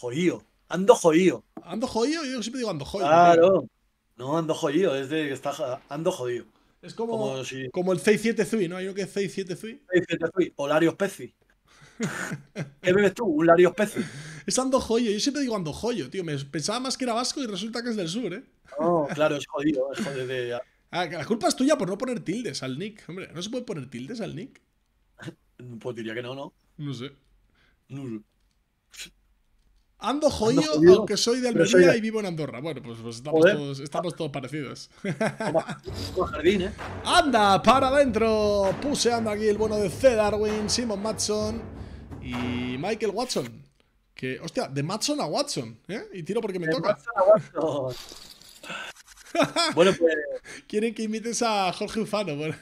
Ando jodido. Ando jodido, yo siempre digo ando jodido. Claro. No, ando jodido, es de que está ando jodido. Es como, como, el 6-7 Zui, ¿no? Hay uno que es 6-7 Zui. 6-7 Zui, o Lario Speci. ¿Qué bebes tú? Un Lario speci. Es ando jodido, yo siempre digo ando jodido, tío. Me pensaba más que era vasco y resulta que es del sur, ¿eh? No, claro, es jodido, es jodido de... Ah, la culpa es tuya por no poner tildes al nick. Hombre, ¿no se puede poner tildes al nick? Pues diría que no, ¿no? No sé. No sé. Ando jodido, aunque soy de Almería y vivo en Andorra. Bueno, pues, pues estamos, todos, estamos, todos, parecidos. jardín, ¿eh? ¡Anda! ¡Para adentro! Puse anda aquí el bueno de C. Darwin, Simon Matson y Michael Watson. Que, hostia, de Matson a Watson, ¿eh? Y tiro porque me toca. bueno, pues. Quieren que imites a Jorge Ufano. Bueno.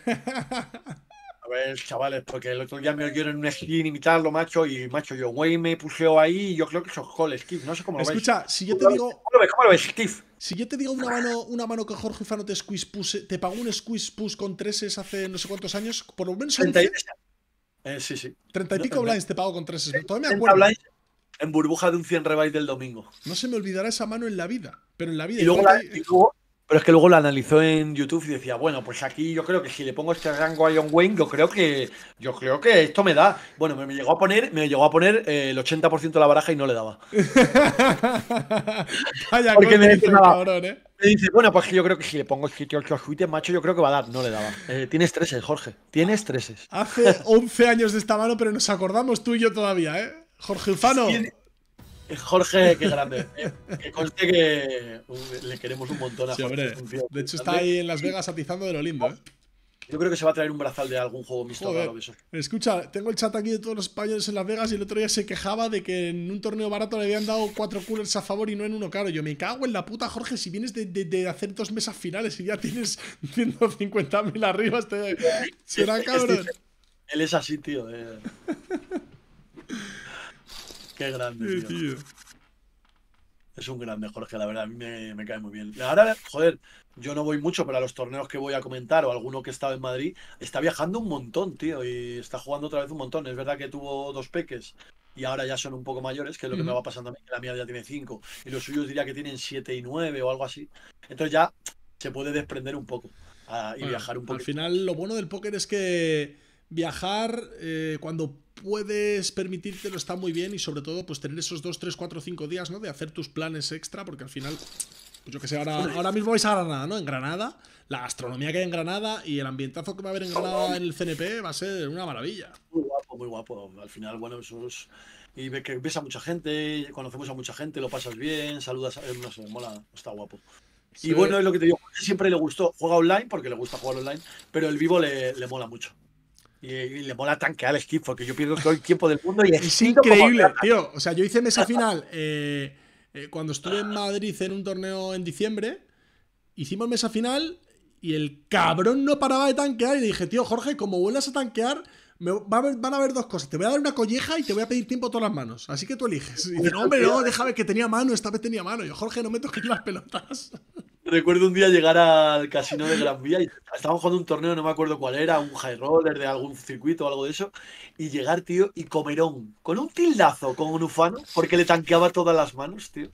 A ver, chavales, porque el otro día me oyeron en un skin imitarlo, macho, y macho, yo güey me puseo ahí, y yo creo que eso es Cole, no sé cómo lo Escucha, si yo te digo. ¿Cómo lo ves, ¿Cómo Si yo te digo una mano, una mano que Jorge Fano te squeeze te pagó un squeeze push con treses hace no sé cuántos años, por lo menos. 30 eh, sí, sí. y pico blinds te pago con treses. Todavía me acuerdo. en burbuja de un 100 rebate del domingo. No se me olvidará esa mano en la vida, pero en la vida. Y pero es que luego lo analizó en YouTube y decía, bueno, pues aquí yo creo que si le pongo este rango a John Wayne, yo creo que yo creo que esto me da. Bueno, me, llegó a poner, me llegó a poner eh, el 80% de la baraja y no le daba. Vaya Porque me dice, este cabrón, ¿eh? me dice, bueno, pues yo creo que si le pongo este 8 macho, yo creo que va a dar. No le daba. Eh, tienes treses, Jorge. Tienes treses. Hace 11 años de esta mano, pero nos acordamos tú y yo todavía, ¿eh? Jorge Ufano. Jorge, qué grande. que conste que uh, le queremos un montón a Jorge. De hecho, está ahí en Las Vegas atizando de lo lindo, ¿eh? Yo creo que se va a traer un brazal de algún juego mixto. escucha, tengo el chat aquí de todos los españoles en Las Vegas y el otro día se quejaba de que en un torneo barato le habían dado cuatro coolers a favor y no en uno caro. Yo me cago en la puta, Jorge, si vienes de, de, hacer dos mesas finales y ya tienes 150.000 arriba, este será cabrón. Él es así, tío. Eh. Qué grande, tío. Es un grande, Jorge, la verdad, a mí me, cae muy bien. Ahora, joder, yo no voy mucho, pero a los torneos que voy a comentar o alguno que estaba en Madrid, está viajando un montón, tío, y está jugando otra vez un montón. Es verdad que tuvo dos peques y ahora ya son un poco mayores, que es lo que me va pasando a mí, que la mía ya tiene cinco, y los suyos diría que tienen siete y nueve o algo así. Entonces ya se puede desprender un poco ah, y viajar un poco. Al final, lo bueno del póker es que viajar eh, cuando puedes permitírtelo está muy bien y sobre todo pues tener esos 2, 3, 4, 5 días, ¿no? De hacer tus planes extra porque al final, pues, yo que sé, ahora, mismo vais a Granada, ¿no? En Granada, la gastronomía que hay en Granada y el ambientazo que va a haber en Granada en el CNP va a ser una maravilla. Muy guapo, muy guapo. Al final, bueno, esos... Y que ves a mucha gente, conocemos a mucha gente, lo pasas bien, saludas, eh, no sé, mola, está guapo. Y bueno, es lo que te digo, siempre le gustó, juega online porque le gusta jugar online, pero el vivo le mola mucho y, le le mola tanquear esquí porque yo pierdo todo el tiempo del mundo y es increíble, tío. O sea, yo hice mesa final eh, eh, cuando estuve en Madrid en un torneo en diciembre. Hicimos mesa final y el cabrón no paraba de tanquear. Y dije, tío, Jorge, como vuelvas a tanquear, me a ver, van a haber dos cosas. Te voy a dar una colleja y te voy a pedir tiempo a todas las manos. Así que tú eliges. Y dice, no, hombre, no, déjame que tenía mano, esta vez tenía mano. Y yo, Jorge, no meto toques las pelotas. Recuerdo un día llegar al casino de Gran Vía y estábamos jugando un torneo, no me acuerdo cuál era, un high roller de algún circuito o algo de eso, y llegar, tío, y comerón, con un tildazo, con un ufano, porque le tanqueaba todas las manos, tío.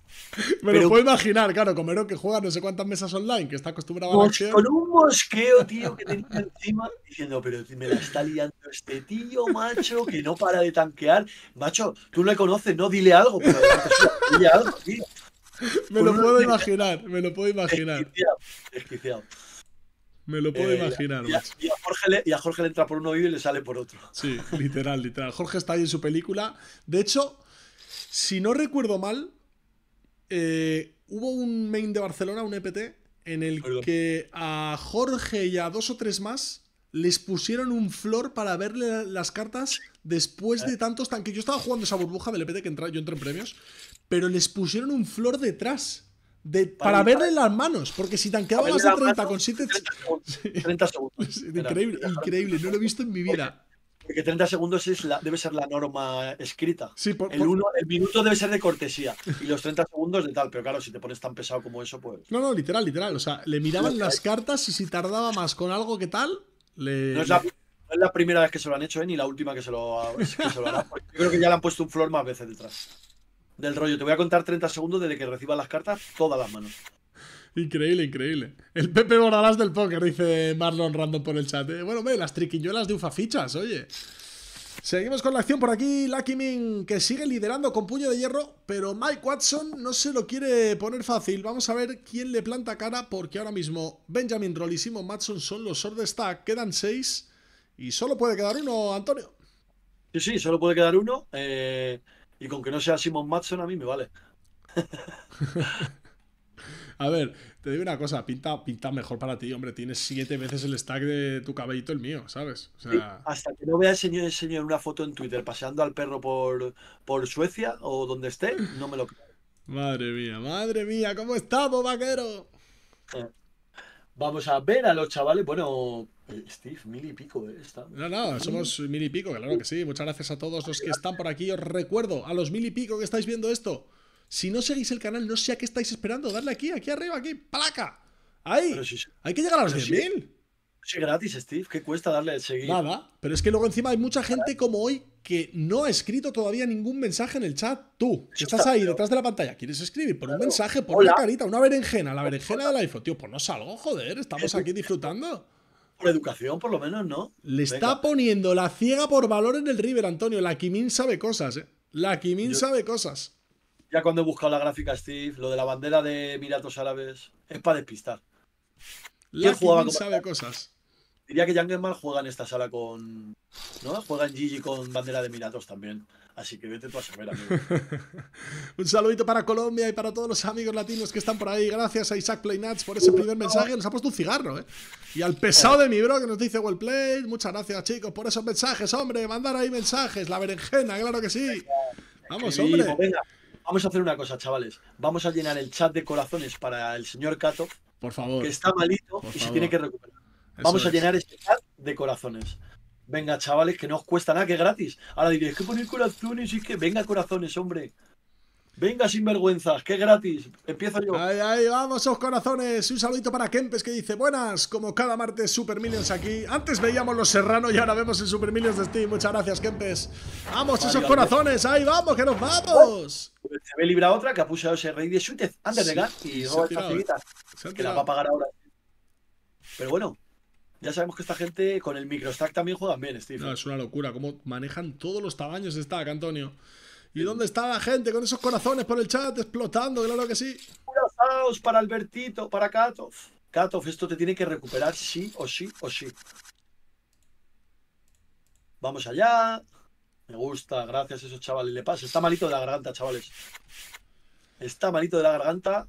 Me lo puedo imaginar, claro, comerón que juega no sé cuántas mesas online, que está acostumbrado a pues Con un mosqueo, tío, que tenía encima, diciendo, pero me la está liando este tío, macho, que no para de tanquear. Macho, tú le conoces, no, dile algo, pero dile algo, tío. me lo puedo imaginar, me lo puedo imaginar. Esquiciado, Me lo puedo imaginar. Y a, Jorge le, entra por un oído y le sale por otro. Sí, literal, literal. Jorge está ahí en su película. De hecho, si no recuerdo mal, eh, hubo un main de Barcelona, un EPT, en el que a Jorge y a dos o tres más les pusieron un flor para verle las cartas después eh. de tantos tanques. Yo estaba jugando esa burbuja del EPT que entra, yo entré en premios pero les pusieron un flor detrás. De, para, verle las manos, porque si tanqueaba más de 30 con 7 30 segundos. increíble, increíble, no lo he visto en mi vida. Porque, 30 segundos es la, debe ser la norma escrita. Sí, el, Uno, el minuto debe ser de cortesía y los 30 segundos de tal, pero claro, si te pones tan pesado como eso, pues. No, no, literal, literal. O sea, le miraban las cartas y si tardaba más con algo que tal, No es la primera vez que se lo han hecho, ¿eh? ni la última que se lo, que se Yo creo que ya le han puesto un flor más veces detrás. Del rollo, te voy a contar 30 segundos desde que recibas las cartas, todas las manos. Increíble, increíble. El Pepe Moralás del póker, dice Marlon Random por el chat. Eh, bueno, ve, las triquiñuelas de Ufa Fichas, oye. Seguimos con la acción por aquí. Lucky Min, que sigue liderando con puño de hierro, pero Mike Watson no se lo quiere poner fácil. Vamos a ver quién le planta cara, porque ahora mismo Benjamin Roll Matson son los Sword Stack. Quedan seis y solo puede quedar uno, Antonio. Sí, sí, solo puede quedar uno. Eh, y con que no sea Simon Matson a mí me vale. a ver, te digo una cosa, pinta, pinta mejor para ti, hombre. Tienes siete veces el stack de tu cabellito el mío, ¿sabes? hasta que no vea el señor, señor una foto en Twitter paseando al perro por, Suecia o donde esté, no me lo creo. Madre mía, madre mía, ¿cómo estamos, vaquero? Eh, Vamos a ver a los chavales. Bueno, eh, Steve, mil y pico, ¿eh? Está... No, no, somos mil y pico, claro que sí. Muchas gracias a todos los que están por aquí. Os recuerdo, a los mil y pico que estáis viendo esto. Si no seguís el canal, no sé a qué estáis esperando. ¡Dale aquí, aquí arriba, aquí, placa. Ahí. hay que llegar a los 10.000. Sí, gratis, Steve. ¿Qué cuesta darle a seguir? Nada, pero es que luego encima hay mucha gente como hoy que no ha escrito todavía ningún mensaje en el chat. Tú, que estás ahí detrás de la pantalla, quieres escribir, por un mensaje, por una carita, una berenjena, la berenjena del iPhone. Tío, pues no salgo, joder, estamos eh, aquí disfrutando. Por educación, por lo menos, ¿no? Le está poniendo la ciega por valor en el River, Antonio. La sabe cosas, ¿eh? La Kimin sabe cosas. Ya cuando he buscado la gráfica, Steve, lo de la bandera de Emiratos Árabes es para despistar. La Kimin sabe cosas. Diría que mal juega en esta sala con. ¿No? Juega en Gigi con bandera de Miratos también. Así que vete tú a saber, amigo. Un saludito para Colombia y para todos los amigos latinos que están por ahí. Gracias a Isaac Playnats por ese primer mensaje. Nos ha puesto un cigarro, ¿eh? Y al pesado de mi bro que nos dice Wellplay Muchas gracias, chicos, por esos mensajes, hombre. Mandar ahí mensajes. La berenjena, claro que sí. Vamos, hombre. Pues vamos a hacer una cosa, chavales. Vamos a llenar el chat de corazones para el señor Cato. Por favor. Que está malito y se tiene que recuperar. Vamos a llenar este chat de corazones. Venga, chavales, que no os cuesta nada, que es gratis. Ahora diréis, que poner corazones y que venga corazones, hombre. Venga, sinvergüenzas, que es gratis. Empiezo yo. Ahí, vamos, esos corazones. Un saludito para Kempes que dice, buenas, como cada martes Super Millions aquí. Antes veíamos los serranos y ahora vemos el Super Millions de Steam. Muchas gracias, Kempes. Vamos, esos corazones, ahí vamos, que nos vamos. Oh, pues se ve libra otra que ha puesto ese rey de antes de y roba esta Que la va a pagar ahora. Pero bueno, ya sabemos que esta gente con el microstack también juega bien, Steve. es una locura cómo manejan todos los tamaños de stack, Antonio. ¿Y dónde está la gente con esos corazones por el chat explotando? Claro que sí. Curazaos para Albertito, para Katov. Katov, esto te tiene que recuperar sí o sí o sí. Vamos allá. Me gusta, gracias a esos chavales. Le pasa. Está malito de la garganta, chavales. Está malito de la garganta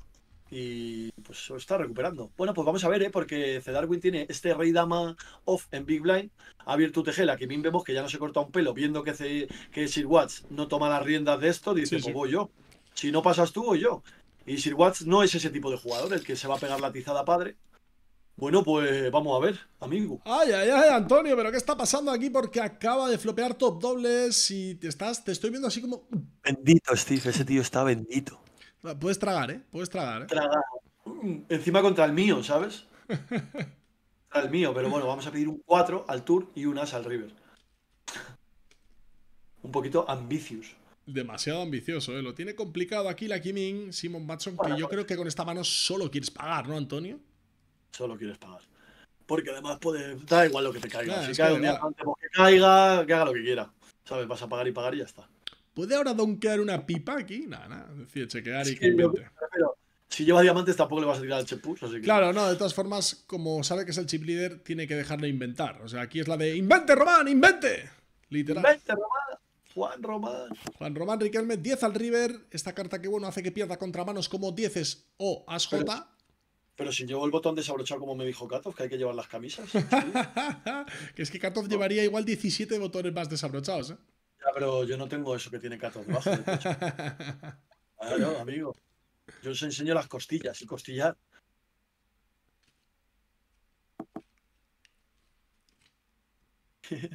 y pues lo está recuperando. Bueno, pues vamos a ver, ¿eh? porque Cedarwin tiene este rey dama off en Big Blind, ha abierto Tejela, que bien vemos que ya no se corta un pelo, viendo que, que Sir Watts no toma las riendas de esto, dice, pues voy yo. Si no pasas tú, voy yo. Y Sir Watts no es ese tipo de jugador, el que se va a pegar la tizada padre. Bueno, pues vamos a ver, amigo. Ay, ay, ay, Antonio, pero ¿qué está pasando aquí? Porque acaba de flopear top dobles y te estás, te estoy viendo así como. Bendito, Steve, ese tío está bendito. Puedes tragar, ¿eh? Puedes tragar, ¿eh? Tragar. Mm, encima contra el mío, ¿sabes? Al mío, pero bueno, vamos a pedir un 4 al Tour y un as al River. un poquito ambicioso Demasiado ambicioso, ¿eh? Lo tiene complicado aquí la Kimin, Simon Matson, que yo pues. creo que con esta mano solo quieres pagar, ¿no, Antonio? Solo quieres pagar. Porque además puede. Da igual lo que te caiga. si cae un pues que caiga, que haga lo que quiera. ¿Sabes? Vas a pagar y pagar y ya está. ¿Puede ahora donkear una pipa aquí? Nada, nada. Decide chequear y que invente. si lleva diamantes tampoco le vas a tirar al push, así que... Claro, no, de todas formas, como sabe que es el chip líder, tiene que dejarle inventar. O sea, aquí es la de ¡Invente, Román! ¡Invente! Literal. ¡Invente, Román! Juan Román. Juan Román Riquelme, 10 al River. Esta carta que bueno hace que pierda contra manos como 10 es o as J. Pero, si llevo el botón desabrochado como me dijo Katov, que hay que llevar las camisas. que es que Katov llevaría igual 17 botones más desabrochados, ¿eh? pero yo no tengo eso que tiene Cato debajo amigo. Yo os enseño las costillas y costillar.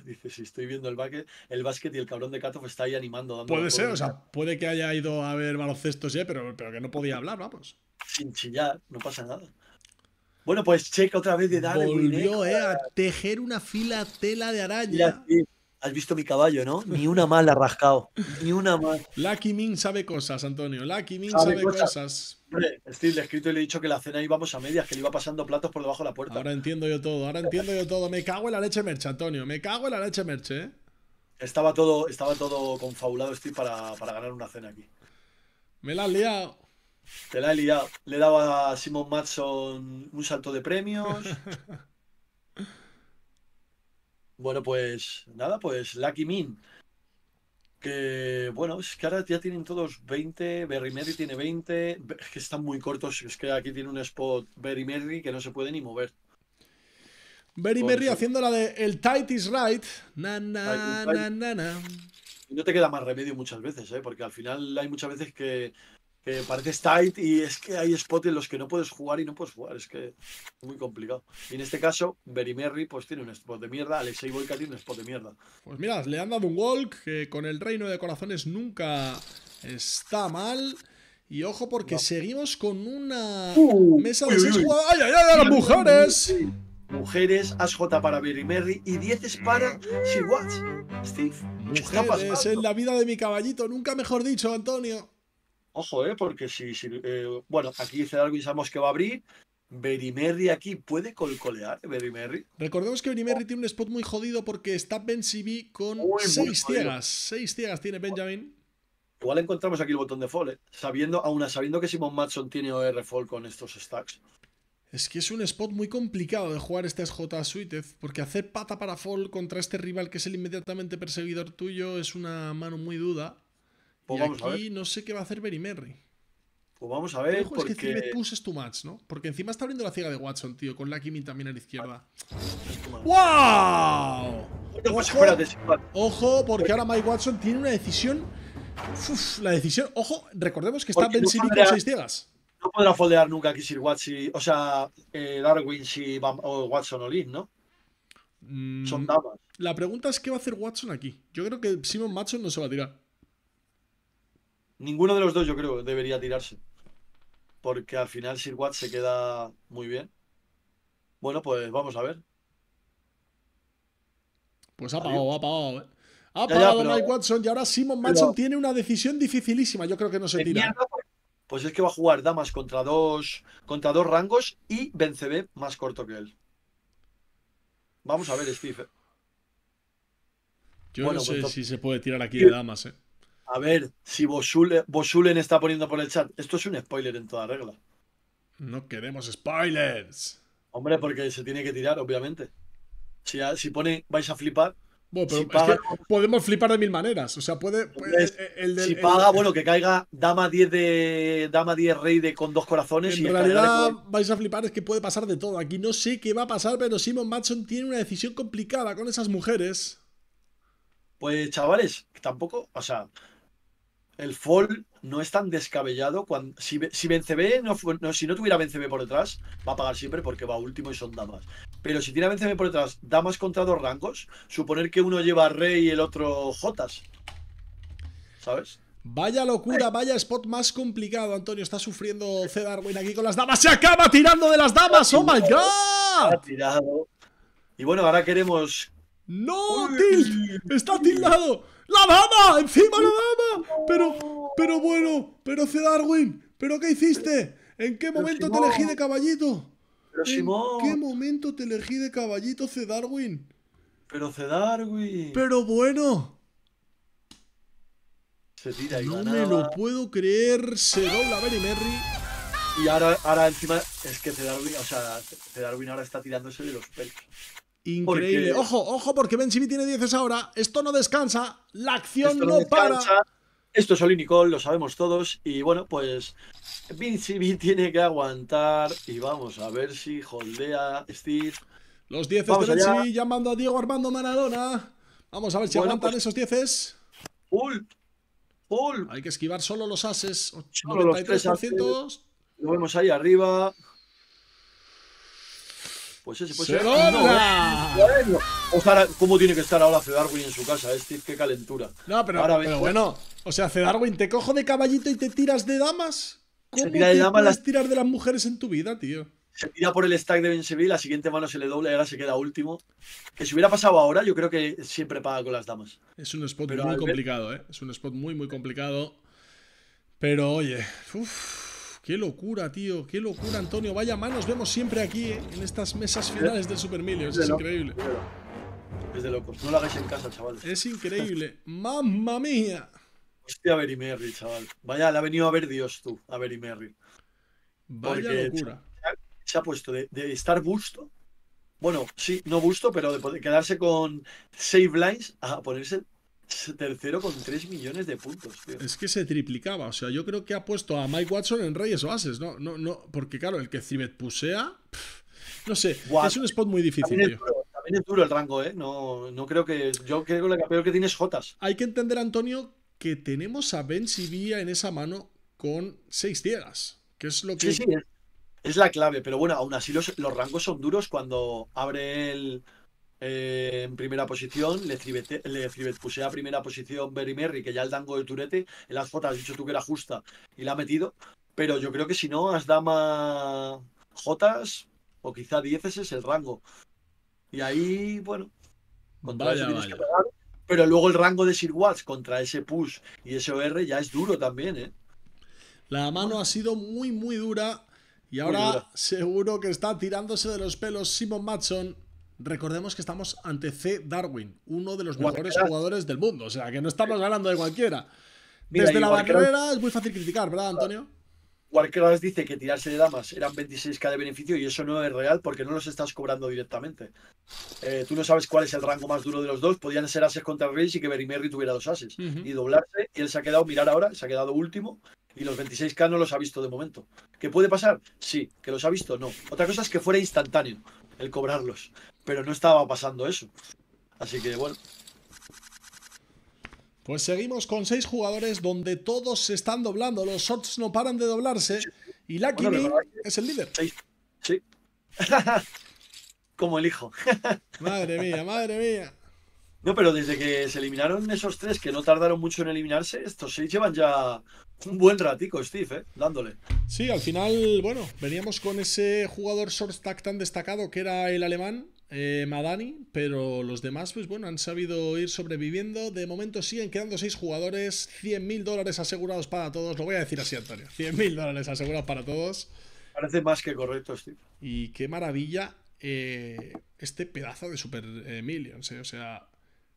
Dice, si estoy viendo el básquet, el básquet y el cabrón de Katov está ahí animando. puede ser, o sea, puede que haya ido a ver baloncestos, ¿eh? pero, pero que no podía hablar, vamos. Sin chillar, no pasa nada. Bueno, pues checa otra vez de dar. Volvió, eh, a tejer una fila tela de araña. Has visto mi caballo, ¿no? Ni una mala ha rascado. Ni una más. Lucky Min sabe cosas, Antonio. Lucky Min sabe, cosas. Steve, le he escrito y le he dicho que la cena íbamos a medias, que le iba pasando platos por debajo de la puerta. Ahora entiendo yo todo, ahora entiendo yo todo. Me cago en la leche merche, Antonio. Me cago en la leche merche, ¿eh? Estaba todo, estaba todo confabulado, Steve, para, ganar una cena aquí. Me la has liado. Te la he liado. Le daba a Simon Matson un salto de premios. Bueno, pues nada, pues Lucky Min. Que bueno, es que ahora ya tienen todos 20. Berry Merry tiene 20. Es que están muy cortos. Es que aquí tiene un spot Berry Merry que no se puede ni mover. Berry Merry haciendo la de El Tight is Right. no te queda más remedio muchas veces, ¿eh? porque al final hay muchas veces que que pareces tight y es que hay spots en los que no puedes jugar y no puedes jugar. Es que muy complicado. Y en este caso, Berry pues tiene un spot de mierda, Alexei Boyka tiene un spot de mierda. Pues mirad, le han dado un walk que con el reino de corazones nunca está mal. Y ojo porque seguimos con una uh, mesa de 6 ay, ay! ¡Las mujeres! Mujeres, ASJ para Berry Merry y 10 es para She Steve. Mujeres en la vida de mi caballito, nunca mejor dicho, Antonio. Ojo, ¿eh? Porque si. si eh, bueno, aquí dice y sabemos que va a abrir. Berimerri aquí puede colcolear eh, Berimerri. Recordemos que Berimerri oh. tiene un spot muy jodido porque está Ben CB con seis ciegas. Seis ciegas tiene Benjamin. Igual encontramos aquí el botón de fall, ¿eh? sabiendo, aún sabiendo que Simon Matson tiene OR fall con estos stacks. Es que es un spot muy complicado de jugar este SJ Suitez, porque hacer pata para fall contra este rival que es el inmediatamente perseguidor tuyo es una mano muy duda y pues aquí no sé qué va a hacer Berry Merry. Pues vamos a ver. Ojo, porque... Es que Civet Push es too much, ¿no? Porque encima está abriendo la ciega de Watson, tío, con la Kimin también a la izquierda. ¡Wow! Pues ojo, porque ahora Mike Watson tiene una decisión. Uf, la decisión. Ojo, recordemos que está Ben en con seis ciegas. No podrá foldear nunca aquí eh, Sir Watson, o sea, Darwin si Watson o Lee, ¿no? Son mm, damas. La pregunta es: ¿qué va a hacer Watson aquí? Yo creo que Simon Watson no se va a tirar. Ninguno de los dos, yo creo, debería tirarse. Porque al final Sir Watt se queda muy bien. Bueno, pues vamos a ver. Pues ha pagado, ha pagado. ¿eh? Ha pagado Watson y ahora Simon Manson tiene una decisión dificilísima. Yo creo que no se tira. Pues es que va a jugar damas contra dos, contra dos rangos y venceve más corto que él. Vamos a ver, Steve. ¿eh? Yo no sé pues si se puede tirar aquí de damas, ¿eh? A ver, si Bosulen está poniendo por el chat, esto es un spoiler en toda regla. No queremos spoilers. Hombre, porque se tiene que tirar, obviamente. Si, si pone, vais a flipar. podemos flipar de mil maneras. O sea, puede. el si paga, bueno, que caiga dama 10 de. Dama 10 rey de con dos corazones. En y realidad vais a flipar, es que puede pasar de todo. Aquí no sé qué va a pasar, pero Simon Matson tiene una decisión complicada con esas mujeres. Pues, chavales, tampoco. O sea, el fall no es tan descabellado. Cuando, si, si B… no, no, si no tuviera B por detrás, va a pagar siempre porque va último y son damas. Pero si tiene B por detrás, damas contra dos rangos, suponer que uno lleva rey y el otro jotas. ¿Sabes? Vaya locura, vaya spot más complicado, Antonio. Está sufriendo C. Darwin aquí con las damas. Se acaba tirando de las damas. ¡Oh, my God! Ha tirado. Y bueno, ahora queremos... ¡No, Tilt! ¡Está tildado! ¡La dama! ¡Encima la dama! Pero, pero bueno, pero C. Darwin, ¿pero qué hiciste? ¿En qué momento te elegí de caballito? ¿En qué momento te elegí de caballito, C. Darwin? Pero C. Darwin. Pero bueno. Se tira y No me lo puedo creer. Se dobla Berry Y ahora, ahora encima es que C. Darwin, o sea, C. Darwin ahora está tirándose de los pelos. Increíble. Ojo, ojo, porque Ben tiene 10 ahora. Esto no descansa. La acción no, para. Esto es Oli Nicole, lo sabemos todos. Y bueno, pues Ben tiene que aguantar. Y vamos a ver si holdea Steve. Los 10 de Ben llamando a Diego Armando Maradona. Vamos a ver si aguantan pues, esos 10. ¡Pull! ¡Pull! Hay que esquivar solo los ases. 93%. Lo vemos ahí arriba. Pues, pues ¡Se ¿eh? o ¿cómo tiene que estar ahora Cedarwin en su casa, Steve? ¡Qué calentura! No, pero, pues bueno, o sea, Cedarwin, ¿te cojo de caballito y te tiras de damas? ¿Cómo te tira de las tiras de las mujeres en tu vida, tío? Se tira por el stack de Ben Seville, la siguiente mano se le dobla y ahora se queda último. Que si hubiera pasado ahora, yo creo que siempre paga con las damas. Es un spot muy complicado, ¿eh? Es un spot muy, muy complicado. Pero oye, uff. Qué locura, tío, qué locura, Antonio. Vaya manos vemos siempre aquí, eh, en estas mesas finales del Super Es, increíble. Es de locos. No lo hagáis en casa, chaval. Es increíble. ¡Mamma mía! Hostia, Very Merry, chaval. Vaya, le ha venido a ver Dios tú, a Very Merry. Vaya locura. Se ha puesto de, estar busto. Bueno, sí, no busto, pero de quedarse con save lines a ponerse Tercero con 3 millones de puntos, tío. Es que se triplicaba. O sea, yo creo que ha puesto a Mike Watson en Reyes o Ases, ¿no? no, no porque, claro, el que Cimet pusea. no sé, es un spot muy difícil, tío es duro el rango, ¿eh? No, no creo que. Yo creo que lo peor que tiene es Jotas. Hay que entender, Antonio, que tenemos a Ben Sivilla en esa mano con seis ciegas. Que es lo que. Sí, sí, es, la clave. Pero bueno, aún así los, los rangos son duros cuando abre el. Eh, en primera posición, le, puse a primera posición Berry Merry, que ya el dango de Turete, en las fotos has dicho tú que era justa y la ha metido, pero yo creo que si no, has dama Jotas o quizá 10 es el rango. Y ahí, bueno, pero luego el rango de Sir Watts contra ese push y ese OR ya es duro también, ¿eh? La mano ha sido muy, muy dura. Y ahora seguro que está tirándose de los pelos Simon Matson. Recordemos que estamos ante C. Darwin, uno de los mejores jugadores del mundo. O sea, que no estamos hablando de cualquiera. Desde la barrera es muy fácil criticar, ¿verdad, Antonio? Guarqueras dice que tirarse de damas eran 26k de beneficio y eso no es real porque no los estás cobrando directamente. Eh, tú no sabes cuál es el rango más duro de los dos. Podían ser ases contra reyes y que Berimerri tuviera dos ases. Y doblarse, y él se ha quedado, mirar ahora, se ha quedado último. Y los 26k no los ha visto de momento. ¿Qué puede pasar? Sí. ¿Que los ha visto? No. Otra cosa es que fuera instantáneo el cobrarlos pero no estaba pasando eso. Así que bueno. Pues seguimos con seis jugadores donde todos se están doblando, los shorts no paran de doblarse y Lucky es el líder. Sí. Como el hijo. madre mía, madre mía. No, pero desde que se eliminaron esos tres que no tardaron mucho en eliminarse, estos seis llevan ya un buen ratico, Steve, ¿eh? dándole. Sí, al final, bueno, veníamos con ese jugador short stack tan destacado que era el alemán, eh, Madani, pero los demás, pues bueno, han sabido ir sobreviviendo. De momento siguen quedando seis jugadores, 100.000 dólares asegurados para todos. Lo voy a decir así, Antonio: 100.000 dólares asegurados para todos. Parece más que correcto, Steve. Y qué maravilla eh, este pedazo de Super eh, Millions, O sea,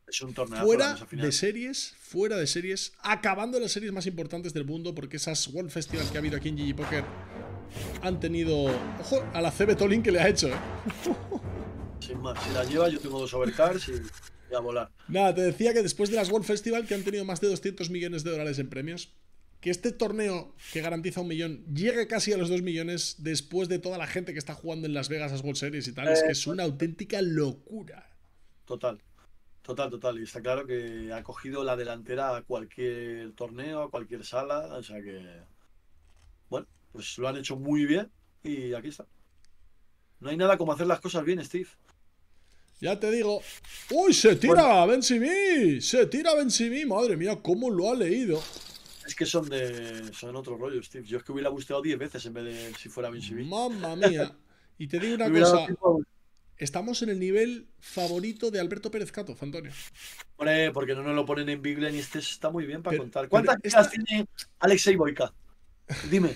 es un torneo fuera de series, fuera de series, acabando las series más importantes del mundo, porque esas World Festival que ha habido aquí en GG Poker han tenido. Ojo, a la CB Tolin que le ha hecho, ¿eh? Sin más, si la lleva, yo tengo dos overcars y, voy a volar. Nada, te decía que después de las World Festival, que han tenido más de 200 millones de dólares en premios, que este torneo que garantiza un millón llegue casi a los dos millones después de toda la gente que está jugando en Las Vegas, las World Series y tal, es que es una eh, auténtica locura. Total, total, total. Y está claro que ha cogido la delantera a cualquier torneo, a cualquier sala, o sea que. Bueno, pues lo han hecho muy bien y aquí está. No hay nada como hacer las cosas bien, Steve. Ya te digo. ¡Uy! ¡Se tira! Bueno. ¡Se tira Simí! Madre mía, cómo lo ha leído. Es que son de. son otros rollos, Steve. Yo es que hubiera gustado 10 veces en vez de si fuera Benzimí. Mamma mía. Y te digo una cosa. Estamos en el nivel favorito de Alberto Pérez Cato, Antonio. Hombre, porque no nos lo ponen en Big ni este está muy bien para contar. ¿Cuántas esta... tiene Alexei Boyka? Dime.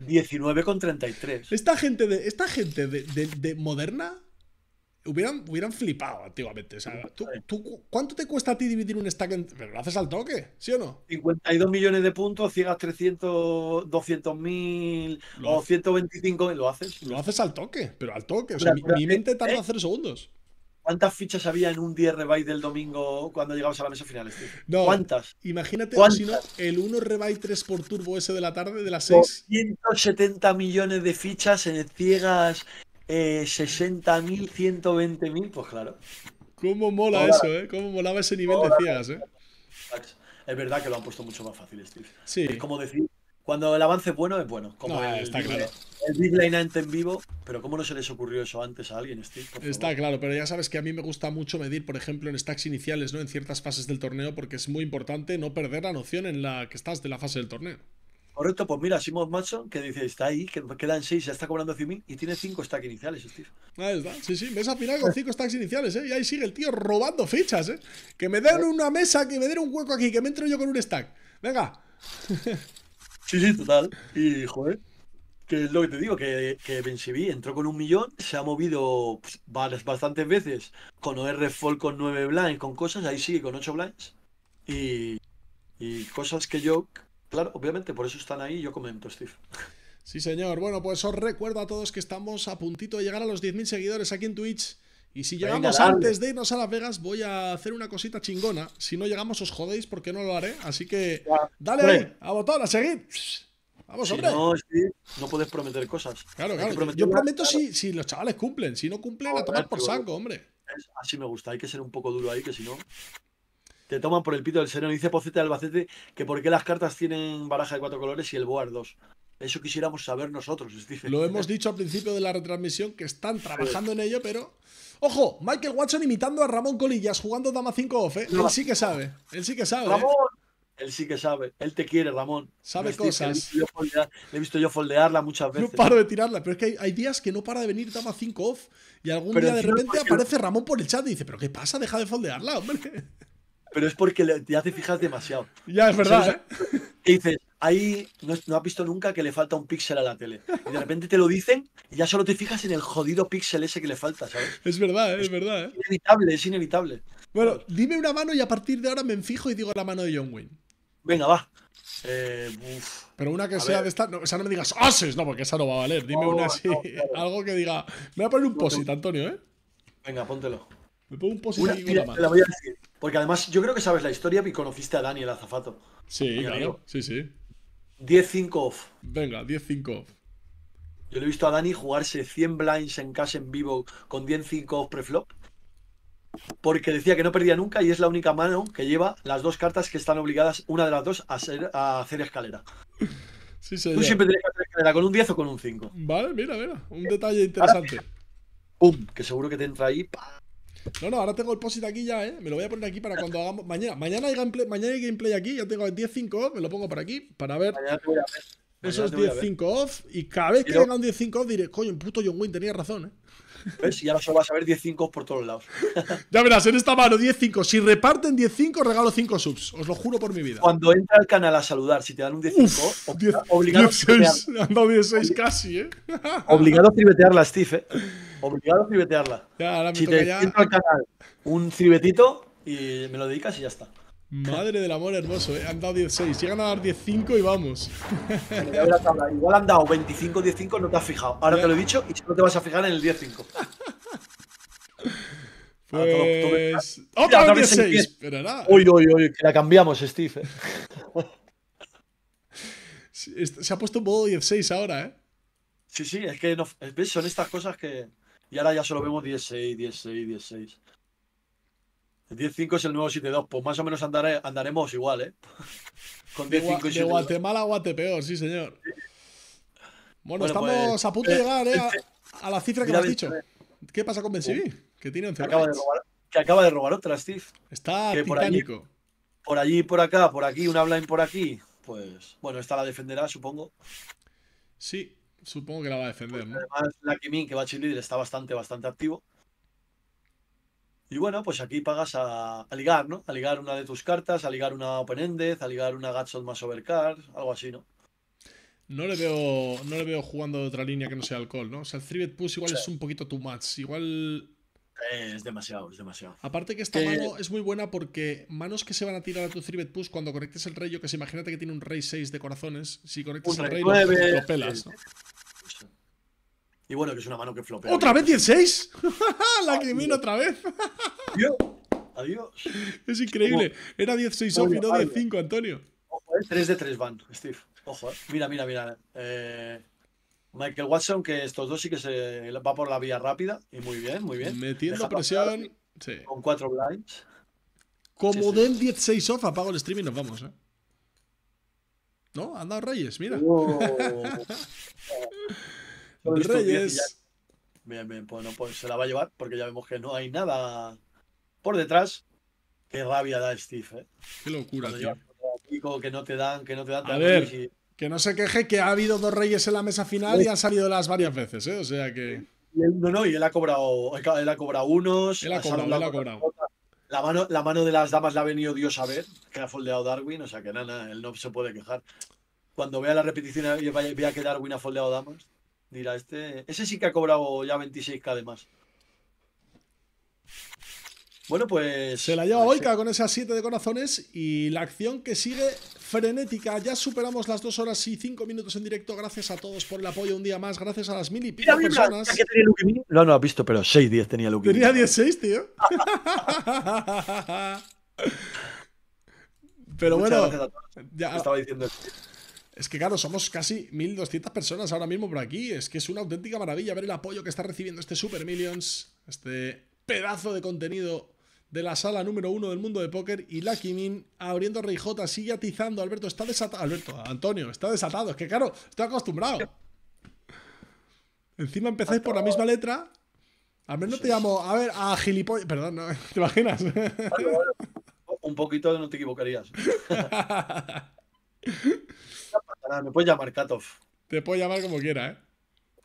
19 con 33. Esta gente de, esta gente de, de, de moderna hubieran, hubieran flipado antiguamente. cuánto te cuesta a ti dividir un stack Pero lo haces al toque, ¿sí o no? 52 millones de puntos, ciegas 300, 200.000, o 125 lo haces. Lo haces al toque, pero al toque. mi, mente tarda 0 segundos. ¿Cuántas fichas había en un 10 rebyte del domingo cuando llegamos a la mesa final? ¿Cuántas? Imagínate, si el 1 rebuy 3 por turbo ese de la tarde de las 6. 170 millones de fichas en ciegas eh, 60.000, 120.000, pues claro. ¿Cómo mola eso, eh? ¿Cómo molaba ese nivel decías eh? Es verdad que lo han puesto mucho más fácil, Steve. Sí. Es como decir, cuando el avance es bueno, es bueno. Como está claro. El Big Line en vivo, pero ¿cómo no se les ocurrió eso antes a alguien, Steve? Está claro, pero ya sabes que a mí me gusta mucho medir, por ejemplo, en stacks iniciales, ¿no? En ciertas fases del torneo, porque es muy importante no perder la noción en la que estás de la fase del torneo. Correcto, pues mira, Simon Matson, que dice, está ahí, que quedan 6, ya está cobrando 100.000 y tiene 5 stacks iniciales, Steve. es sí, sí, ves a final con 5 stacks iniciales, ¿eh? Y ahí sigue el tío robando fichas, ¿eh? Que me den una mesa, que me den un hueco aquí, que me entro yo con un stack. Venga. Sí, sí, total. Y, joder, que es lo que te digo, que, que entró con un millón, se ha movido pues, bastantes veces con OR Fall, con 9 blinds, con cosas, ahí sigue con 8 blinds. Y, y cosas que yo Claro, obviamente, por eso están ahí, yo comento, Steve. Sí, señor. Bueno, pues os recuerdo a todos que estamos a puntito de llegar a los 10.000 seguidores aquí en Twitch. Y si llegamos antes de irnos a Las Vegas, voy a hacer una cosita chingona. Si no llegamos, os jodéis porque no lo haré. Así que dale ahí, a botón, a seguir. Vamos, si hombre. No, sí. no puedes prometer cosas. Claro, claro. Yo prometo Si, si, los chavales cumplen. Si no cumplen, a tomar por saco, hombre. Así me gusta. Hay que ser un poco duro ahí, que si no toman por el pito del sereno. Dice Pocete Albacete que por qué las cartas tienen baraja de cuatro colores y el board dos. Eso quisiéramos saber nosotros, dice. Lo hemos dicho al principio de la retransmisión que están trabajando en ello, pero. Ojo, Michael Watson imitando a Ramón Colillas jugando Dama 5 off, ¿eh? Él sí que sabe. Él sí que sabe. ¿eh? Ramón, él sí que sabe. Él te quiere, Ramón. Sabe cosas. Le he, visto yo foldearla muchas veces. No paro de tirarla, pero es que hay, días que no para de venir Dama 5 off y algún día de repente aparece Ramón por el chat y dice: ¿Pero qué pasa? Deja de foldearla, hombre pero es porque ya te fijas demasiado. Ya, es verdad. ¿eh? dices, ahí no, no, has visto nunca que le falta un píxel a la tele. Y de repente te lo dicen y ya solo te fijas en el jodido píxel ese que le falta, ¿sabes? Es verdad, ¿eh? es, verdad. ¿eh? inevitable, es inevitable. Bueno, dime una mano y a partir de ahora me enfijo y digo la mano de John Wayne. Venga, va. Eh, pero una que sea de esta. No, o sea, no me digas ases, no, porque esa no va a valer. Dime una así. Algo que diga. Me voy a poner un posit, Antonio, ¿eh? Venga, póntelo. Me pongo un positivo. Una, la, te la voy a decir. Porque además yo creo que sabes la historia y conociste a Dani, el azafato. Sí, claro. Sí, sí. 10-5 off. Venga, 10-5 off. Yo le he visto a Dani jugarse 100 blinds en casa en vivo con 10-5 off preflop. Porque decía que no perdía nunca y es la única mano que lleva las dos cartas que están obligadas, una de las dos, a, a hacer escalera. Tú siempre tienes que hacer escalera con un 10 o con un 5. Vale, mira, mira. Un eh, detalle interesante. ¡Pum! Que seguro que te entra ahí. Pum no, no, ahora tengo el posit aquí ya, ¿eh? Me lo voy a poner aquí para cuando hagamos. Mañana, mañana, hay, gameplay, mañana hay gameplay aquí. Ya tengo el 10-5 off. Me lo pongo por aquí para ver. Mañana te voy a ver. Esos 10-5 off. Y cada vez que venga un 10-5 off diré, coño, puto John Wayne tenía razón, ¿eh? ¿Ves? Pues y ahora solo vas a ver 10-5 por todos lados. ya verás, en esta mano 10-5. Si reparten 10-5, regalo 5 subs. Os lo juro por mi vida. Cuando entra el canal a saludar, si te dan un 10-5, obligado 10, a Han dado 16 casi, ¿eh? obligado a la Steve, ¿eh? Obligado a cibetearla. Ya, ahora te ya. al canal un cibetito y me lo dedicas y ya está. Madre del amor hermoso, eh. han dado 16, llegan a dar 15 y vamos. Igual han dado 25, 15, no te has fijado. Ahora te lo he dicho y no te vas a fijar en el 10, 5. Pues... ¡Otra vez 16! Pero Uy, uy, uy, que la cambiamos, Steve. Eh. Se ha puesto modo 16 ahora, ¿eh? Sí, sí, es que no, son estas cosas que. Y ahora ya solo vemos 16, 16, 16. El 10-5 es el nuevo 7.2. Pues más o menos andaremos igual, ¿eh? Con 10.5 y 7.2. De Guatemala a peor, sí, señor. Bueno, estamos pues, a punto de eh, llegar, ¿eh? Este- a, la cifra que me has dicho. Eh. ¿Qué pasa con Ben Que tiene 11 acaba de robar, Que acaba de robar otra, Steve. Está que titánico. Por allí, por por acá, por aquí, una blind por aquí. Pues, bueno, esta la defenderá, supongo. Sí, Supongo que la va a defender, ¿no? Además, la Kimin, que va a chilir está bastante, bastante activo. Y bueno, pues aquí pagas a, ligar, ¿no? A ligar una de tus cartas, a ligar una Open Ended, a ligar una Gatsot más Overcard, algo así, ¿no? No le veo, no le veo jugando de otra línea que no sea alcohol, ¿no? O sea, el 3 Push igual es un poquito too much. Igual. Es demasiado, es demasiado. Aparte que esta mano es muy buena porque manos que se van a tirar a tu 3 Push cuando conectes el rey, yo que se imagínate que tiene un rey 6 de corazones, si conectas el rey, lo, lo pelas, ¿no? Y bueno, que es una mano que flopea. ¿Otra vez 16? ¡La crimina otra vez. Adiós. Es increíble. Era 16 off y no 15, Antonio. Ojo, eh, es 3 de 3 van, Steve. Ojo, eh. mira, mira, mira. Eh, Michael Watson, que estos dos sí que se va por la vía rápida. Y muy bien, muy bien. Metiendo presión. Con 4 blinds. Como den 16 off, apago el stream y nos vamos, ¿No? Han dado Reyes, mira. Oh. Reyes. Bien, bien, pues, pues se la va a llevar porque ya vemos que no hay nada por detrás. Qué rabia da Steve, eh. Qué locura, tío. que no te dan, que no te dan. A ver, que no se queje que ha habido dos reyes en la mesa final y han salido las varias veces, ¿eh? O sea que... Y él, no, no, y él ha cobrado, él ha cobrado unos. ha cobrado, ha cobrado. La mano, la mano de las damas la ha venido Dios a ver, que ha foldeado Darwin, o sea que nada, él no se puede quejar. Cuando vea la repetición y vea que Darwin ha foldeado damas. Este, ese sí que ha cobrado ya 26k además. Bueno, pues. Se la lleva Boica con esas 7 de corazones y la acción que sigue frenética. Ya superamos las 2 horas y 5 minutos en directo. Gracias a todos por el apoyo un día más. Gracias a las mil y pico personas. no, no has visto, pero 6-10 tenía Luke. Tenía 10-6, tío. pero bueno. Ya. Estaba diciendo. Es que claro, somos casi 1.200 personas ahora mismo por aquí. Es que es una auténtica maravilla ver el apoyo que está recibiendo este Super Millions, este pedazo de contenido de la sala número uno del mundo de póker. Y Lucky abriendo Rey J, sigue atizando. Alberto está desatado. Alberto, Antonio, está desatado. Es que claro, estoy acostumbrado. Encima empezáis por la misma letra. Al menos te llamo, a ver, a gilipollas. Perdón, ¿no? ¿te imaginas? Un poquito no te equivocarías. me puedes llamar Katov. Te puedo llamar como quieras, ¿eh?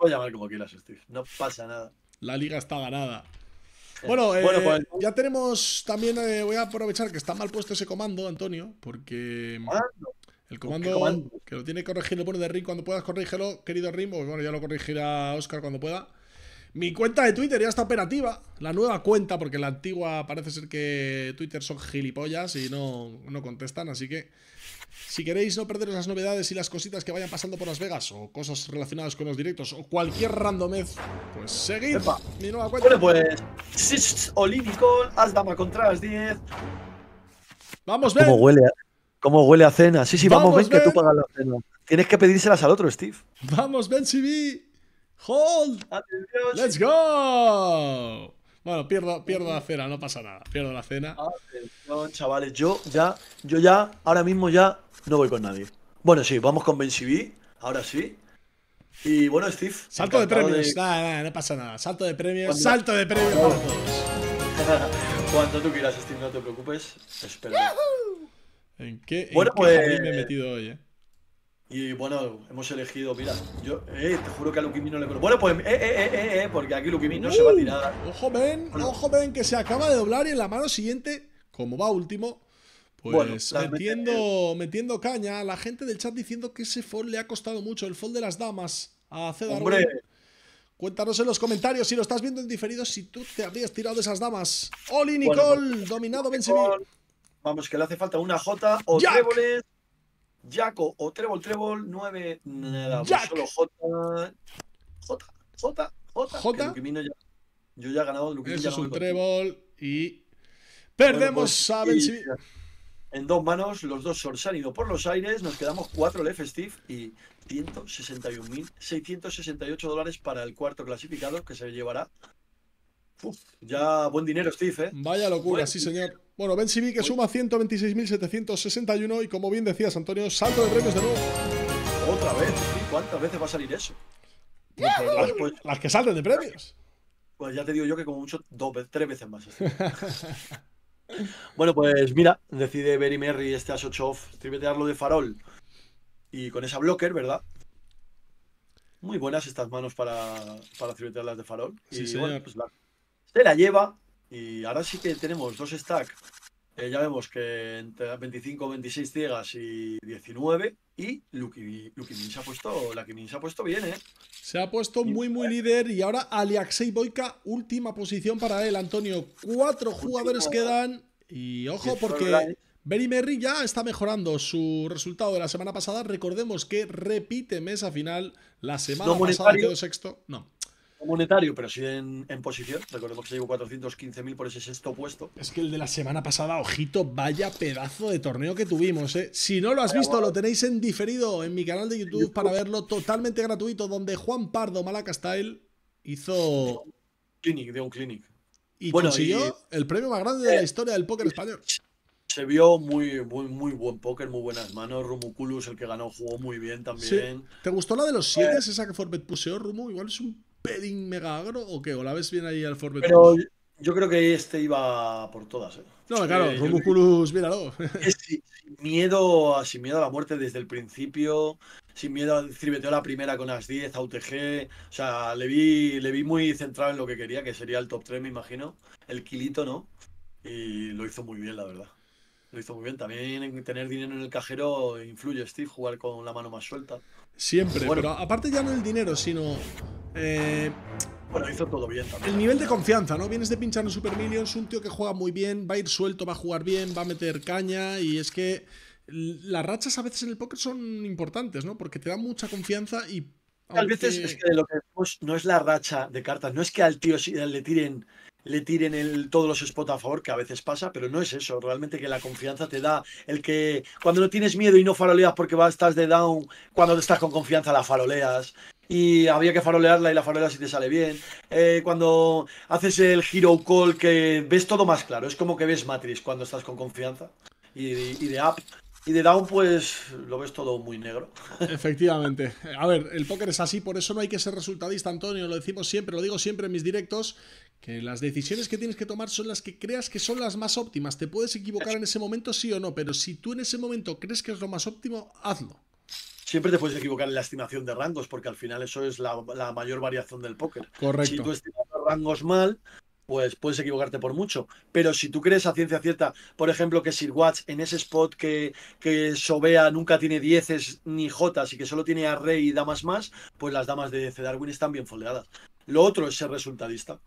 Te llamar como quieras, Steve. No pasa nada. La liga está ganada. Bueno, eh, bueno pues, ya tenemos también, eh, voy a aprovechar que está mal puesto ese comando, Antonio, porque el comando, que lo tiene que corregir el bueno de Rim cuando puedas, corrígelo, querido Rimbo, bueno, ya lo corregirá Oscar cuando pueda. Mi cuenta de Twitter ya está operativa, la nueva cuenta, porque la antigua parece ser que Twitter son gilipollas y no, no contestan, así que si queréis no perderos las novedades y las cositas que vayan pasando por Las Vegas o cosas relacionadas con los directos o cualquier randomez, pues seguid mi pues, contra las 10. Vamos, ven. ¿Cómo huele, a, huele a cena? Sí, sí, vamos, ven, que tú pagas la cena. Tienes que pedírselas al otro, Steve. Vamos, ven, CB. Hold. Adiós. Let's go. Bueno, pierdo, pierdo la cena, no pasa nada. Pierdo la cena. Atención, ah, chavales, yo ya, yo ya, ahora mismo ya no voy con nadie. Bueno, sí, vamos con Ben ahora sí. Y bueno, Steve. Salto de premios, Nada, nada, no pasa nada. Salto de premios, salto de premios para todos. Cuando tú quieras, Steve, no te preocupes. Espera. ¿En qué, bueno, me he pues- metido hoy, eh? Y bueno, hemos elegido, mira, yo, eh, te juro que a Luquimí no le Bueno, pues, eh eh, eh, eh, eh, porque aquí Luquimí no se va a tirar. Ojo, ven, que se acaba de doblar y en la mano siguiente, como va último, pues metiendo, caña a la gente del chat diciendo que ese fold le ha costado mucho, el fold de las damas a Hombre. Cuéntanos en los comentarios si lo estás viendo en diferido, si tú te habías tirado esas damas. Oli Nicole, pues, dominado Ben Vamos, que le hace falta una J o Jaco o Trébol, Trébol, 9, solo J. J, J, J. J. ya, yo ya he ganado Luquimino. ya es un Trébol y. Perdemos saben pues, si En dos manos, los dos se han ido por los aires. Nos quedamos cuatro Lef Steve y 161.668 dólares para el cuarto clasificado que se llevará. ya buen dinero, Steve. ¿eh? Vaya locura, sí, señor. Bueno, Ben que suma 126.761 y como bien decías, Antonio, salto de premios de nuevo. Otra vez, ¿cuántas veces va a salir eso? Pues, las, que salten de premios. Pues ya te digo yo que como mucho tres veces más. bueno, pues mira, decide Berry Mary este as 8 de farol y con esa blocker, ¿verdad? Muy buenas estas manos para, para de farol. y Bueno, pues se la lleva, y ahora sí que tenemos dos stacks. Eh, ya vemos que entre 25, 26 ciegas y 19. Y Lucky, Min se ha puesto, la se ha puesto bien, ¿eh? Se ha puesto muy, muy líder. Y ahora Aliaxei Boika, última posición para él, Antonio. Cuatro jugadores quedan. Y ojo, porque. Benny Merry ya está mejorando su resultado de la semana pasada. Recordemos que repite mesa final. La semana no pasada sexto. No monetario, pero sí en, posición. Recordemos que se llevó 415.000 por ese sexto puesto. Es que el de la semana pasada, ojito, vaya pedazo de torneo que tuvimos. ¿eh? Si no lo has visto, lo tenéis en diferido en mi canal de YouTube para verlo totalmente gratuito, donde Juan Pardo Malaca hizo. Clinic, de un clinic. Y consiguió el premio más grande de la historia del póker español se vio muy, muy, muy buen póker, muy buenas manos. Rumuculus, el que ganó, jugó muy bien también. ¿Te gustó la de los 7? Eh. esa que Forbet puseó, Rumu. Igual es un pedín mega agro o qué? ¿O la ves bien ahí al forbetón? Pero yo creo que este iba por todas. ¿eh? No, claro, eh, Rumuculus, míralo. miedo, sin miedo a la muerte desde el principio, sin miedo al a la primera con las 10, autg O sea, le vi, le vi muy centrado en lo que quería, que sería el top 3, me imagino. El kilito, ¿no? Y lo hizo muy bien, la verdad. Lo hizo muy bien. También tener dinero en el cajero influye, Steve, jugar con la mano más suelta. Siempre, pero aparte ya no el dinero, sino. Eh, bueno, hizo todo bien también. El nivel de confianza, ¿no? Vienes de pinchar en Super Millions, un tío que juega muy bien, va a ir suelto, va a jugar bien, va a meter caña, y es que las rachas a veces en el póker son importantes, ¿no? Porque te da mucha confianza y. a veces es que lo que no es la racha de cartas, no es que al tío le tiren le tiren el, todos los spots a favor, que a veces pasa, pero no es eso. Realmente que la confianza te da el que cuando no tienes miedo y no faroleas porque vas, estás de down, cuando estás con confianza la faroleas. Y había que farolearla y la faroleas y te sale bien. Eh, cuando haces el hero call que ves todo más claro, es como que ves Matrix cuando estás con confianza y, de app. Y de Down, pues lo ves todo muy negro. Efectivamente. A ver, el póker es así, por eso no hay que ser resultadista, Antonio. Lo decimos siempre, lo digo siempre en mis directos, que las decisiones que tienes que tomar son las que creas que son las más óptimas. Te puedes equivocar en ese momento, sí o no, pero si tú en ese momento crees que es lo más óptimo, hazlo. Siempre te puedes equivocar en la estimación de rangos, porque al final eso es la, mayor variación del póker. Correcto. Si tú estimas los rangos mal, pues puedes equivocarte por mucho. Pero si tú crees a ciencia cierta, por ejemplo, que Sir Watts en ese spot que, que Sobea nunca tiene dieces ni jotas y que solo tiene a rey y damas más, pues las damas de C. Darwin están bien foldeadas. Lo otro es ser resultadista.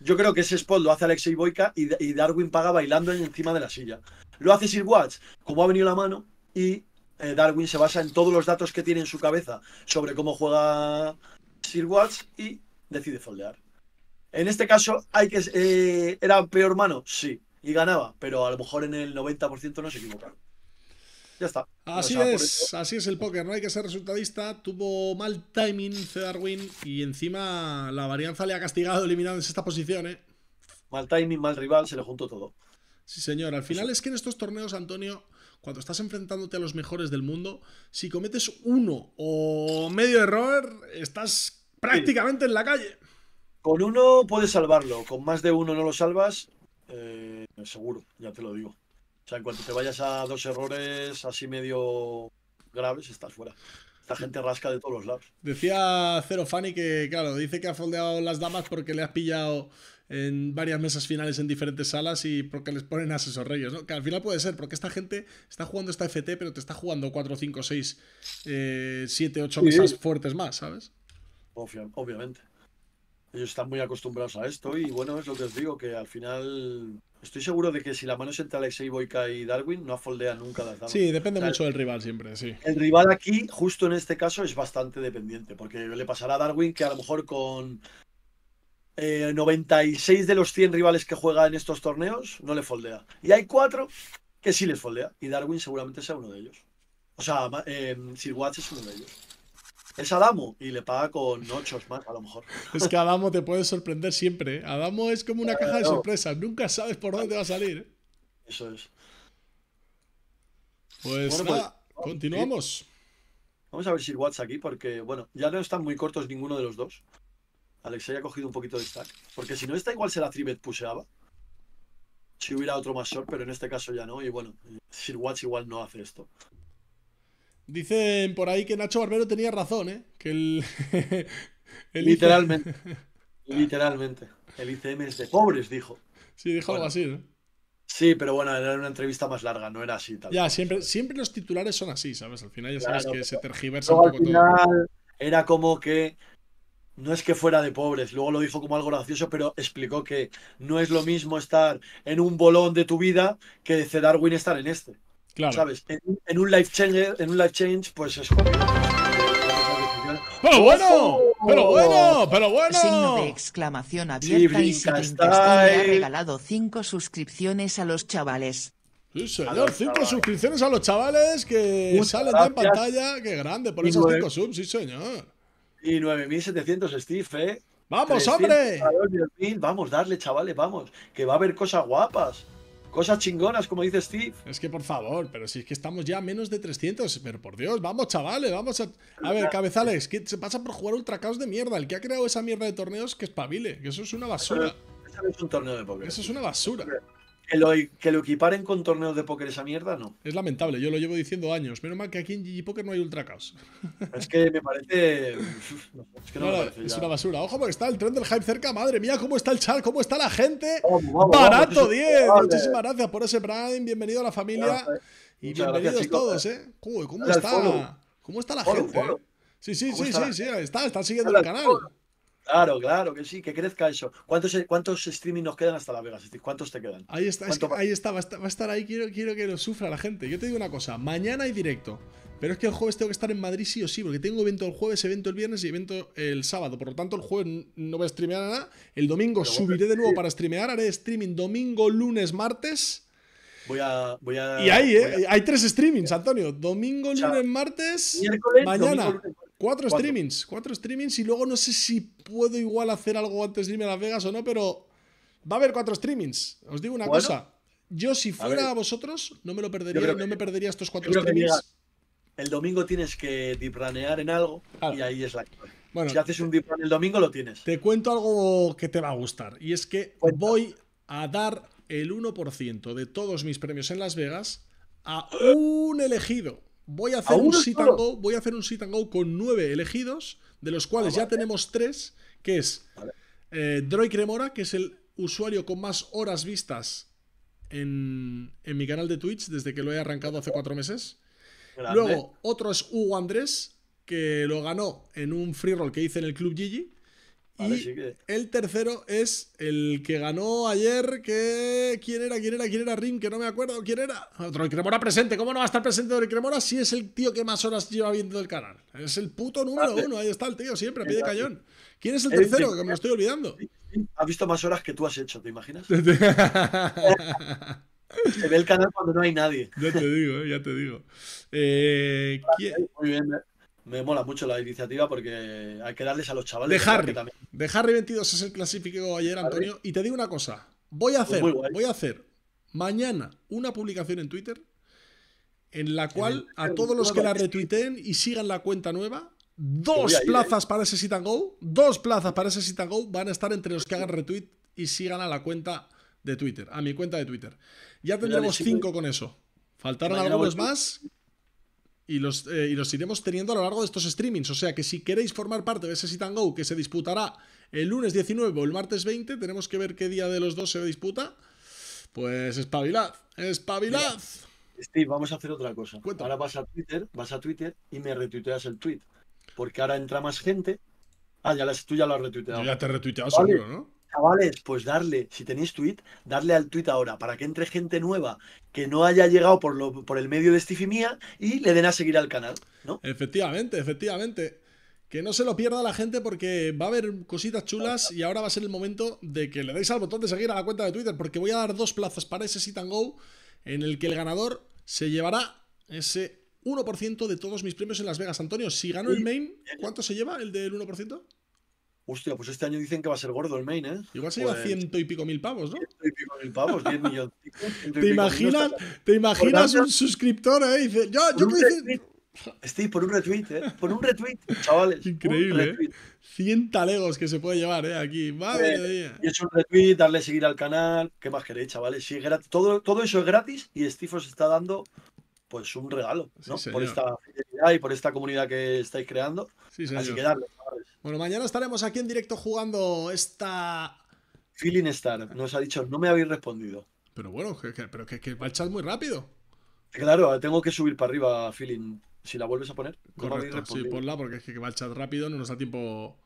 Yo creo que ese spot lo hace Alexei Boika y, y Darwin paga bailando encima de la silla. Lo hace Sir Watts, como ha venido la mano, y eh, Darwin se basa en todos los datos que tiene en su cabeza sobre cómo juega Sir Watts y decide foldear. En este caso, hay que eh, ¿era peor mano? Sí, y ganaba, pero a lo mejor en el 90% no se equivocaron. Ya está. Así es, así es el póker, no hay que ser resultadista. Tuvo mal timing Darwin y encima la varianza le ha castigado eliminándose esta posición, ¿eh? Mal timing, mal rival, se le juntó todo. Sí, señor. Al final es que en estos torneos, Antonio, cuando estás enfrentándote a los mejores del mundo, si cometes uno o medio error, estás prácticamente en la calle. Con uno puedes salvarlo, con más de uno no lo salvas, eh, seguro, ya te lo digo. O sea, en cuanto te vayas a dos errores así medio graves, estás fuera. Esta gente rasca de todos los lados. Decía Zero Fanny que, claro, dice que ha foldeado las damas porque le has pillado en varias mesas finales en diferentes salas y porque les ponen a esos reyes, ¿no? Que al final puede ser, porque esta gente está jugando esta FT, pero te está jugando cuatro, cinco, seis, eh, siete, ocho mesas fuertes más, ¿sabes? obviamente. Ellos están muy acostumbrados a esto y bueno, es lo que os digo, que al final estoy seguro de que si la mano es entre Alexei Boika y Darwin, no foldea nunca las Sí, depende mucho del rival siempre, sí. El rival aquí, justo en este caso, es bastante dependiente, porque le pasará a Darwin que a lo mejor con eh, 96 de los 100 rivales que juega en estos torneos no le foldea. Y hay cuatro que sí les foldea, y Darwin seguramente sea uno de ellos. O sea, eh, Sir Watts es uno de ellos. Es Adamo y le paga con ochos más, a lo mejor. Es que Adamo te puede sorprender siempre. ¿eh? Adamo es como una caja de sorpresas. Nunca sabes por dónde va a salir. ¿eh? Eso es. Pues, pues continuamos. Vamos a ver si Watts aquí, porque, bueno, ya no están muy cortos ninguno de los dos. Alexei ha cogido un poquito de stack. Porque si no está, igual se la Tribet puseaba. Si hubiera otro más short, pero en este caso ya no. Y bueno, Sir Watts igual no hace esto. Dicen por ahí que Nacho Barbero tenía razón, ¿eh? Que el. literalmente. Ah. literalmente. El ICM es de pobres, dijo. Sí, dijo algo así, ¿no? Sí, pero bueno, era una entrevista más larga, no era así. ya, siempre, siempre los titulares son así, ¿sabes? Al final ya sabes que se tergiversa un poco al final Era como que no es que fuera de pobres, luego lo dijo como algo gracioso, pero explicó que no es lo mismo estar en un bolón de tu vida que de Darwin estar en este. Claro. ¿Sabes? En, un life change, en un life change, pues es pero bueno, pero bueno, pero bueno. Signo de exclamación abierta sí, y se le ha regalado cinco suscripciones a los chavales. Sí, señor, cinco suscripciones a los chavales que salen gracias. de pantalla. Qué grande, por y esos cinco subs, sí, señor. Y 9.700 Steve, ¿eh? ¡Vamos, hombre! vamos, darle, chavales, vamos, que va a haber cosas guapas. Cosas chingonas, como dice Steve. Es que por favor, pero si es que estamos ya a menos de 300. Pero por Dios, vamos, chavales, vamos a. A ver, cabezales, que se pasa por jugar ultra de mierda. El que ha creado esa mierda de torneos que espabile, que eso es una basura. es un torneo de poker. Eso es una basura. Que lo, equiparen con torneos de póker esa mierda, no. Es lamentable, yo lo llevo diciendo años. Menos mal que aquí en GG Poker no hay ultracaos. Es que me parece. es, que me parece es una basura. Ojo, porque está el tren del hype cerca. Madre mía, cómo está el chat, cómo está la gente. Barato Diez! Muchísimas gracias por ese Prime. Bienvenido a la familia. Y bienvenidos todos, ¿eh? eh. ¿cómo, está, ¿cómo está la gente? Eh? Sí, sí, sí, sí, sí. Están siguiendo el canal. Claro, claro, que sí, que crezca eso. ¿Cuántos, cuántos streaming nos quedan hasta Las Vegas? ¿Cuántos te quedan? Ahí está, ahí está, va a estar, ahí, quiero, quiero que lo sufra la gente. Yo te digo una cosa, mañana hay directo. Pero es que el jueves tengo que estar en Madrid sí o sí, porque tengo evento el jueves, evento el viernes y evento el sábado. Por lo tanto, el jueves no voy a streamear nada. El domingo subiré de nuevo para streamear. Haré streaming domingo, lunes, martes. Voy a. Voy a y ahí, ¿eh? Hay tres streamings, Antonio. Domingo, lunes, martes. mañana. Cuatro, streamings, cuatro streamings y luego no sé si puedo igual hacer algo antes de irme a Las Vegas o no, pero va a haber cuatro streamings. Os digo una cosa, yo si fuera a, vosotros no me lo perdería, no me perdería estos cuatro streamings. el domingo tienes que dipranear en algo y ahí es la bueno, si haces un dipran el domingo lo tienes. Te cuento algo que te va a gustar y es que voy a dar el 1% de todos mis premios en Las Vegas a ¡Ah! un elegido. Voy a hacer un sit and go, voy a hacer un con nueve elegidos, de los cuales ah, ya tenemos tres, que es eh, Droid Cremora, que es el usuario con más horas vistas en, mi canal de Twitch desde que lo he arrancado hace cuatro meses. Luego, otro es Hugo Andrés, que lo ganó en un free roll que hice en el Club Gigi y el tercero es el que ganó ayer, que... ¿Quién era? ¿Quién era? ¿Quién era Rin Que no me acuerdo. ¿Quién era? Otro Cremora presente. ¿Cómo no va a estar presente el Cremora si es el tío que más horas lleva viendo el canal? Es el puto número uno. Ahí está el tío siempre, pide cañón. ¿Quién es el tercero? Que me lo estoy olvidando. Has visto más horas que tú has hecho, ¿te imaginas? Se ve el canal cuando no hay nadie. Ya te digo, ya te digo. Eh, muy bien, eh me mola mucho la iniciativa porque hay que darles a los chavales. De también... de Harry 22 es el clasificado ayer, Antonio. Y te digo una cosa, voy a pues hacer, voy a hacer mañana una publicación en Twitter en la cual a todos los que la retuiteen y sigan la cuenta nueva, pues dos ¿eh? plazas para ese sit go, dos plazas para ese sit go van a estar entre los que hagan retweet y sigan a la cuenta de Twitter, a mi cuenta de Twitter. Ya tendremos pues cinco con eso. Faltaron algunos más y los, eh, y los iremos teniendo a lo largo de estos streamings. O sea que si queréis formar parte de ese Sit and Go que se disputará el lunes 19 o el martes 20, tenemos que ver qué día de los dos se disputa. Pues espabilad, espabilad. Steve, vamos a hacer otra cosa. Ahora vas a Twitter, vas a Twitter y me retuiteas el tweet. Porque ahora entra más gente. Ah, ya tú ya lo has retuiteado. ya te retuiteas seguro, ¿no? Chavales, pues darle, si tenéis tweet, darle al tweet ahora para que entre gente nueva que no haya llegado por, lo, por el medio de y y le den a seguir al canal, ¿no? Efectivamente, efectivamente. Que no se lo pierda la gente porque va a haber cositas chulas y ahora va a ser el momento de que le deis al botón de seguir a la cuenta de Twitter porque voy a dar dos plazas para ese sit and go en el que el ganador se llevará ese 1% de todos mis premios en Las Vegas. Antonio, si gano el main, ¿cuánto se lleva el del 1%? Hostia, pues este año dicen que va a ser gordo el main, ¿eh? Igual se lleva pues ciento y pico mil pavos, ¿no? Ciento y pico mil pavos, diez millones. ¿Te imaginas, ¿te imaginas un suscriptor, eh? Dice, yo, yo Estoy por un retweet, ¿eh? Por un retweet, chavales. Increíble, ¿eh? Cien talegos que se puede llevar, ¿eh? Aquí, madre pues, mía. Y es un retweet, darle a seguir al canal. ¿Qué más queréis, chavales? Sí, todo, todo eso es gratis y Steve os está dando pues un regalo, ¿no? por esta fidelidad y por esta comunidad que estáis creando. Sí, Así que darle, bueno, mañana estaremos aquí en directo jugando esta. Feeling Star nos ha dicho, no me habéis respondido. Pero bueno, pero que, que, va el chat muy rápido. Claro, tengo que subir para arriba, Feeling. Si la vuelves a poner, Correcto, sí, ponla porque es que va el chat rápido, no nos da tiempo.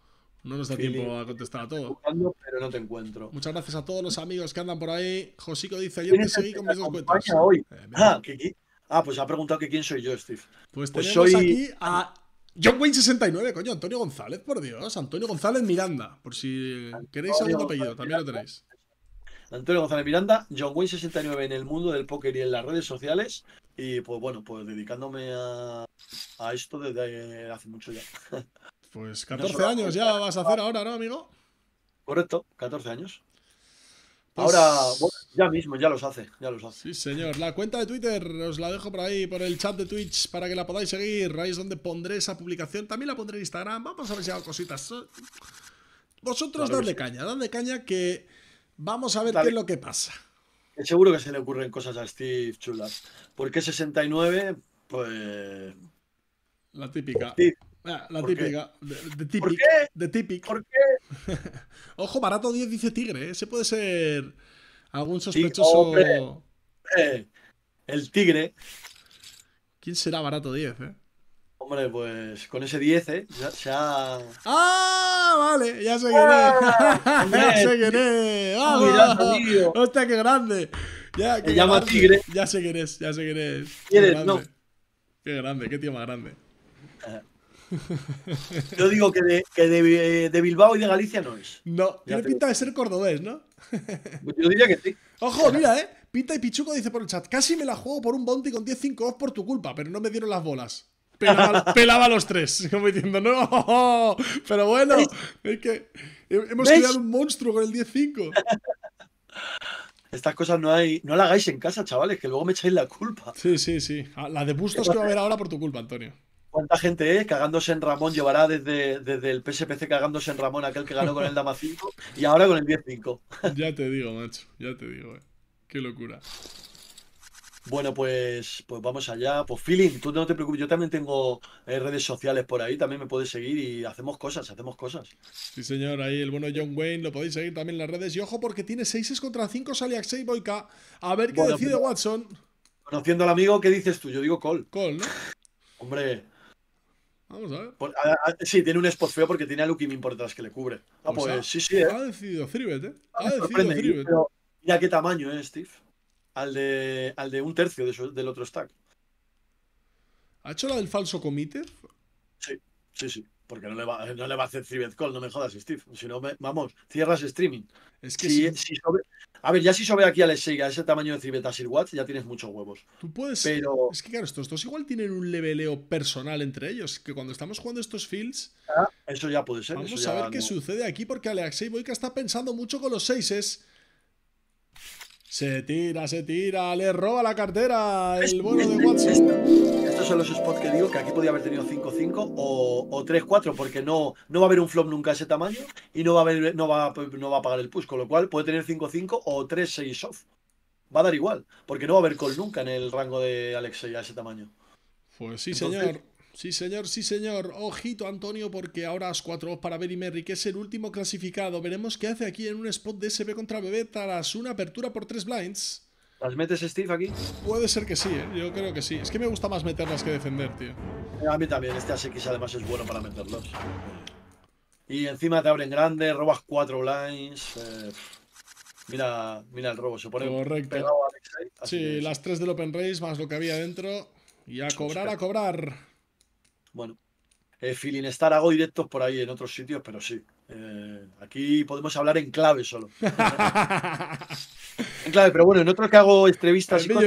No nos da tiempo a contestar a todo. pero no te encuentro. Muchas gracias a todos los amigos que andan por ahí. Josico dice, yo te seguí con mis dos cuentas. Eh, ah, ah, pues ha preguntado que quién soy yo, Steve. Pues, pues aquí a ah. John Wayne 69, coño, Antonio González, por Dios. Antonio González Miranda, por si queréis algún apellido, también lo tenéis. Antonio González Miranda, John Wayne 69 en el mundo del póker y en las redes sociales. Y pues bueno, pues dedicándome a, a esto desde eh, hace mucho ya. Pues 14 años ya vas a hacer ahora, ¿no, amigo? Correcto, 14 años. Pues Ahora, ya mismo, ya los hace, ya los hace. Sí, señor. La cuenta de Twitter os la dejo por ahí, por el chat de Twitch, para que la podáis seguir. Ahí es donde pondré esa publicación. También la pondré en Instagram. Vamos a ver si hago cositas. Vosotros dadle caña, dadle caña que vamos a ver qué es lo que pasa. Seguro que se le ocurren cosas a Steve chulas. Porque 69, pues... La típica. Ah, la típica. De, típico De ¿Por qué? Ojo, barato 10 dice tigre, ¿eh? ese puede ser algún sospechoso. Eh, el tigre. ¿Quién será barato 10, eh? Hombre, pues con ese 10, ¿eh? Ya, ¡Ah! Vale, ya sé quién ah, es. ya sé quién es. ¡Hostia, qué grande! Ya, qué llama Tigre. Ya sé quién es, ya sé quién es. ¿Quién No. Qué grande, qué tío más grande. Yo digo que, eh, de, Bilbao y de Galicia no es. No, tiene pinta de ser cordobés, ¿no? Pues yo diría que sí. Ojo, mira, eh. Pinta y Pichuco dice por el chat: Casi me la juego por un bounty con 10-5 2 por tu culpa, pero no me dieron las bolas. Pelaba, pelaba los tres, como diciendo, no, pero bueno, es que hemos creado un monstruo con el 10-5. Estas cosas no hay. No las hagáis en casa, chavales, que luego me echáis la culpa. Sí, sí, sí. Ah, la de bustos que va a haber ahora por tu culpa, Antonio. ¿Cuánta gente es cagándose en Ramón? Llevará desde, desde el PSPC cagándose en Ramón, aquel que ganó con el Dama 5 y ahora con el 10-5. ya te digo, macho, ya te digo, eh. Qué locura. Bueno, pues, pues vamos allá. Pues Feeling, tú no te preocupes, yo también tengo eh, redes sociales por ahí, también me puedes seguir y hacemos cosas, hacemos cosas. Sí, señor, ahí el bueno John Wayne, lo podéis seguir también en las redes. Y ojo, porque tiene 6 contra 5, sale 6, Boyka. A ver qué decide Watson. Conociendo al amigo, ¿qué dices tú? Yo digo Cole. Cole, ¿no? Hombre, Vamos a ver. Pues, sí, tiene un spot feo porque tiene a Lukimin por detrás que le cubre. Ah, pues, pues sí, sí. Ha decidido Thribet, ¿eh? Ha decidido Thribet. Eh. Pero mira qué tamaño, ¿eh, Steve? Al de, al de un tercio del otro stack. ¿Ha hecho la del falso comité? Sí, sí, sí. Porque no le va, no le va a hacer Thribet Call, no me jodas, Steve. Si no, vamos, cierras streaming. Es que sí. A ver, ya si sobe aquí a Sega ese tamaño de y Watts, ya tienes muchos huevos. Tú puedes. Pero... Es que claro, estos dos igual tienen un leveleo personal entre ellos. Que cuando estamos jugando estos fields. Ah, eso ya puede ser. Vamos a ver qué sucede aquí, porque Alexei Boyka está pensando mucho con los seises. Se tira, se tira, le roba la cartera el bono de Watson los spots que digo que aquí podía haber tenido 5-5 o, 3-4, porque no, no va a haber un flop nunca a ese tamaño y no va a, no va, a pagar el push, con lo cual puede tener 5-5 o 3-6 off. Va a dar igual, porque no va a haber call nunca en el rango de Alexei a ese tamaño. Pues sí, señor. Sí, señor, sí, señor. Ojito, Antonio, porque ahora es 4 para y Merry, que es el último clasificado. Veremos qué hace aquí en un spot de SB contra BB tras una apertura por 3 blinds. ¿Las metes, Steve, aquí? Puede ser que sí, ¿eh? yo creo que sí. Es que me gusta más meterlas que defender, tío. A mí también, este ASX además es bueno para meterlos. Y encima te abren grandes, robas cuatro lines. Eh, mira, mira el robo, se pone pegado a Alex Sí, las tres del Open Race más lo que había dentro. Y a cobrar, a cobrar. Bueno, eh, feeling Filinestar hago directos por ahí en otros sitios, pero sí. Eh, aquí podemos hablar en clave solo. en clave, pero bueno, en otros que hago entrevistas. En sí, el de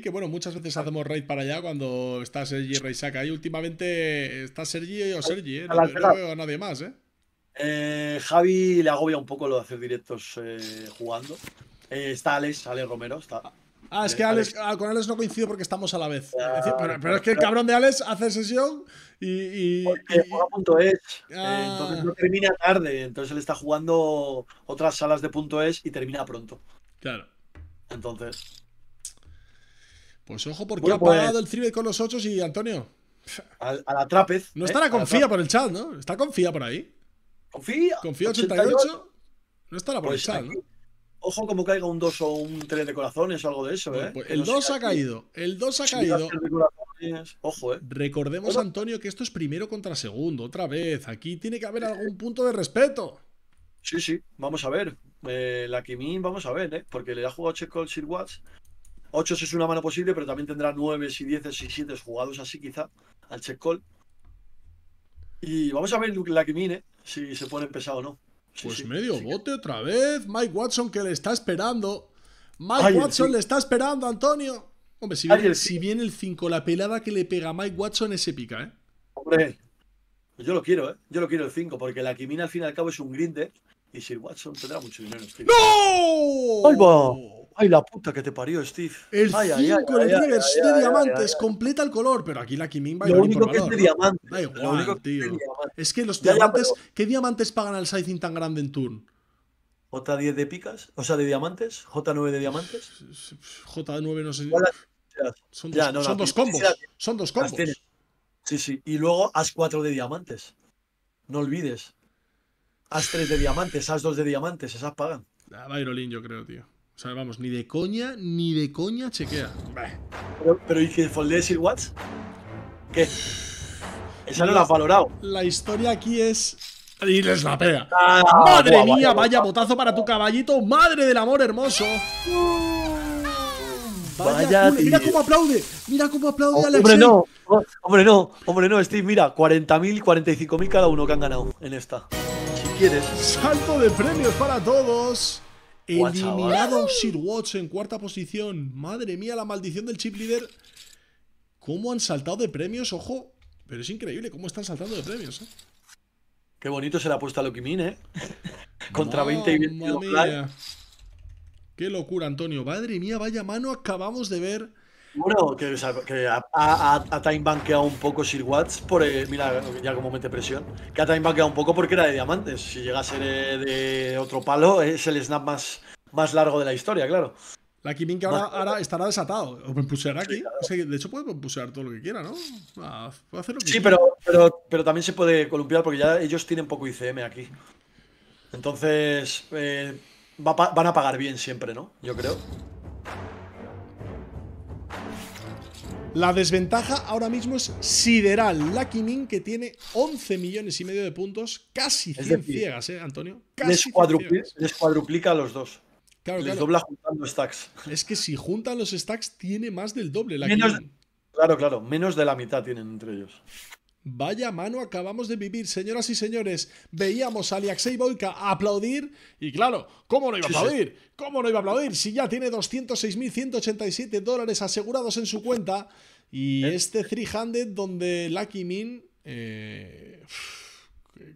que bueno, muchas veces hacemos raid para allá cuando está Sergi Saca. Ahí últimamente está Sergi o Sergi, ¿eh? no, veo nadie más, ¿eh? ¿eh? Javi le agobia un poco lo de hacer directos eh, jugando. está Alex, Alex Romero, está. Ah, es eh, que ah, con Alex no coincido porque estamos a la vez. pero, es que el cabrón de Alex hace sesión y. Ah. Eh, entonces no termina tarde. Entonces él está jugando otras salas de punto es y termina pronto. Claro. Entonces. Pues ojo, porque ha pagado pues- el tribe con los ocho y Antonio. A, la trapez. No ¿eh? estará confía por el chat, ¿no? Está confía por ahí. Confía. Confía 88. No estará por el pues chat, ¿no? Ojo como caiga un 2 o un 3 de corazones o algo de eso, ¿eh? Pues el 2 ha caído, el 2 ha caído. Ojo, ¿eh? Recordemos, Antonio, que esto es primero contra segundo, otra vez. Aquí tiene que haber algún punto de respeto. Sí, sí, vamos a ver. Eh, la Kimin, vamos a ver, ¿eh? Porque le ha jugado check call Sir Watts. 8 es una mano posible, pero también tendrá 9 y 10 y 7 jugados así, quizá, al check call. Y vamos a ver la que ¿eh? si se pone pesado o no. Pues medio bote otra vez. Mike Watson que le está esperando. Mike Watson le está esperando, Antonio. Hombre, si bien el 5, la pelada que le pega a Mike Watson, es épica, ¿eh? Hombre, yo lo quiero, ¿eh? Yo lo quiero el 5, porque la quimina al fin y al cabo es un grinde, Y si Watson tendrá mucho dinero. Este ¡No! ¡Ay, Ay, la puta que te parió, Steve. El 5 con el de diamantes. Completa el color, pero aquí la Kimin va Lo único que es de diamantes. Da igual, tío. Es que los diamantes. ¿Qué diamantes pagan al sizing tan grande en turn? J10 de picas, o sea, de diamantes, J9 de diamantes. J9 no sé. Son dos, son dos combos. Son dos combos. Sí, sí. Y luego haz 4 de diamantes. No olvides. Haz 3 de diamantes, haz 2 de diamantes, esas pagan. La yo creo, tío. O sea, vamos, ni de coña, ni de coña chequea. Pero, pero ¿y que y y what? ¿Qué? Esa no la has valorado. La historia aquí es. Y les la pega. Ah, ¡Madre mía! Vaya, botazo para tu caballito. ¡Madre del amor hermoso! Vaya, mira cómo aplaude, mira cómo aplaude oh, a Hombre, no, hombre, no, hombre, no, Steve, mira, 40.000, 45.000 cada uno que han ganado en esta. Si quieres. Salto de premios para todos. Eliminado Sir Watch en cuarta posición. Madre mía, la maldición del chip líder. ¿Cómo han saltado de premios? Ojo. Pero es increíble cómo están saltando de premios. ¿eh? Qué bonito se la ha puesto a Lokimin, ¿eh? Contra 20 y 22. Qué locura, Antonio. Madre mía, vaya mano acabamos de ver. Bueno, que, que ha, timebankeado un poco Sir Watts por, eh, mira, ya como mete presión, que ha time un poco porque era de diamantes. Si llega a ser eh, de, otro palo, es el snap más, más largo de la historia, claro. La Kimin ahora, estará desatado. me aquí. de hecho, puede pusear todo lo que quiera, ¿no? Ah, sí, Pero, pero, también se puede columpiar porque ya ellos tienen poco ICM aquí. Entonces, eh, van a pagar bien siempre, ¿no? Yo creo. La desventaja ahora mismo es sideral. Lucky que tiene 11 millones y medio de puntos, casi 100 ciegas, ¿eh, Antonio? les, cuadruplica a los dos. les dobla juntando stacks. Es que si juntan los stacks, tiene más del doble. Lucky Claro, claro, menos de la mitad tienen entre ellos. Vaya mano acabamos de vivir, señoras y señores. Veíamos a Alexei Boyka aplaudir y claro, ¿cómo no iba a aplaudir? ¿Cómo no iba a aplaudir si ya tiene 206.187 dólares asegurados en su cuenta? Y ¿Eh? este 300 donde Lucky Min... Eh,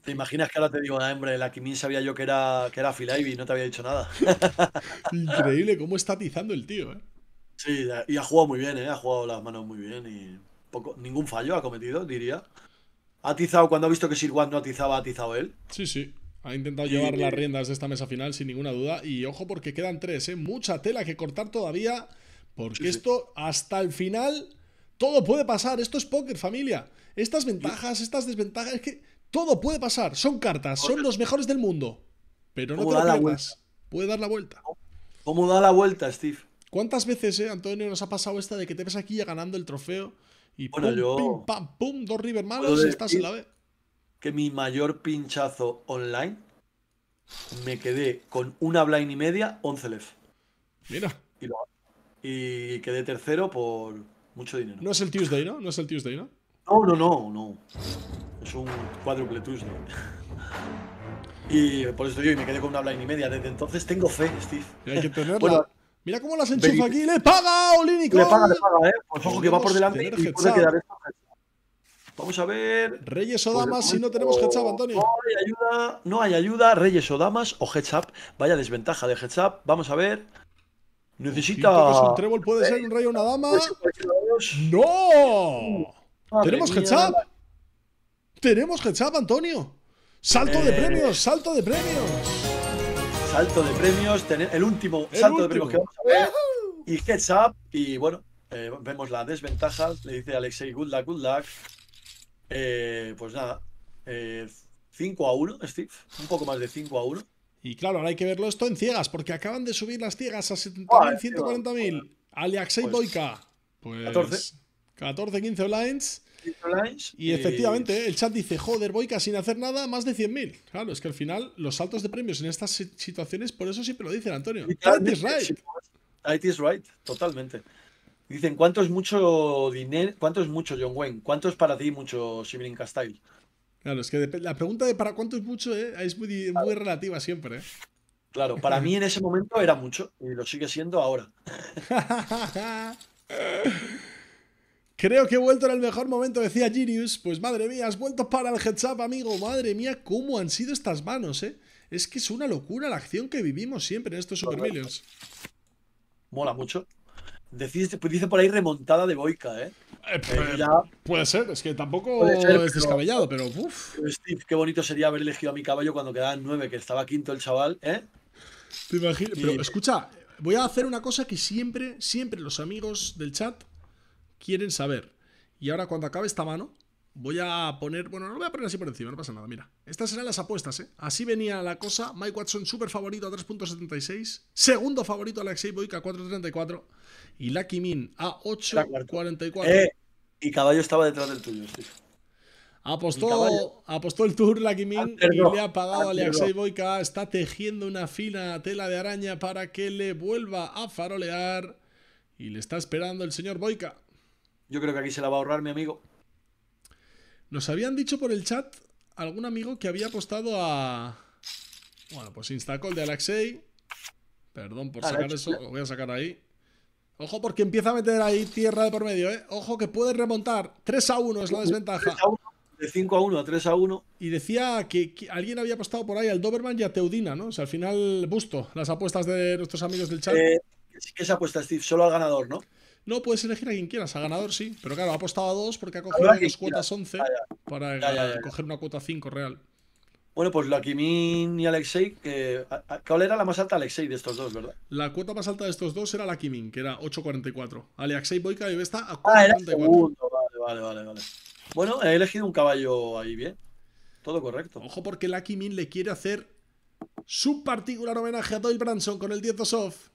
¿Te imaginas que ahora te digo, ah, hombre, Lucky Min sabía yo que era, que era Phil Ivey, no te había dicho nada? Increíble cómo está atizando el tío, ¿eh? Sí, y ha jugado muy bien, ¿eh? Ha jugado las manos muy bien y ningún fallo ha cometido, diría. Ha atizado cuando ha visto que Sir Juan no atizaba, ha atizado él. Sí, sí. Ha intentado llevar las riendas de esta mesa final sin ninguna duda. Y ojo porque quedan tres, ¿eh? Mucha tela que cortar todavía. Porque esto, hasta el final, todo puede pasar. Esto es póker, familia. Estas ventajas, estas desventajas, es que todo puede pasar. Son cartas, son los mejores del mundo. Pero no te lo Puede dar la vuelta. ¿Cómo da la vuelta, Steve? ¿Cuántas veces, eh, Antonio, nos ha pasado esta de que te ves aquí ya ganando el trofeo? Y bueno, yo... pim, pam, pum, dos River malos y estás en la B. Que mi mayor pinchazo online me quedé con una blind y media, 11 left. Mira. Y, quedé tercero por mucho dinero. No es el Tuesday, ¿no? No es el Tuesday, ¿no? No, no, no, no. Es un cuádruple Tuesday. y por eso yo me quedé con una blind y media. Desde entonces tengo fe, Steve. hay que tenerlo Mira cómo las enchufa aquí. ¡Le paga, Olínico! Le paga, le paga, ¿eh? Pues ojo que va por delante pues. Vamos a ver. Reyes o pues, damas si no tenemos heads Antonio. No hay ayuda, no hay ayuda. Reyes o damas o heads up. Vaya desventaja de heads up. Vamos a ver. Necesita. un trébol, puede ser un rey o una eh, dama. ¡No! ¿Tenemos up? ¿Tenemos heads Antonio? ¡Salto de eh. premios! ¡Salto de premios! salto de premios, el último salto de premios que vamos a ver. Y heads up, y bueno, eh, vemos la desventaja. Le dice Alexei, good luck, good luck. Eh, pues nada, 5 eh, a 1, Steve, un poco más de 5 a 1. Y claro, ahora hay que verlo esto en ciegas, porque acaban de subir las ciegas a 70.000, 140.000. Alexei Boika, pues 14, 14 15 lines. Y efectivamente, eh, el chat dice, joder, voy casi sin hacer nada, más de 100.000. Claro, es que al final los saltos de premios en estas situaciones, por eso siempre lo dicen, Antonio. It is right. It is right, totalmente. Dicen, ¿cuánto es mucho dinero? ¿Cuánto es mucho, John Wayne? ¿Cuánto es para ti mucho Sibling Castile? Claro, es que la pregunta de para cuánto es mucho eh, es muy, relativa siempre. Eh. Claro, para mí en ese momento era mucho y lo sigue siendo ahora. Creo que he vuelto en el mejor momento, decía Genius. Pues madre mía, has vuelto para el heads amigo. Madre mía, cómo han sido estas manos, ¿eh? Es que es una locura la acción que vivimos siempre en estos Super Mola mucho. Decís, pues dice por ahí remontada de Boica, ¿eh? eh, eh pues, puede ser, es que tampoco es descabellado, pero, Steve, qué bonito sería haber elegido a mi caballo cuando quedaban nueve, que estaba quinto el chaval, ¿eh? Te imagino… pero escucha, voy a hacer una cosa que siempre, siempre los amigos del chat quieren saber. Y ahora cuando acabe esta mano, voy a poner, bueno, no lo voy a poner así por encima, no pasa nada, mira. Estas eran las apuestas, ¿eh? Así venía la cosa, Mike Watson súper favorito a 3.76, segundo favorito Alexei Boyka, a 4.34 y Lucky Min a 8.44. Eh, y caballo estaba detrás del tuyo, sí. Apostó, apostó el Tour Lucky Min ah, y le ha pagado ah, a Alexei Boyka. Está tejiendo una fina tela de araña para que le vuelva a farolear. Y le está esperando el señor Boyka. Yo creo que aquí se la va a ahorrar mi amigo. Nos habían dicho por el chat algún amigo que había apostado a... Bueno, pues Instacol de Alexei. Perdón por sacar eso, lo voy a sacar ahí. Ojo porque empieza a meter ahí tierra de por medio, ¿eh? Ojo que puede remontar. 3 a 1 es la desventaja. de 5 a 1 a 3 a 1. Y decía que, alguien había apostado por ahí al Doberman y a Teudina, ¿no? O sea, al final, busto, las apuestas de nuestros amigos del chat. sí eh, que se apuesta, Steve, solo al ganador, ¿no? No, puedes elegir a quien quieras, a ganador sí. Pero claro, ha apostado a dos porque ha cogido dos cuotas 11 para coger una cuota 5 real. Bueno, pues Lakimin y Alexei, ¿cuál era la más alta Alexei de estos dos, verdad? La cuota más alta de estos dos era Lakimin, que era 8.44. Alexei Boika y está a 4.44. Ah, vale, vale, vale, vale. Bueno, he elegido un caballo ahí bien. Todo correcto. Ojo porque Lakimin le quiere hacer su particular homenaje a Doyle Branson con el 10 2 off.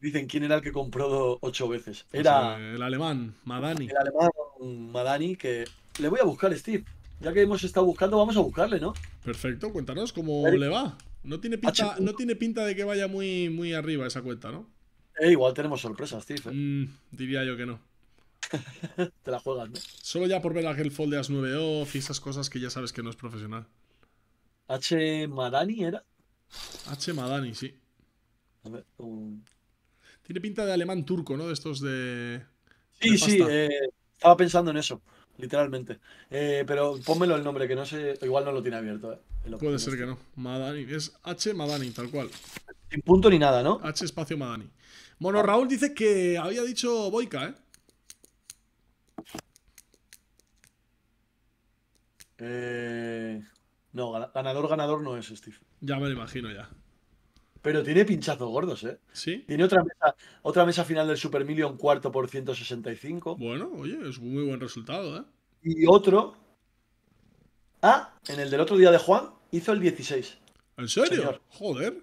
Dicen, ¿quién era el que compró ocho veces? Pues era. el alemán, Madani. El alemán, Madani, que. Le voy a buscar, Steve. Ya que hemos estado buscando, vamos a buscarle, ¿no? Perfecto, cuéntanos cómo le va. No tiene, ah, pinta, no tiene pinta de que vaya muy, muy arriba esa cuenta, ¿no? Eh, igual tenemos sorpresas, Steve. ¿eh? Mm, diría yo que no. Te la juegas, ¿no? Solo ya por ver la Folder de As9 Off y esas cosas que ya sabes que no es profesional. ¿H. Madani era? H. Madani, sí. A ver, un... Tiene pinta de alemán turco, ¿no? De estos de. Sí, sí, eh, estaba pensando en eso, literalmente. Eh, pero pónmelo el nombre, que no sé. Igual no lo tiene abierto. Eh, Puede ser que no. Madani. Es H Madani, tal cual. Sin punto ni nada, ¿no? H espacio Madani. Bueno, ah. Raúl dice que había dicho Boica, Eh, eh no, ganador, ganador no es, Steve. Ya me lo imagino ya. Pero tiene pinchazos gordos, ¿eh? Sí. Tiene otra mesa, otra mesa final del Super Million cuarto por 165. Bueno, oye, es muy buen resultado, ¿eh? Y otro. Ah, en el del otro día de Juan hizo el 16. ¿En serio? Joder.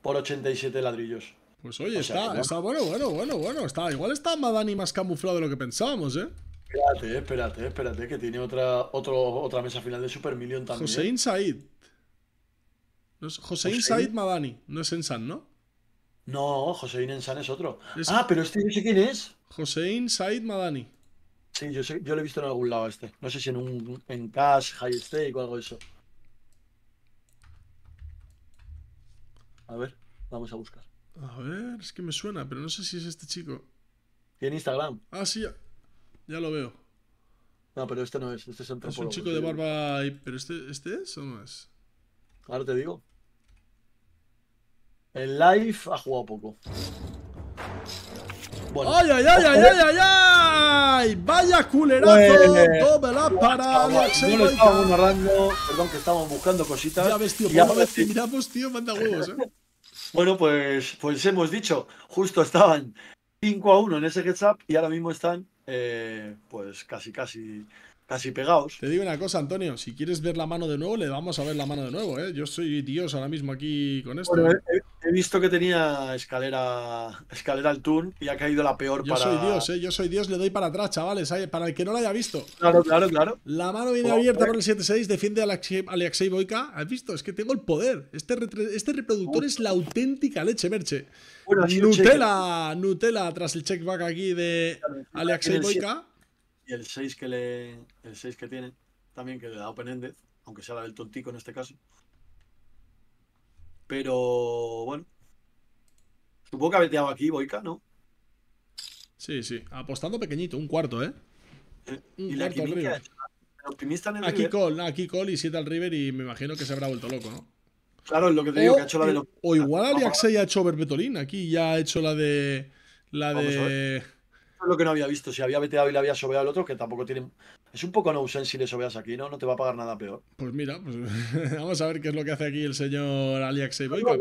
Por 87 ladrillos. Pues oye, está, está bueno, bueno, bueno, bueno. Está, igual está Madani más camuflado de lo que pensábamos, ¿eh? Espérate, espérate, espérate, que tiene otra, otro, otra mesa final del Super Million también. José Inside. No es Said Madani, no es Ensan, ¿no? No, Hossein Ensan es otro. Ah, pero este yo sé quién es. Josein Said Madani. Sí, yo, sé, yo lo he visto en algún lado este. No sé si en un en Cash, High Stake o algo de eso. A ver, vamos a buscar. A ver, es que me suena, pero no sé si es este chico. en Instagram. Ah, sí, ya, lo veo. No, pero este no es, este es antropólogo. Es un chico este de barba, pero este, este es o no es? Ahora te digo. El live ha jugado poco. ay, ay, ay, ay, ay, ay! vaya culerazo! ¡Tome la parada! Bueno, perdón, que estamos buscando cositas. Ya ves, tío, ya miramos, tío, manda huevos, ¿eh? bueno, pues, pues hemos dicho, justo estaban 5 a 1 en ese heads y ahora mismo están, eh, pues casi, casi casi pegados. Te digo una cosa, Antonio, si quieres ver la mano de nuevo, le vamos a ver la mano de nuevo, ¿eh? Yo soy Dios ahora mismo aquí con esto he visto que tenía escalera escalera al turn y ha caído la peor para. Yo soy Dios, eh, yo soy Dios, le doy para atrás, chavales, para el que no lo haya visto. Claro, claro, claro. La mano viene abierta por el 7-6, defiende a Alexei Boika. ¿Has visto? Es que tengo el poder. Este, este reproductor es la auténtica leche, Merche. Nutella, Nutella, tras el checkback aquí de Alexey Alexei Boika. Y el 6 que le. El 6 que tiene, también que le da Open Ended, aunque sea la del tontico en este caso. Pero bueno. Supongo que ha veteado aquí Boica, ¿no? Sí, sí. Apostando pequeñito, un cuarto, ¿eh? eh un y cuarto al Optimista en el aquí call, aquí call y siete al River y me imagino que se habrá vuelto loco, ¿no? Claro, es lo que te digo, que ha hecho la de los... O igual se ha hecho overbetolín aquí ya ha hecho la de... La de lo que no había visto. Si había veteado y le había sobeado al otro, que tampoco tiene... Es un poco no usen si le sobeas aquí, ¿no? No te va a pagar nada peor. Pues mira, pues, vamos a ver qué es lo que hace aquí el señor Alexei No,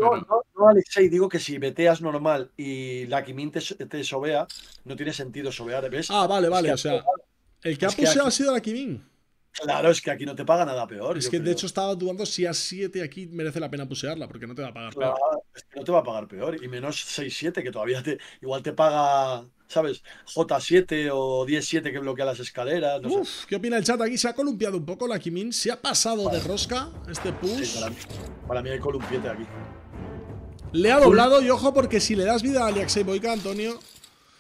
no, Alexei, digo que si veteas normal y la Kimin te, sobea, no tiene sentido sobear, ¿ves? Ah, vale, vale. o sea, el que ha puseado ha sido la Kimin. Claro, es que aquí no te paga nada peor. Es que de hecho estaba dudando si a 7 aquí merece la pena pusearla, porque no te va a pagar claro, peor. Es que no te va a pagar peor. Y menos 6-7, que todavía Igual te paga. ¿sabes? J7 o 10 que bloquea las escaleras. ¿qué opina el chat? Aquí se ha columpiado un poco la Kimin. Se ha pasado de rosca este push. para, mí, hay columpiete aquí. Le ha doblado y ojo porque si le das vida a Alexei Boica, Antonio.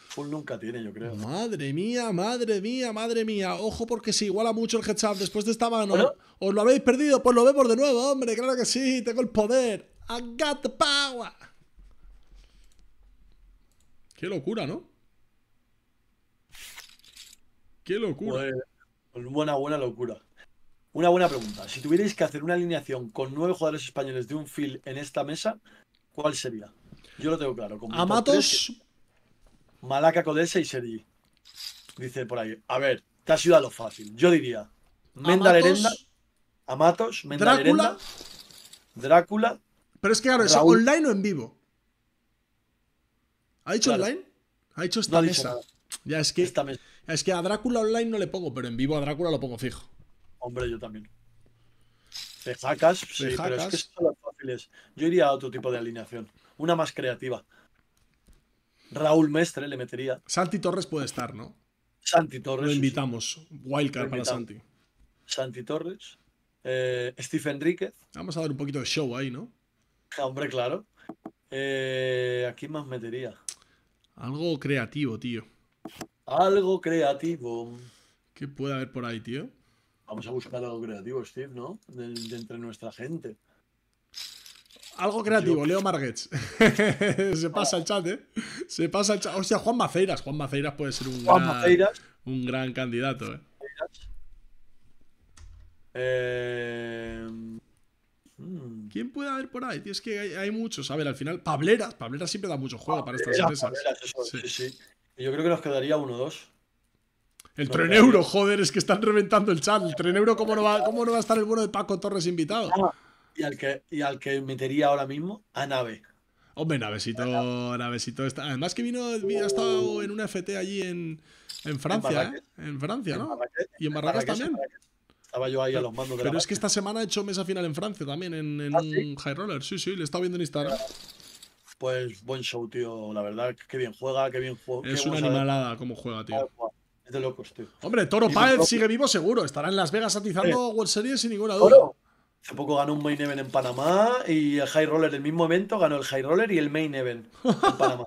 Full nunca tiene, yo creo. Madre mía, madre mía, madre mía. Ojo porque se iguala mucho el headshot después de esta mano. ¿Os lo habéis perdido? Pues lo vemos de nuevo, hombre. Claro que sí, tengo el poder. I got the power. Qué locura, ¿no? ¡Qué locura! Pues, pues, buena, buena locura. Una buena pregunta. Si tuvierais que hacer una alineación con nueve jugadores españoles de un field en esta mesa, ¿cuál sería? Yo lo tengo claro. Amatos. Malaca Codesa y Sergi. Dice por ahí. A ver, te ha sido a lo fácil. Yo diría. Menda Lerenda. Amatos. Drácula. Drácula. Pero es que ahora ¿es online o en vivo? ¿Ha hecho online? ¿Ha hecho esta mesa? Ya es que. Esta mesa. Es que a Drácula online no le pongo, pero en vivo a Drácula lo pongo fijo. Hombre, yo también. De sí, pero es que son las fáciles. Yo iría a otro tipo de alineación. Una más creativa. Raúl Mestre le metería. Santi Torres puede estar, ¿no? Santi Torres. Lo invitamos. Wildcard para Santi. Santi Torres. Eh, Steve Enríquez. Vamos a dar un poquito de show ahí, ¿no? Hombre, claro. Eh, ¿A quién más metería? Algo creativo, tío. Algo creativo. ¿Qué puede haber por ahí, tío? Vamos a buscar algo creativo, Steve, ¿no? De, entre nuestra gente. Algo creativo, Leo Marguets. se pasa el chat, ¿eh? Se pasa el chat. sea, Juan Maceiras. Juan Maceiras puede ser un, gran, un gran candidato, ¿eh? eh mm. ¿Quién puede haber por ahí? es que hay, muchos. A ver, al final, Pableras. Pableras siempre da mucho juego para estas empresas. Sí, sí. Yo creo que nos quedaría uno o dos. El tren euro, joder, es que están reventando el chat. El tren euro, ¿cómo no va, cómo no va a estar el bueno de Paco Torres invitado? Ah. Y al que, y al que metería ahora mismo, a Nave. Hombre, Navesito, Navesito está. Además que vino, ha estado en una FT allí ¿eh? en, Francia, en, Francia, ¿no? y en Barracas también. Estaba yo ahí a los mandos de Pero es que esta semana ha hecho mesa final en Francia también, en, un ah, high roller. Sí, sí, le he viendo en Instagram. Ah, pues buen show, tío. La verdad, qué bien juega, qué bien juega. Es una animalada como juega, tío. Es de locos, tío. Hombre, Toro Páez sigue vivo seguro. Estará en Las Vegas atizando World Series sin ninguna duda. Hace poco ganó un Main Event en Panamá y el High Roller en el mismo evento ganó el High Roller y el Main Event en Panamá.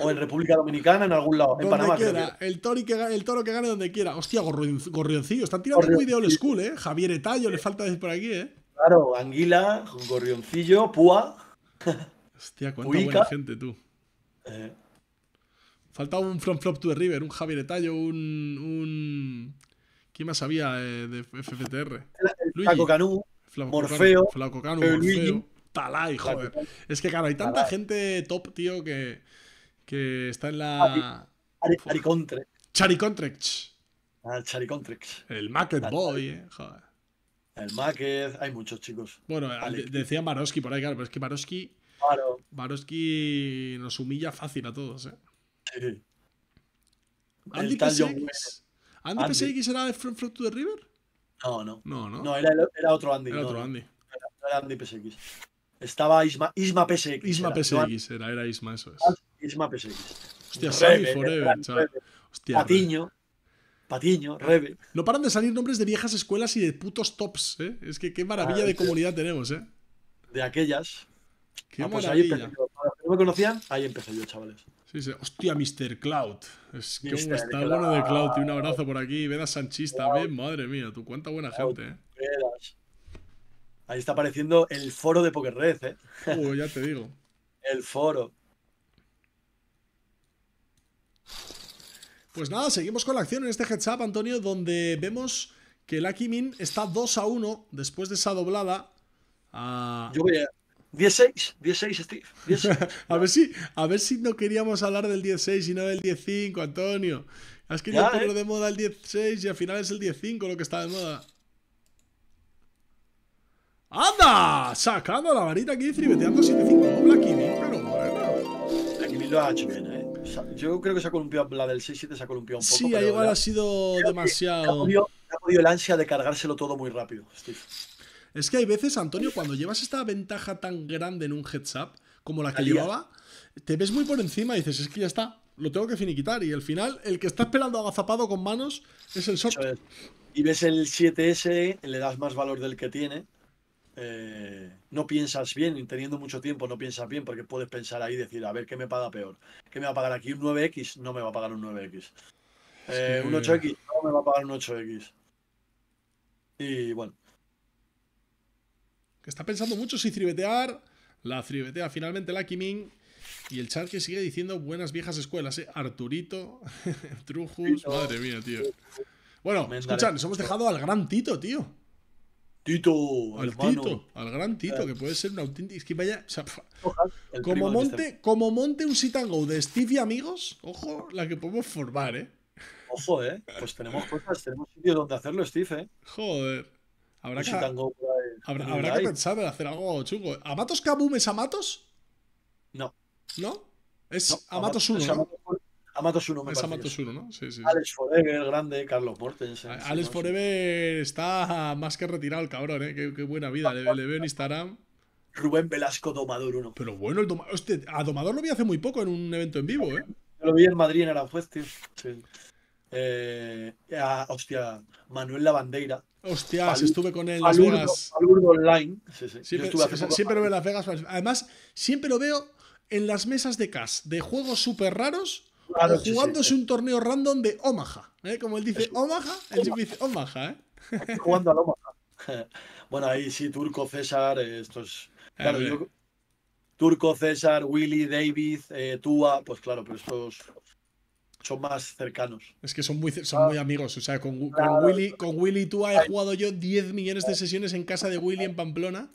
O en República Dominicana, en algún lado. en Panamá. El, toro que, el toro que gane donde quiera. Hostia, Gorrioncillo. Están tirando muy de old school, ¿eh? Javier Etallo, le falta decir por aquí, ¿eh? Claro, Anguila, Gorrioncillo, Púa. Hostia, cuánta buena gente tú. Eh. Faltaba un From Flop to the River, un Javier Etallo, un, un. ¿Quién más había eh, de FFTR? Flaco Canú, Morfeo, Flaco Canú, eh, Morfeo, joder. Es que, claro, hay tanta gente top, tío, que, que está en la. Charicontrex. Charicontrex. Al ah, El Macket Boy, eh, joder. El Macket, hay muchos chicos. Bueno, decía Maroski por ahí, claro, pero es que Maroski Baroski nos humilla fácil a todos, ¿eh? Andy PSX. ¿Andy, PSX era de Front to the River? No, no. No, no. No, era, otro Andy. Era otro Andy. Era, era, Andy PSX. Estaba Isma, Isma PSX. Isma PSX era, era, Isma, eso es. Isma PSX. Hostia, Sammy Forever, chaval. Hostia. Patiño. Patiño, Rebe. No paran de salir nombres de viejas escuelas y de putos tops, ¿eh? Es que qué maravilla de comunidad tenemos, ¿eh? De aquellas. Qué ah, pues ahí no me conocían, ahí empecé yo, chavales. Sí, sí. Hostia, Mr. Cloud. Es que está bueno de Cloud. Y un abrazo por aquí. Veda Sanchista Sanchista, Ven, Madre mía, tú cuánta buena gente, ¿eh? Ahí está apareciendo el foro de Poker ¿eh? Uy, uh, ya te digo. el foro. Pues nada, seguimos con la acción en este heads up, Antonio, donde vemos que Lucky Min está 2 a 1 después de esa doblada. Yo voy a, 16, 16 Steve. a, ver si, a ver si no queríamos hablar del 16 y no del 15, Antonio. Es que yo poner eh. de moda el 16 y al final es el 15 lo que está de moda. ¡Anda! Sacando la varita aquí, fribeteando 7-5. Black Kibin, pero bueno. Black lo ha hecho bien, ¿eh? yo creo que se ha columpiado, la del 6-7 se ha columpiado un poco. Sí, igual ha sido demasiado. Ha podido, ha podido el ansia de cargárselo todo muy rápido, Steve. Es que hay veces, Antonio, cuando llevas esta ventaja tan grande en un heads up como la que llevaba, te ves muy por encima y dices, es que ya está, lo tengo que finiquitar. Y al final, el que está esperando agazapado con manos es el short. y ves el 7S, le das más valor del que tiene. Eh, no piensas bien, teniendo mucho tiempo no piensas bien, porque puedes pensar ahí y decir, a ver, ¿qué me paga peor? ¿Qué me va a pagar aquí? ¿Un 9X? No me va a pagar un 9X. Eh, ¿Un 8X? No me va a pagar un 8X. Y bueno, está pensando mucho si tribetear. La cibetea finalmente la Kiming. Y el chat que sigue diciendo buenas viejas escuelas, ¿eh? Arturito, Trujus, madre mía, tío. Bueno, escuchan, nos hemos dejado al gran Tito, tío. Tito, al Tito, al gran Tito, que puede ser un auténtico. Es que vaya. como, monte, este. como monte un sitango de Steve y amigos, ojo, la que podemos formar, ¿eh? Ojo, ¿eh? Pues tenemos cosas, tenemos sitio donde hacerlo, Steve, ¿eh? Joder. Habrá que, eh, pensar en hacer algo chungo. ¿Amatos Kabum es Amatos? No. ¿No? Es Amatos 1. Amatos 1, Es Amatos 1, ¿no? Sí, sí. Alex Forever, grande, Carlos Mortens. Eh, Alex Forever está más que retirado el cabrón, ¿eh? Qué, buena vida. Le, veo en Instagram. Rubén Velasco, Domador 1. Pero bueno, el Hostia, a Domador lo vi hace muy poco en un evento en vivo, ¿eh? lo vi en Madrid, en Aranjuez, tío. Eh, a, hostia, Manuel Lavandeira. Hostias, estuve con él en Las Online. Siempre, lo veo en Las Vegas. Pues, además, siempre lo veo en las mesas de CAS, de juegos súper raros, jugándose un torneo random de Omaha. ¿eh? Como él dice Omaha, él siempre dice Omaha. ¿eh? Jugando al Omaha. bueno, ahí sí, Turco, César, eh, estos. Turco, César, Willy, David, Tua, pues claro, pero estos son más cercanos. Es que son muy, son ah. muy amigos. O sea, con, Willy, con Willy tú he eh, jugado yo 10 millones de sesiones en casa de Willy en Pamplona.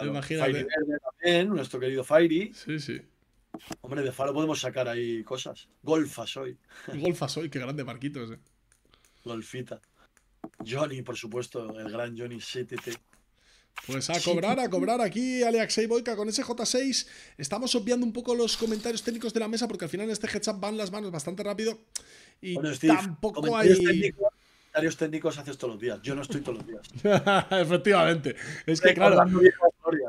Imagínate. nuestro querido Fairy. Sí, sí. Hombre, de Faro podemos sacar ahí cosas. Golfas soy. Golfas soy. qué grande Marquitos. ese. Eh. Golfita. Johnny, por supuesto, el gran Johnny CTT. Pues a cobrar, a cobrar aquí, Alexei Boika con ese J6. Estamos obviando un poco los comentarios técnicos de la mesa porque al final en este headshot van las manos bastante rápido y tampoco hay. Técnicos, comentarios técnicos haces todos los días. Yo no estoy todos los días. Efectivamente. Es que, claro,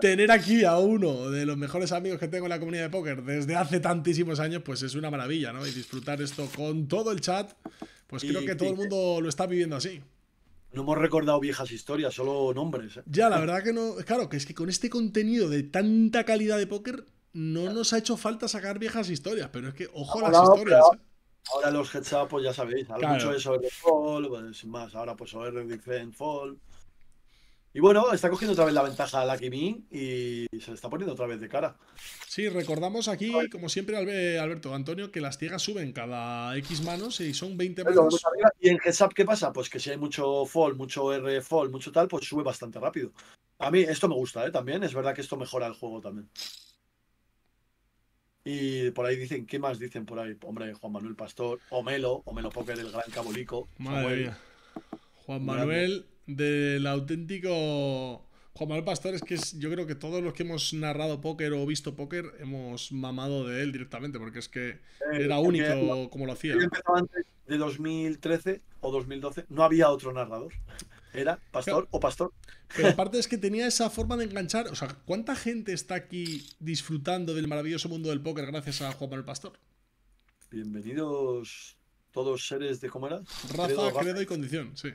tener aquí a uno de los mejores amigos que tengo en la comunidad de póker desde hace tantísimos años, pues es una maravilla, ¿no? Y disfrutar esto con todo el chat, pues creo que todo el mundo lo está viviendo así. No hemos recordado viejas historias, solo nombres. ¿eh? Ya, la verdad que no. Claro, que es que con este contenido de tanta calidad de póker, no nos ha hecho falta sacar viejas historias, pero es que ojo a las historias. ¿eh? Ahora, los heads pues ya sabéis, claro. mucho eso de fall, pues más. Ahora pues sobre Defend, Fall. Y bueno, está cogiendo otra vez la ventaja a la Kimi y se le está poniendo otra vez de cara. Sí, recordamos aquí, como siempre, Alberto, Antonio, que las ciegas suben cada X manos y son 20 manos. Y en Heads ¿qué pasa? Pues que si hay mucho fall, mucho R fall, mucho tal, pues sube bastante rápido. A mí esto me gusta, ¿eh? También es verdad que esto mejora el juego también. Y por ahí dicen, ¿qué más dicen por ahí? Hombre, Juan Manuel Pastor, Omelo, Omelo Poker, el gran Cabolico. Madre mía. Juan Manuel del auténtico Juan Manuel Pastor es que yo creo que todos los que hemos narrado póker o visto póker hemos mamado de él directamente, porque es que eh, era único como lo hacía. Yo antes de 2013 o 2012, no había otro narrador. Era pastor o pastor. Pero aparte es que tenía esa forma de enganchar. O sea, ¿cuánta gente está aquí disfrutando del maravilloso mundo del póker gracias a Juan Manuel Pastor? Bienvenidos todos seres de cómo era? Raza, credo y condición, sí.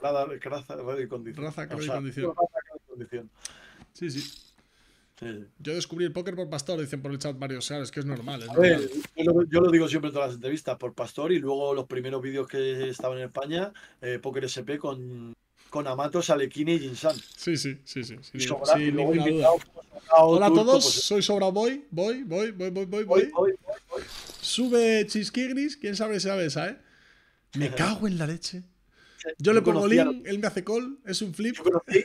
Raza, radio y condición. Raza, y condición. Raza, condición. Sí, sí. Yo descubrí el póker por Pastor, dicen por el chat varios, sabes que es normal. Es normal. yo, lo, yo, lo, digo siempre en todas las entrevistas, por Pastor y luego los primeros vídeos que estaban en España, eh, Póker SP con, con Amato, Salequini y Jinsan. Sí, sí, sí, sí. sí, sí pues, Hola a todos, pues, soy Sobra Boy, voy, voy, voy, voy, voy, voy. Sube Chisquigris, quién sabe si sabe esa, ¿eh? Me cago en la leche. Yo le pongo link, él me hace call, es un flip. conocí,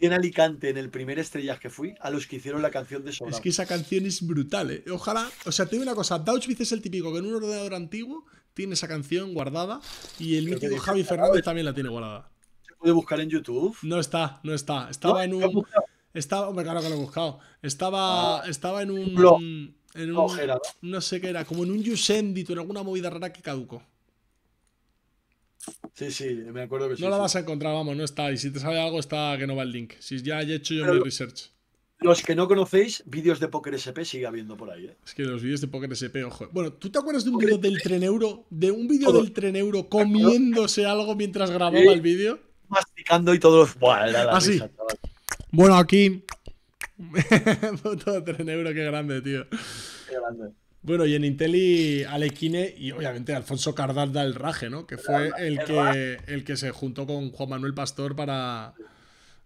en Alicante en el primer estrellas que fui a los que hicieron la canción de Es que esa canción es brutal, eh. Ojalá, o sea, te digo una cosa, Dauchwitz es el típico que en un ordenador antiguo tiene esa canción guardada y el mítico Javi Fernández también la tiene guardada. ¿Se puede buscar en YouTube? No está, no está. Estaba en un... Estaba, hombre, claro que lo he buscado. Estaba, ah. estaba en un... no sé qué era, como en un Yusendito en alguna movida rara que caducó. Sí, sí, me acuerdo que sí. No la vas a encontrar, vamos, no está. Y si te sale algo, está que no va el link. Si ya he hecho yo mi research. Los que no conocéis, vídeos de Poker SP sigue habiendo por ahí. ¿eh? Es que los vídeos de Poker SP, ojo. Bueno, ¿tú te acuerdas de un vídeo del tren euro De un vídeo del tren euro comiéndose algo mientras grababa el vídeo. Masticando y todo Buah, Así. Ah, bueno, aquí. tren euro qué grande, tío. Qué grande. Bueno, y en Intelli Alequine y obviamente Alfonso Cardalda el Raje, ¿no? Que fue el que, el que se juntó con Juan Manuel Pastor para,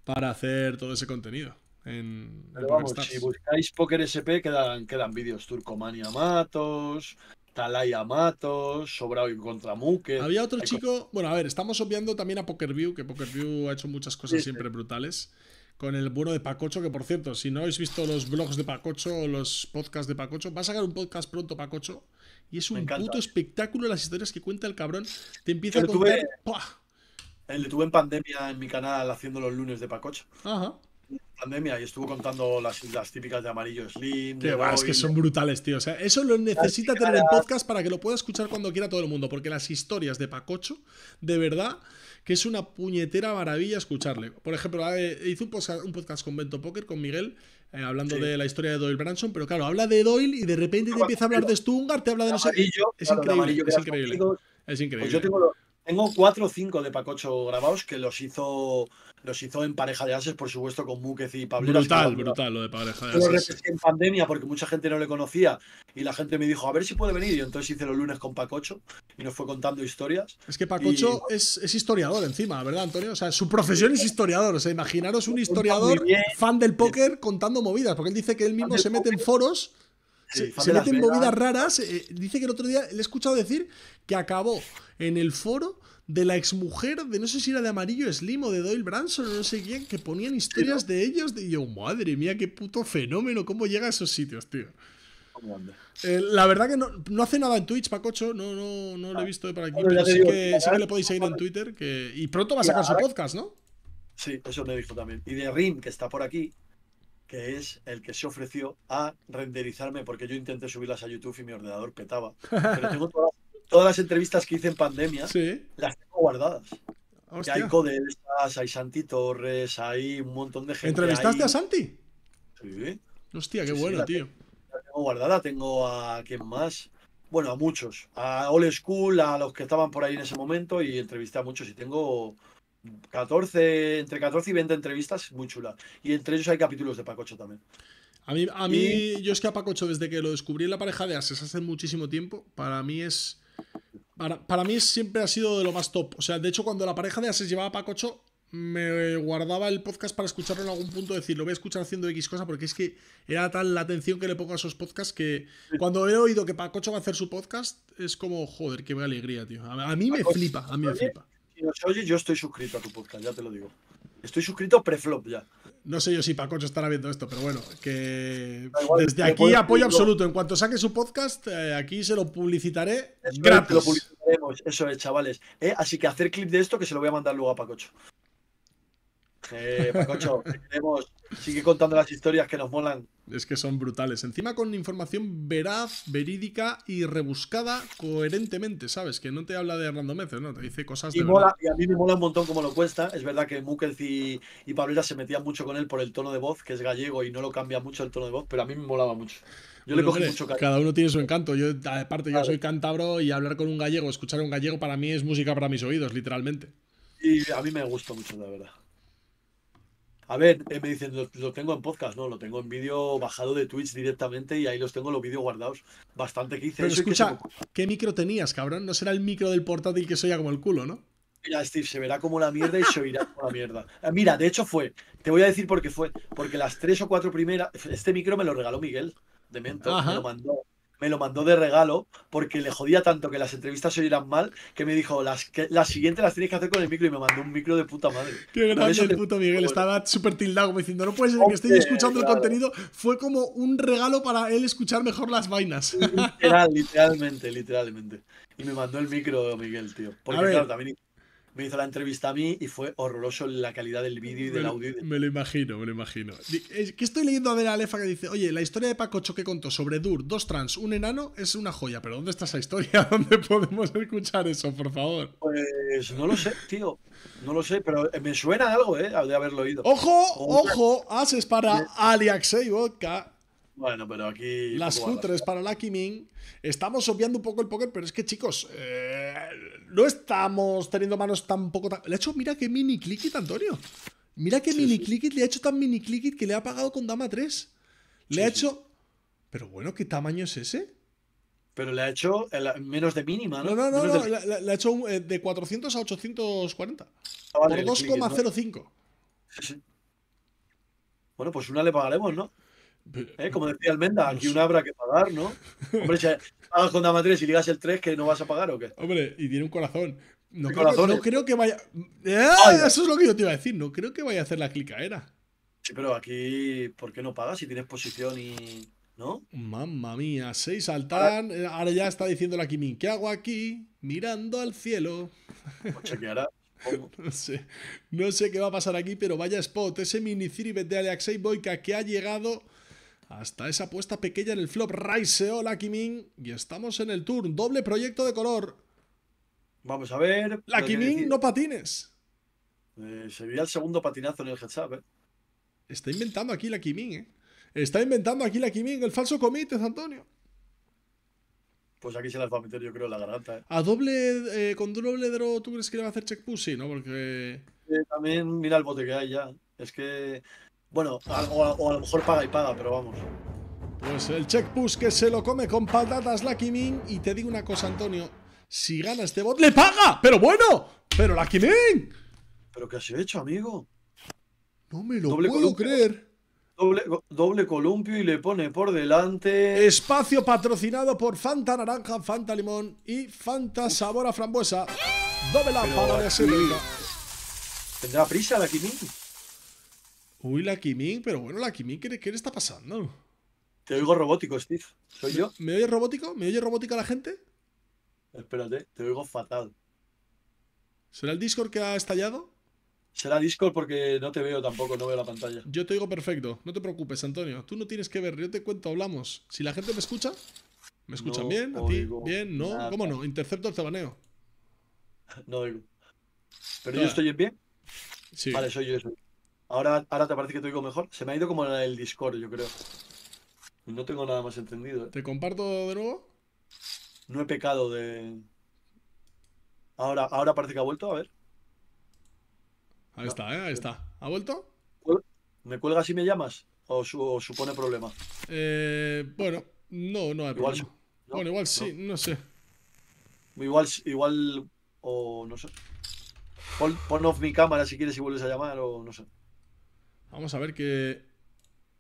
para hacer todo ese contenido. vamos, si buscáis Poker SP quedan, vídeos Turcomania Matos, Talaya Matos, Sobrao y contra Muque. Había otro chico, bueno, a ver, estamos obviando también a PokerView, que PokerView ha hecho muchas cosas siempre brutales con el bueno de Pacocho, que por cierto, si no habéis visto los blogs de Pacocho o los podcasts de Pacocho, va a sacar un podcast pronto Pacocho y es un puto espectáculo las historias que cuenta el cabrón. Te empieza a contar... Tuve, eh, Le tuve en pandemia en mi canal haciendo los lunes de Pacocho. Ajá. Pandemia y estuvo contando las típicas de Amarillo Slim. es que son brutales, tío. O sea, eso lo necesita tener el podcast para que lo pueda escuchar cuando quiera todo el mundo, porque las historias de Pacocho, de verdad, que es una puñetera maravilla escucharle. Por ejemplo, hizo un podcast, con Bento Poker, con Miguel, eh, hablando de la historia de Doyle Branson, pero claro, habla de Doyle y de repente te empieza a hablar de Stungar, te habla de no sé Es increíble, es increíble. Es increíble. Pues yo tengo, tengo cuatro o cinco de Pacocho grabados que los hizo los hizo en pareja de ases, por supuesto, con Múquez y Pablo. Brutal, brutal lo de pareja de ases. lo en pandemia porque mucha gente no le conocía y la gente me dijo, a ver si puede venir. Y entonces hice los lunes con Pacocho y nos fue contando historias. Es que Pacocho es, historiador encima, ¿verdad, Antonio? O sea, su profesión es historiador. O sea, imaginaros un historiador fan del póker contando movidas, porque él dice que él mismo se mete en foros. se, mete en movidas raras. Eh, dice que el otro día le he escuchado decir que acabó en el foro de la exmujer de no sé si era de Amarillo Slim o de Doyle Branson o no sé quién, que ponían historias de ellos. Y yo, madre mía, qué puto fenómeno, cómo llega a esos sitios, tío. Eh, la verdad que no, hace nada en Twitch, Pacocho, no, no, no lo he ah. visto por aquí, pero sí, que, sí, que, le podéis seguir en Twitter. Que, y pronto va a sacar su podcast, ¿no? Sí, eso lo he visto también. Y de Rim, que está por aquí, que es el que se ofreció a renderizarme, porque yo intenté subirlas a YouTube y mi ordenador petaba. Pero tengo todas las entrevistas que hice en pandemia las tengo guardadas. hay Codestas, hay Santi Torres, hay un montón de gente. ¿Entrevistaste a Santi? Sí. Hostia, qué bueno, tío. La tengo guardada, tengo a quién más. Bueno, a muchos. A Old School, a los que estaban por ahí en ese momento y entrevisté a muchos. Y tengo 14, entre 14 y 20 entrevistas muy chulas. Y entre ellos hay capítulos de Pacocho también. A mí, a mí yo es que a Pacocho, desde que lo descubrí en la pareja de Ases hace muchísimo tiempo, para mí es para, mí siempre ha sido de lo más top. O sea, de hecho, cuando la pareja de Ases llevaba a Pacocho, me guardaba el podcast para escucharlo en algún punto, decir, lo voy a escuchar haciendo X cosa, porque es que era tal la atención que le pongo a esos podcasts que cuando he oído que Pacocho va a hacer su podcast, es como, joder, qué alegría, tío. A, mí me flipa, a mí me flipa. Si yo estoy suscrito a tu podcast, ya te lo digo. Estoy suscrito preflop ya. No sé yo si Pacocho estará viendo esto, pero bueno, que desde aquí apoyo absoluto. En cuanto saque su podcast, eh, aquí se lo publicitaré gratis. lo eso es, chavales. ¿eh? así que hacer clip de esto que se lo voy a mandar luego a Pacocho. Eh, Pacocho, queremos. Sigue contando las historias que nos molan. Es que son brutales. Encima con información veraz, verídica y rebuscada coherentemente, ¿sabes? Que no te habla de randomeces, ¿no? Te dice cosas y de Y a mí me mola un montón como lo cuesta. Es verdad que Mukels y, y se metían mucho con él por el tono de voz, que es gallego y no lo cambia mucho el tono de voz, pero a mí me molaba mucho. Yo le cogí mucho cariño. Cada uno tiene su encanto. Yo, aparte, yo soy cántabro y hablar con un gallego, escuchar a un gallego para mí es música para mis oídos, literalmente. Y a mí me gusta mucho, la verdad. A ver, eh, me dicen, lo, tengo en podcast, no, lo tengo en vídeo bajado de Twitch directamente y ahí los tengo los vídeos guardados. Bastante que hice. Pero escucha, ¿qué micro tenías, cabrón? No será el micro del portátil que se oía como el culo, ¿no? Mira, Steve, se verá como la mierda y se oirá como la mierda. Eh, mira, de hecho fue, te voy a decir por qué fue, porque las tres o cuatro primeras, este micro me lo regaló Miguel de Mento, me lo mandó me lo mandó de regalo porque le jodía tanto que las entrevistas se oyeran mal que me dijo, las, que, las siguientes las tienes que hacer con el micro y me mandó un micro de puta madre. Qué grande el puto Miguel, estaba súper tildado me diciendo, no puede ser que estéis escuchando el contenido. Fue como un regalo para él escuchar mejor las vainas. Era literalmente, literalmente. Y me mandó el micro Miguel, tío. Porque claro, también me hizo la entrevista a mí y fue horroroso la calidad del vídeo y del audio. Me lo imagino, me lo imagino. Es que estoy leyendo a a Alefa que dice, oye, la historia de Paco Choque contó sobre Dur, dos trans, un enano, es una joya, pero ¿dónde está esa historia? ¿Dónde podemos escuchar eso, por favor? Pues no lo sé, tío. No lo sé, pero eh, me suena algo, ¿eh? De haberlo oído. ¡Ojo! ¡Ojo! Haces para Aliaxei Vodka bueno, pero aquí. Las futres para la Ming. Estamos obviando un poco el póker, pero es que, chicos, eh, no estamos teniendo manos tampoco tan. Le ha hecho, mira qué mini clickit, Antonio. Mira qué mini clickit le ha hecho tan mini clickit que le ha pagado con dama 3. Le ha hecho. Pero bueno, ¿qué tamaño es ese? Pero le ha hecho eh, menos de mínima, ¿no? No, no, no, Le, ha hecho eh, de 400 a 840. Ah, por 2,05. Bueno, pues una le pagaremos, ¿no? ¿Eh? Como decía Almenda, aquí un habrá que pagar, ¿no? Hombre, si pagas con Dama y ligas el 3, que no vas a pagar o qué? Hombre, y tiene un corazón. No, creo que, no creo que vaya. ¡Eh! Eso es lo que yo te iba a decir. No creo que vaya a hacer la clicaera. Sí, pero aquí, ¿por qué no pagas si tienes posición y. ¿No? Mamma mía, 6 saltan. Eh, ahora, ya está diciendo la Kimin, ¿qué hago aquí? Mirando al cielo. Pues no sé, no sé qué va a pasar aquí, pero vaya spot. Ese mini de Alexei Boyka que ha llegado hasta esa apuesta pequeña en el flop Raiseo Lakimin y estamos en el turn, doble proyecto de color. Vamos a ver. Lakimin, no patines. Eh, se sería el segundo patinazo en el heads eh. Está inventando aquí Lakimin, eh. Está inventando aquí Kimin, el falso comité, Antonio. Pues aquí se las va a meter, yo creo, la garganta. ¿eh? A doble, eh, con doble draw, ¿tú crees que le va a hacer check push? ¿no? Porque. también mira el bote que hay ya. Es que bueno, o, a, lo mejor paga y paga, pero vamos. Pues el check push que se lo come con patatas Lucky Y te digo una cosa, Antonio. Si gana este bot, ¡le paga! ¡Pero bueno! ¡Pero Lucky Min! ¿Pero qué has hecho, amigo? No me lo puedo creer. Doble, columpio y le pone por delante. Espacio patrocinado por Fanta Naranja, Fanta Limón y Fanta Sabor a Frambuesa. Doble la para de ¿Tendrá prisa la Kimin. Uy, la Kimin, pero bueno, la Kimin, ¿qué, le está pasando? Te oigo robótico, Steve. ¿Soy yo? ¿Me oye robótico? ¿Me oye robótica la gente? Espérate, te oigo fatal. ¿Será el Discord que ha estallado? Será Discord porque no te veo tampoco, no veo la pantalla. Yo te oigo perfecto, no te preocupes, Antonio. Tú no tienes que ver, yo te cuento, hablamos. Si la gente me escucha, ¿me escuchan bien? ¿A ti? ¿Bien? ¿No? ¿Cómo no? Intercepto el cebaneo? No oigo. ¿Pero yo estoy bien? Sí. Vale, soy yo. Ahora, ahora te parece que te oigo mejor. Se me ha ido como el Discord, yo creo. No tengo nada más entendido. Eh. ¿Te comparto de nuevo? No he pecado de. Ahora, ahora parece que ha vuelto, a ver. Ahí está, eh, ahí está. ¿Ha vuelto? ¿Me cuelga si me llamas? ¿O, supone problema? Eh, bueno, no, no hay igual, problema. bueno, igual sí, no, sé. Igual, igual, o no sé. Pon, pon off mi cámara si quieres y vuelves a llamar, o no sé. Vamos a ver que...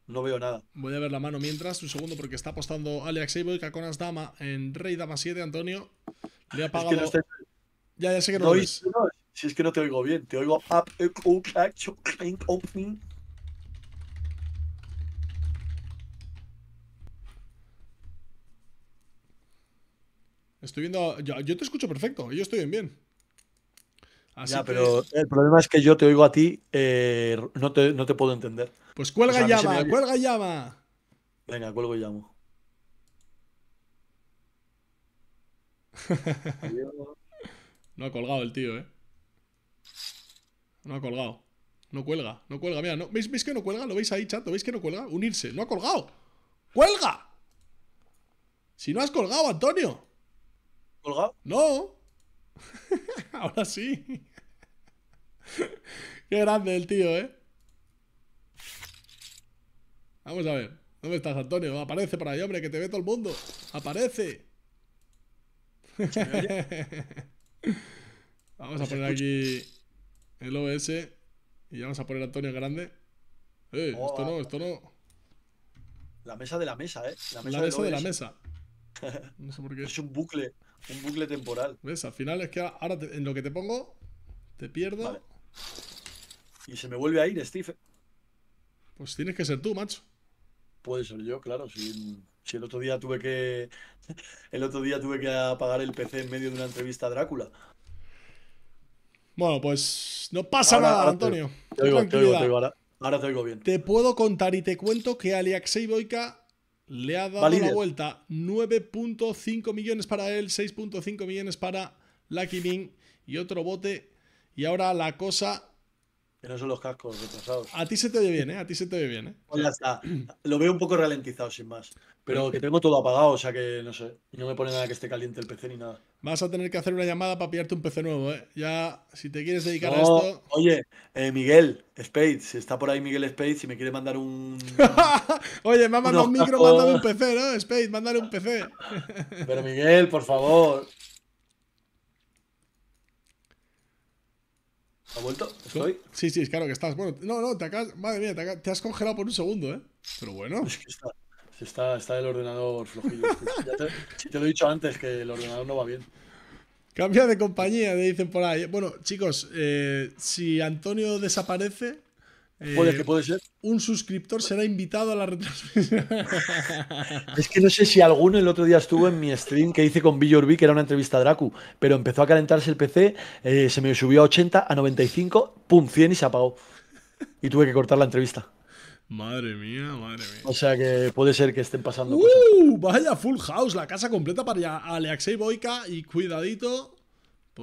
No veo nada. Voy a ver la mano mientras, un segundo, porque está apostando Alex Able, Caconas Dama en Rey Dama 7, Antonio. Le ha pagado... Ya, sé que no, lo ves. si es que no te oigo bien, te oigo... Estoy viendo... Yo, yo te escucho perfecto, yo estoy bien bien ya, pero eh, el problema es que yo te oigo a ti, eh, no, te, puedo entender. Pues cuelga llama, cuelga llama. Venga, cuelgo y llamo. no ha colgado el tío, ¿eh? No ha colgado. No cuelga, no cuelga. Mira, ¿veis, que no cuelga? ¿Lo veis ahí, chato? ¿Veis que no cuelga? Unirse. No ha colgado. ¡Cuelga! Si no has colgado, Antonio. ¿Colgado? No. Ahora sí. Qué grande el tío, ¿eh? Vamos a ver. ¿Dónde estás, Antonio? Aparece para ahí, hombre, que te ve todo el mundo. ¡Aparece! Pues vamos a poner aquí el OS y ya vamos a poner Antonio Grande. Eh, esto no, esto no. La mesa de la mesa, ¿eh? La mesa, de, de la mesa. No sé por qué. Es un bucle. Un bucle temporal. ¿Ves? Al final es que ahora en lo que te pongo, te pierdo. Y se me vuelve a ir, Steve. ¿eh? Pues tienes que ser tú, macho. Puede ser yo, claro. Si, si el otro día tuve que. El otro día tuve que apagar el PC en medio de una entrevista a Drácula. Bueno, pues no pasa nada, Antonio. Te, ahora, te oigo bien. Te puedo contar y te cuento que Alexei Boika le ha dado la vuelta. 9.5 millones para él, 6.5 millones para Lucky Bean y otro bote. Y ahora la cosa que no son los cascos retrasados. A ti se te oye bien, ¿eh? A ti se te oye bien, ¿eh? Pues está. Lo veo un poco ralentizado, sin más. Pero que tengo todo apagado, o sea que no sé. No me pone nada que esté caliente el PC ni nada. Vas a tener que hacer una llamada para pillarte un PC nuevo, ¿eh? Ya, si te quieres dedicar a esto. Oye, eh, Miguel Spade, si está por ahí Miguel Spade, si me quiere mandar un. oye, me ha mandado un micro, un PC, ¿no? Spade, mándale un PC. Pero Miguel, por favor. ¿Ha vuelto? ¿Estoy? Sí, sí, claro que estás. Bueno, no, no, te acabas. Madre mía, te, has congelado por un segundo, ¿eh? Pero bueno. Es que está, está, el ordenador flojillo. te, lo he dicho antes, que el ordenador no va bien. Cambia de compañía, me dicen por ahí. Bueno, chicos, eh, si Antonio desaparece, eh, puede ser. Un suscriptor será invitado a la retransmisión. es que no sé si alguno el otro día estuvo en mi stream que hice con Bill que era una entrevista a Dracu, pero empezó a calentarse el PC, eh, se me subió a 80, a 95, pum, 100 y se apagó. Y tuve que cortar la entrevista. Madre mía, madre mía. O sea que puede ser que estén pasando uh, cosas. Vaya full house, la casa completa para Alexei Boica y cuidadito.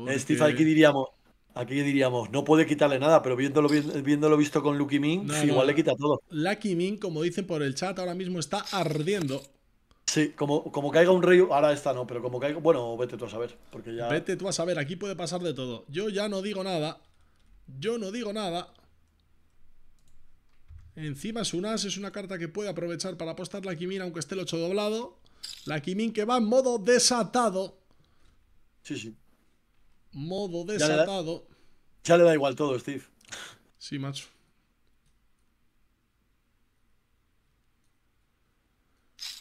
Este Steve, aquí diríamos, Aquí diríamos, no puede quitarle nada, pero viéndolo, viéndolo visto con Lucky Min, igual le quita todo. Lucky Ming como dicen por el chat, ahora mismo está ardiendo. Sí, como, como caiga un rey, ahora está no, pero como caiga. Bueno, vete tú a saber. Porque ya... Vete tú a saber, aquí puede pasar de todo. Yo ya no digo nada. Yo no digo nada. Encima un as, es una carta que puede aprovechar para apostar la Kimin, aunque esté el 8 doblado. La Kimin que va en modo desatado. Sí, sí. Modo desatado. Ya le da, igual todo, Steve. Sí, macho.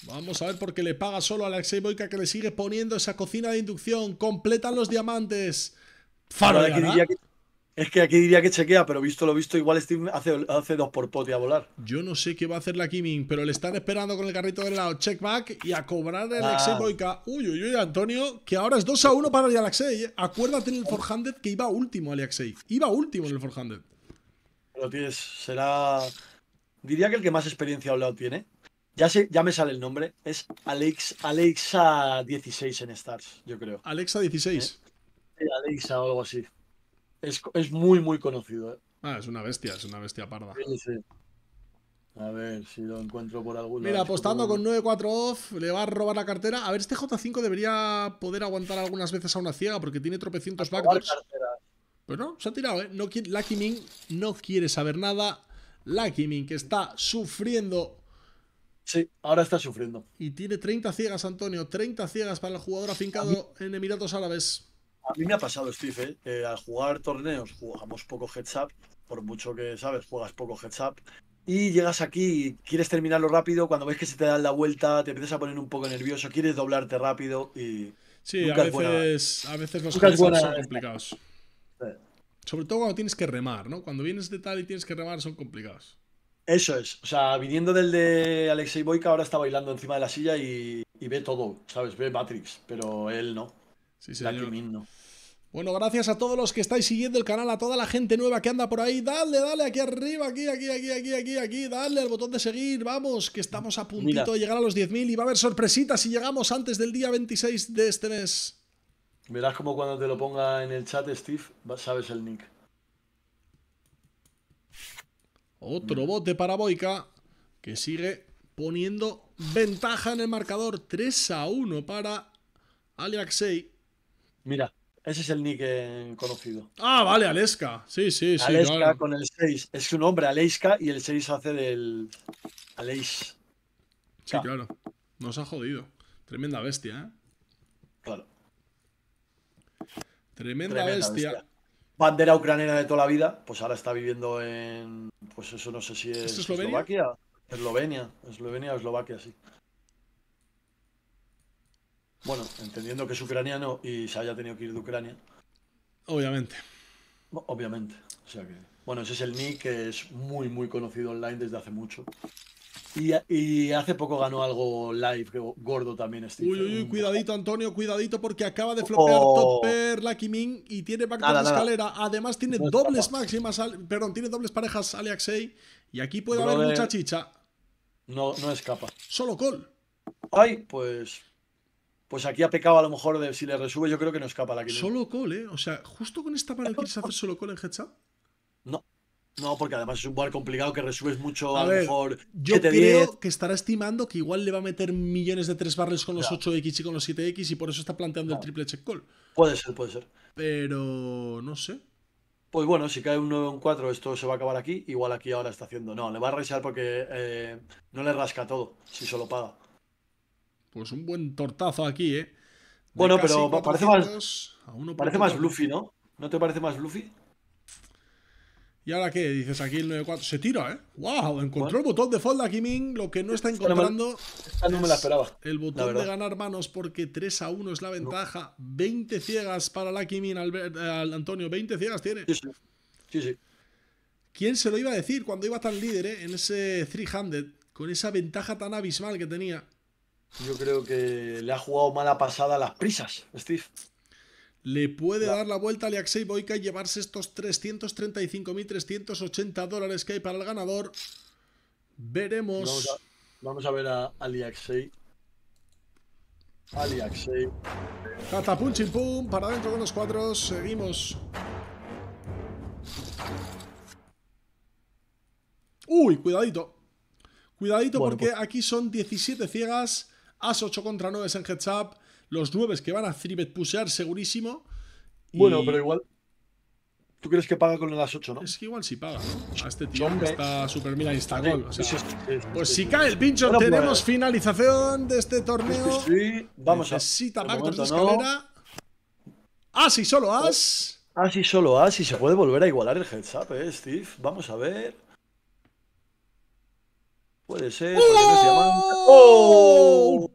Vamos a ver por qué le paga solo a la Boyka que le sigue poniendo esa cocina de inducción. Completan los diamantes. Faro de es que aquí diría que chequea, pero visto lo visto, igual Steve hace, hace dos por pote a volar. Yo no sé qué va a hacer la Kiming, pero le están esperando con el carrito del lado. Checkback y a cobrar el Alexei ah. Boica. Uy, uy, uy, Antonio, que ahora es 2 a 1 para el Alexei. Acuérdate en el Forhanded que iba último Alexei. Iba último en el Forhanded. Lo tienes, será. Diría que el que más experiencia hablado tiene. Ya, sé, ya me sale el nombre. Es Alex, Alexa16 en Stars, yo creo. Alexa16. Eh, Alexa o algo así es, muy, muy conocido. Eh. Ah, es una bestia, es una bestia parda. Sí, sí. A ver si lo encuentro por algún Mira, apostando con 9-4 off, le va a robar la cartera. A ver, este J5 debería poder aguantar algunas veces a una ciega porque tiene tropecientos backdoors. Pero pues no, se ha tirado, ¿eh? No, Lucky Min no quiere saber nada. Lucky Min que está sufriendo. Sí, ahora está sufriendo. Y tiene 30 ciegas, Antonio. 30 ciegas para el jugador afincado en Emiratos Árabes a mí me ha pasado, Steve, ¿eh? al jugar torneos jugamos poco heads up, por mucho que sabes, juegas poco heads up. Y llegas aquí y quieres terminarlo rápido, cuando ves que se te da la vuelta, te empiezas a poner un poco nervioso, quieres doblarte rápido y. Sí, a, veces, los heads son complicados. Sobre todo cuando tienes que remar, ¿no? Cuando vienes de tal y tienes que remar son complicados. Eso es. O sea, viniendo del de Alexei Boyka, ahora está bailando encima de la silla y, ve todo, ¿sabes? Ve Matrix, pero él no. Sí, señor. sí. Bueno, gracias a todos los que estáis siguiendo el canal, a toda la gente nueva que anda por ahí. Dale, dale, aquí arriba, aquí, aquí, aquí, aquí, aquí, aquí. Dale al botón de seguir, vamos, que estamos a puntito de llegar a los 10.000 y va a haber sorpresitas si llegamos antes del día 26 de este mes. Verás como cuando te lo ponga en el chat, Steve, sabes el nick. Otro bote para Boica, que sigue poniendo ventaja en el marcador. 3 a 1 para Aliaxei. Mira, ese es el nick eh, conocido. Ah, vale, Aleska. Sí, sí, sí. Aleska con el 6. Es su nombre, Aleiska, y el 6 hace del. Aleis. Sí, claro. Nos ha jodido. Tremenda bestia, ¿eh? Claro. Tremenda, bestia. Bandera ucraniana de toda la vida, pues ahora está viviendo en. Pues eso no sé si es. Eslovenia? Eslovaquia. Eslovenia. Eslovenia o Eslovaquia, sí. Bueno, entendiendo que es ucraniano y se haya tenido que ir de Ucrania. Obviamente. Obviamente. O sea que. Bueno, ese es el Nick, que es muy, muy conocido online desde hace mucho. Y, hace poco ganó algo live, gordo también este. Uy, uy, cuidadito, Antonio, cuidadito, porque acaba de oh. flopear Topper Lucky y tiene backdoor de escalera. Además, tiene pues dobles máximas, perdón, tiene dobles parejas Aliaxei. Y aquí puede haber mucha chicha. No, no escapa. Solo call. Ay, pues pues aquí ha pecado a lo mejor de si le resube, yo creo que no escapa la que Solo call, ¿eh? O sea, justo con esta mano quieres hacer solo call en headshot. No. No, porque además es un bar complicado que resubes mucho, a, lo mejor. Yo creo que estará estimando que igual le va a meter millones de tres barrels con los 8X y con los 7X y por eso está planteando el triple check call. Puede ser, puede ser. Pero no sé. Pues bueno, si cae un 9 4, esto se va a acabar aquí. Igual aquí ahora está haciendo. No, le va a rechar porque eh, no le rasca todo si solo paga pues un buen tortazo aquí, ¿eh? bueno, pero parece más, parece más Bluffy, ¿no? ¿No te parece más Bluffy? ¿Y ahora qué? Dices aquí el 9-4. Se tira, ¿eh? ¡Wow! Encontró el botón de a Kiming. Lo que no está encontrando. me la esperaba. El botón de ganar manos porque 3 a 1 es la ventaja. 20 ciegas para la Kimin, eh, Antonio. 20 ciegas tiene. Sí, sí. ¿Quién se lo iba a decir cuando iba tan líder, ¿eh? En ese 300, con esa ventaja tan abismal que tenía. Yo creo que le ha jugado mala pasada las prisas, Steve. Le puede dar la vuelta a Alexei Boika y llevarse estos 335.380 dólares que hay para el ganador. Veremos. Vamos a, ver a Aliaxei. Aliaxei. Cata para adentro con los cuadros. Seguimos. Uy, cuidadito. Cuidadito porque pues- aquí son 17 ciegas As 8 contra 9 en heads up. Los 9 que van a 3 pushear, segurísimo. Bueno, pero igual. ¿Tú crees que paga con el As 8, no? Es que igual sí paga, ¿no? A este tío está super mira Instagol. pues si cae el pincho, pues, tenemos finalización de este torneo. vamos a Necesita de escalera. As solo As. As y solo As y se puede volver a igualar el heads up, eh, Steve. Vamos a ver. Puede ser. ¡Oh! No se ¡Oh!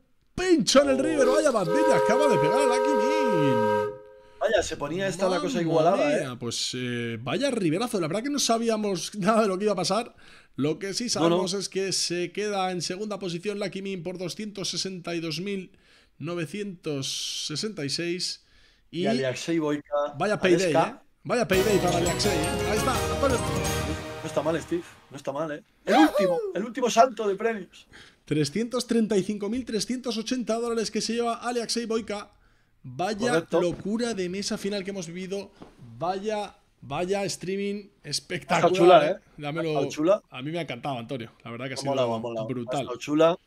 Pincho en el River. Vaya bandilla, Acaba de pegar a Lucky Vaya, se ponía esta la cosa igualada. Eh. Pues eh, vaya riverazo. La verdad que no sabíamos nada de lo que iba a pasar. Lo que sí sabemos es que se queda en segunda posición la Kimin por 262.966. Y, y Vaya payday, eh. Vaya payday para Ahí está. No está mal, Steve. No está mal, ¿eh? El último, el último salto de premios. 335.380 dólares que se lleva Alexei Boika. Vaya locura de mesa final que hemos vivido. Vaya, vaya streaming espectacular. Chula, ¿eh? ¿eh? Dámelo. Chula. A mí me ha encantado, Antonio. La verdad que ha sido brutal. Chula.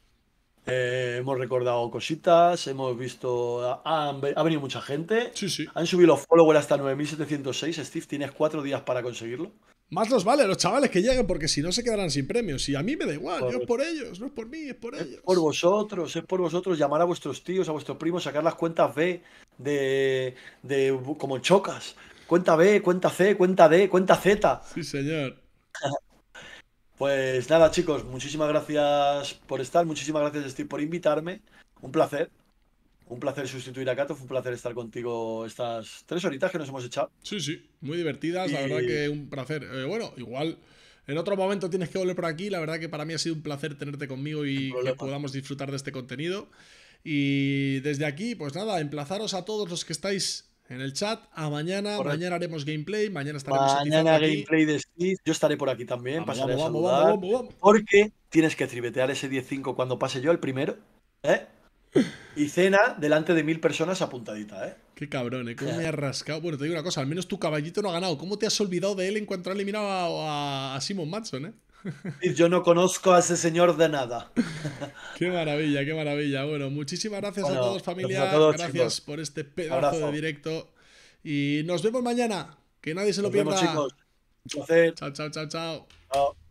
Eh, hemos recordado cositas, hemos visto. Ha, venido mucha gente. Sí, sí. Han subido los followers hasta 9706. Steve, tienes cuatro días para conseguirlo. Más los vale los chavales que lleguen, porque si no se quedarán sin premios. Y a mí me da igual, yo es por ellos, no es por mí, es por ellos. Por vosotros, es por vosotros, llamar a vuestros tíos, a vuestros primos, sacar las cuentas B de. de como chocas. Cuenta B, cuenta C, cuenta D, cuenta Z. Sí, señor. pues nada, chicos, muchísimas gracias por estar, muchísimas gracias, Steve, por invitarme. Un placer. Un placer sustituir a Cato, fue un placer estar contigo estas tres horitas que nos hemos echado. Sí, sí, muy divertidas, la verdad que un placer. Eh, bueno, igual en otro momento tienes que volver por aquí, la verdad que para mí ha sido un placer tenerte conmigo y que podamos disfrutar de este contenido. Y desde aquí, pues nada, emplazaros a todos los que estáis en el chat. A mañana, mañana haremos gameplay, mañana estaremos Mañana gameplay de Steve, yo estaré por aquí también, ah, pasaré a saludar. porque tienes que tribetear ese 10-5 cuando pase yo el primero, ¿eh? Y cena delante de mil personas apuntadita, ¿eh? Qué cabrón, ¿eh? ¿Cómo me ha rascado? Bueno, te digo una cosa, al menos tu caballito no ha ganado. ¿Cómo te has olvidado de él en cuanto ha eliminado a, Simon Matson, eh? Yo no conozco a ese señor de nada. qué maravilla, qué maravilla. Bueno, muchísimas gracias a todos, familia. gracias por este pedazo de directo. Y nos vemos mañana. Que nadie se lo pierda. chicos. chao, chao, chao. chao.